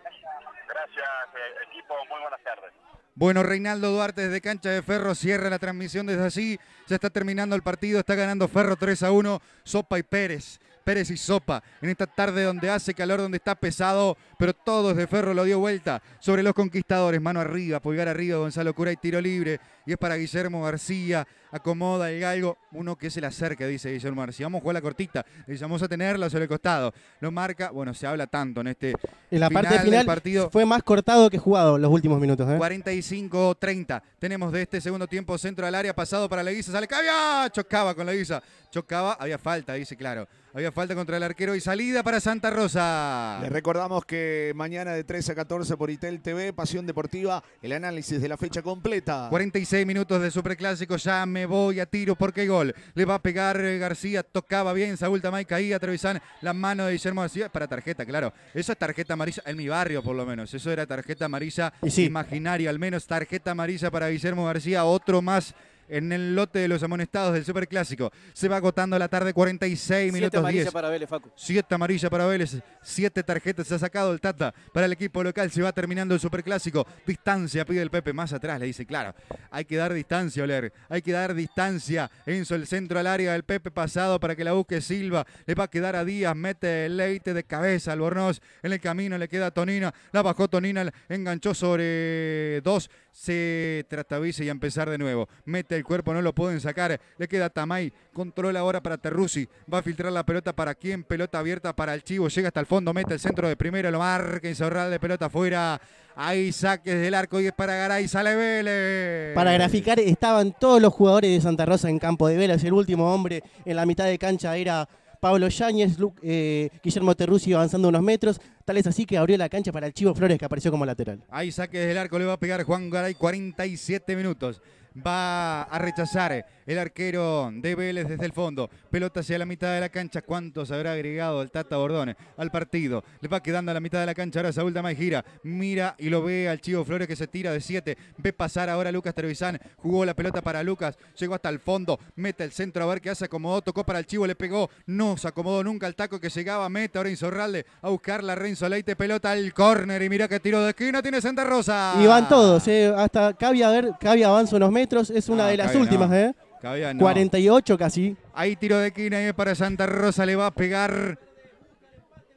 Gracias, eh, equipo. Muy buenas tardes. Bueno, Reinaldo Duarte desde Cancha de Ferro cierra la transmisión desde allí. Ya está terminando el partido. Está ganando Ferro 3 a 1. Sopa y Pérez. Pérez y Sopa. En esta tarde donde hace calor, donde está pesado, pero todos de Ferro lo dio vuelta sobre los conquistadores. Mano arriba, pulgar arriba, Gonzalo Cura y tiro libre. Y es para Guillermo García. Acomoda el galgo. Uno que se le acerca, dice Guillermo García. Vamos a jugar la cortita. Vamos a tenerla sobre el costado. Lo marca. Bueno, se habla tanto en este en la parte final del partido. Fue más cortado que jugado los últimos minutos. 45 ¿eh? 45-30. Tenemos de este segundo tiempo centro al área. Pasado para Leguiza. Sale Cavia. Chocaba con la Leguiza. Chocaba. Había falta, dice claro. Había falta contra el arquero y salida para Santa Rosa. Les recordamos que mañana de 13 a 14 por Itel TV, Pasión Deportiva, el análisis de la fecha completa. 46 minutos de Superclásico, ya me voy a tiro porque hay gol. Le va a pegar García, tocaba bien Saúl Tamay, caía atravesan la mano de Guillermo García para tarjeta, claro. Esa es tarjeta amarilla, en mi barrio por lo menos, eso era tarjeta amarilla imaginaria, al menos tarjeta amarilla para Guillermo García, otro más en el lote de los amonestados del Superclásico. Se va agotando la tarde, 46 minutos Siete para Vélez, Facu. Siete amarillas para Vélez, siete tarjetas se ha sacado el Tata para el equipo local. Se va terminando el Superclásico. Distancia pide el Pepe, más atrás le dice, claro, hay que dar distancia, Oler. Hay que dar distancia. Enzo, el centro al área del Pepe pasado para que la busque Silva. Le va a quedar a Díaz, mete el leite de cabeza Albornoz. En el camino le queda Tonina, la bajó Tonina, enganchó sobre dos se trataviese y a empezar de nuevo. Mete el cuerpo, no lo pueden sacar. Le queda Tamay. Controla ahora para Terrusi. Va a filtrar la pelota para quien. Pelota abierta para el Chivo. Llega hasta el fondo. Mete el centro de primero, Lo marca Insaurral de pelota afuera. Ahí saques del arco y es para Garay. Sale Vélez. Para graficar, estaban todos los jugadores de Santa Rosa en campo de Vélez. El último hombre en la mitad de cancha era Pablo Yáñez, Luke, eh, Guillermo Terrucci avanzando unos metros. Tal es así que abrió la cancha para el Chivo Flores que apareció como lateral. Ahí saque desde el arco, le va a pegar Juan Garay, 47 minutos. Va a rechazar el arquero de Vélez desde el fondo. Pelota hacia la mitad de la cancha. ¿Cuántos habrá agregado el Tata Bordone al partido? Le va quedando a la mitad de la cancha. Ahora Saúl Damay gira, mira y lo ve al Chivo Flores que se tira de 7. Ve pasar ahora Lucas Trevisan. Jugó la pelota para Lucas. Llegó hasta el fondo. Mete el centro a ver qué hace. Acomodó, tocó para el Chivo, le pegó. No se acomodó nunca el taco que llegaba. Mete ahora Insorralde a buscarla. Renzo Leite, pelota al córner. Y mira qué tiro de esquina tiene Santa Rosa. Y van todos, eh. hasta cabe a ver, avanza unos metros. Es una ah, de las últimas, ¿eh? 48 casi. Ahí tiro de esquina y para Santa Rosa le va a pegar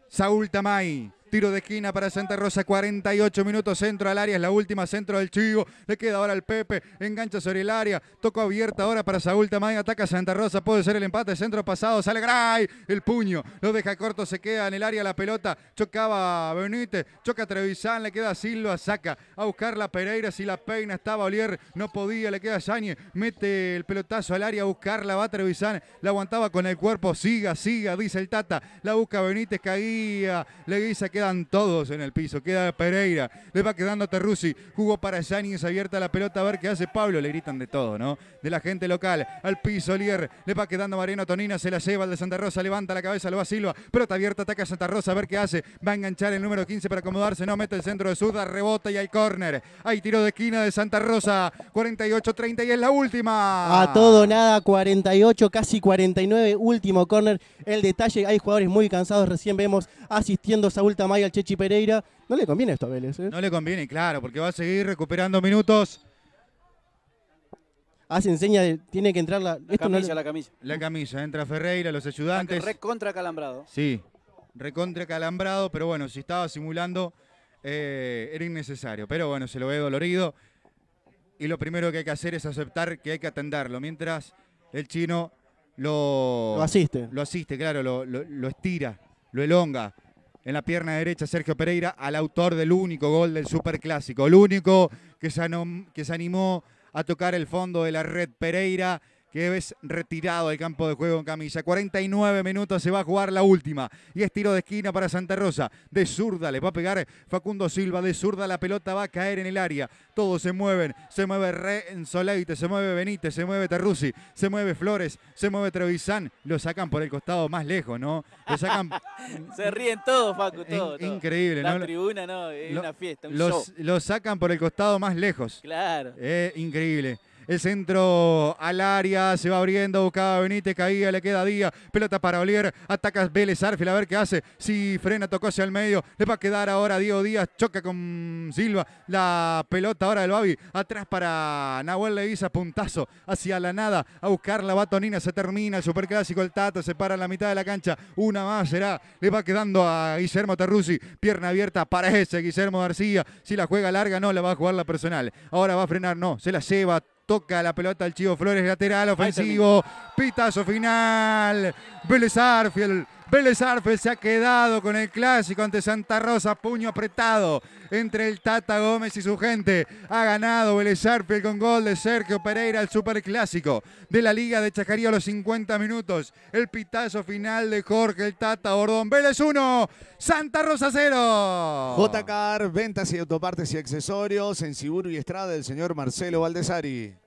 Saúl Tamay. Tiro de esquina para Santa Rosa, 48 minutos, centro al área, es la última, centro del Chivo, le queda ahora al Pepe, engancha sobre el área, toco abierta ahora para Saúl Tamay, ataca Santa Rosa, puede ser el empate, centro pasado, sale Gray, el puño, lo deja corto, se queda en el área la pelota, chocaba Benítez, choca Trevisan, le queda Silva, saca a buscar la Pereira, si la peina estaba Olier, no podía, le queda Sáñez mete el pelotazo al área a buscarla, va Trevisan, la aguantaba con el cuerpo, siga, siga, dice el Tata, la busca Benítez, caía, le dice quedan todos en el piso. Queda Pereira, le va quedando Terrusi. Jugó para Se abierta la pelota a ver qué hace Pablo. Le gritan de todo, ¿no? De la gente local. Al piso Lier, le va quedando Mariano Tonina, se la lleva al de Santa Rosa, levanta la cabeza, lo va Silva. Pelota abierta, ataca Santa Rosa, a ver qué hace. Va a enganchar el número 15 para acomodarse, no mete el centro de Zurda, rebota y hay córner. Hay tiro de esquina de Santa Rosa. 48-30 y es la última. A todo nada, 48, casi 49, último córner. El detalle, hay jugadores muy cansados, recién vemos asistiendo esa última. Maya al Chechi Pereira. No le conviene esto a Vélez. ¿eh? No le conviene, claro, porque va a seguir recuperando minutos. Hace enseña, tiene que entrar la, camisa, la camisa, entra Ferreira, los ayudantes. Recontra calambrado. Sí, recontra calambrado, pero bueno, si estaba simulando eh, era innecesario. Pero bueno, se lo ve dolorido. Y lo primero que hay que hacer es aceptar que hay que atenderlo. Mientras el chino lo, asiste. Lo asiste, claro, lo, lo estira, lo elonga en la pierna derecha Sergio Pereira, al autor del único gol del Superclásico, el único que se, que se animó a tocar el fondo de la red Pereira que es retirado del campo de juego en camisa. 49 minutos se va a jugar la última. Y es tiro de esquina para Santa Rosa. De zurda le va a pegar Facundo Silva. De zurda la pelota va a caer en el área. Todos se mueven. Se mueve Leite. se mueve Benítez, se mueve Terrusi, se mueve Flores, se mueve Trevisan. Lo sacan por el costado más lejos, ¿no? se ríen todos, Facu, todo, Increíble, ¿no? La tribuna, no, es una fiesta, Lo sacan por el costado más lejos. Claro. Es eh, increíble. El centro al área, se va abriendo, buscaba Benítez, caía, le queda Díaz. pelota para Olier, ataca Vélez Arfil, a ver qué hace, si frena, tocó hacia el medio, le va a quedar ahora Diego Díaz, choca con Silva, la pelota ahora del Babi, atrás para Nahuel Leguiza, puntazo hacia la nada, a buscar la batonina, se termina el superclásico, el Tato se para en la mitad de la cancha, una más será, le va quedando a Guillermo Terruzzi, pierna abierta para ese Guillermo García, si la juega larga no, Le va a jugar la personal, ahora va a frenar, no, se la lleva Toca la pelota al Chivo Flores, lateral ofensivo. Pitazo final. Vélez Arfiel Vélez se ha quedado con el clásico ante Santa Rosa, puño apretado entre el Tata Gómez y su gente. Ha ganado Vélez Arfe con gol de Sergio Pereira, el superclásico de la Liga de Chacarí a los 50 minutos. El pitazo final de Jorge el Tata Bordón. Vélez 1, Santa Rosa 0. JCAR, ventas y autopartes y accesorios en Siburu y Estrada, el señor Marcelo Valdesari.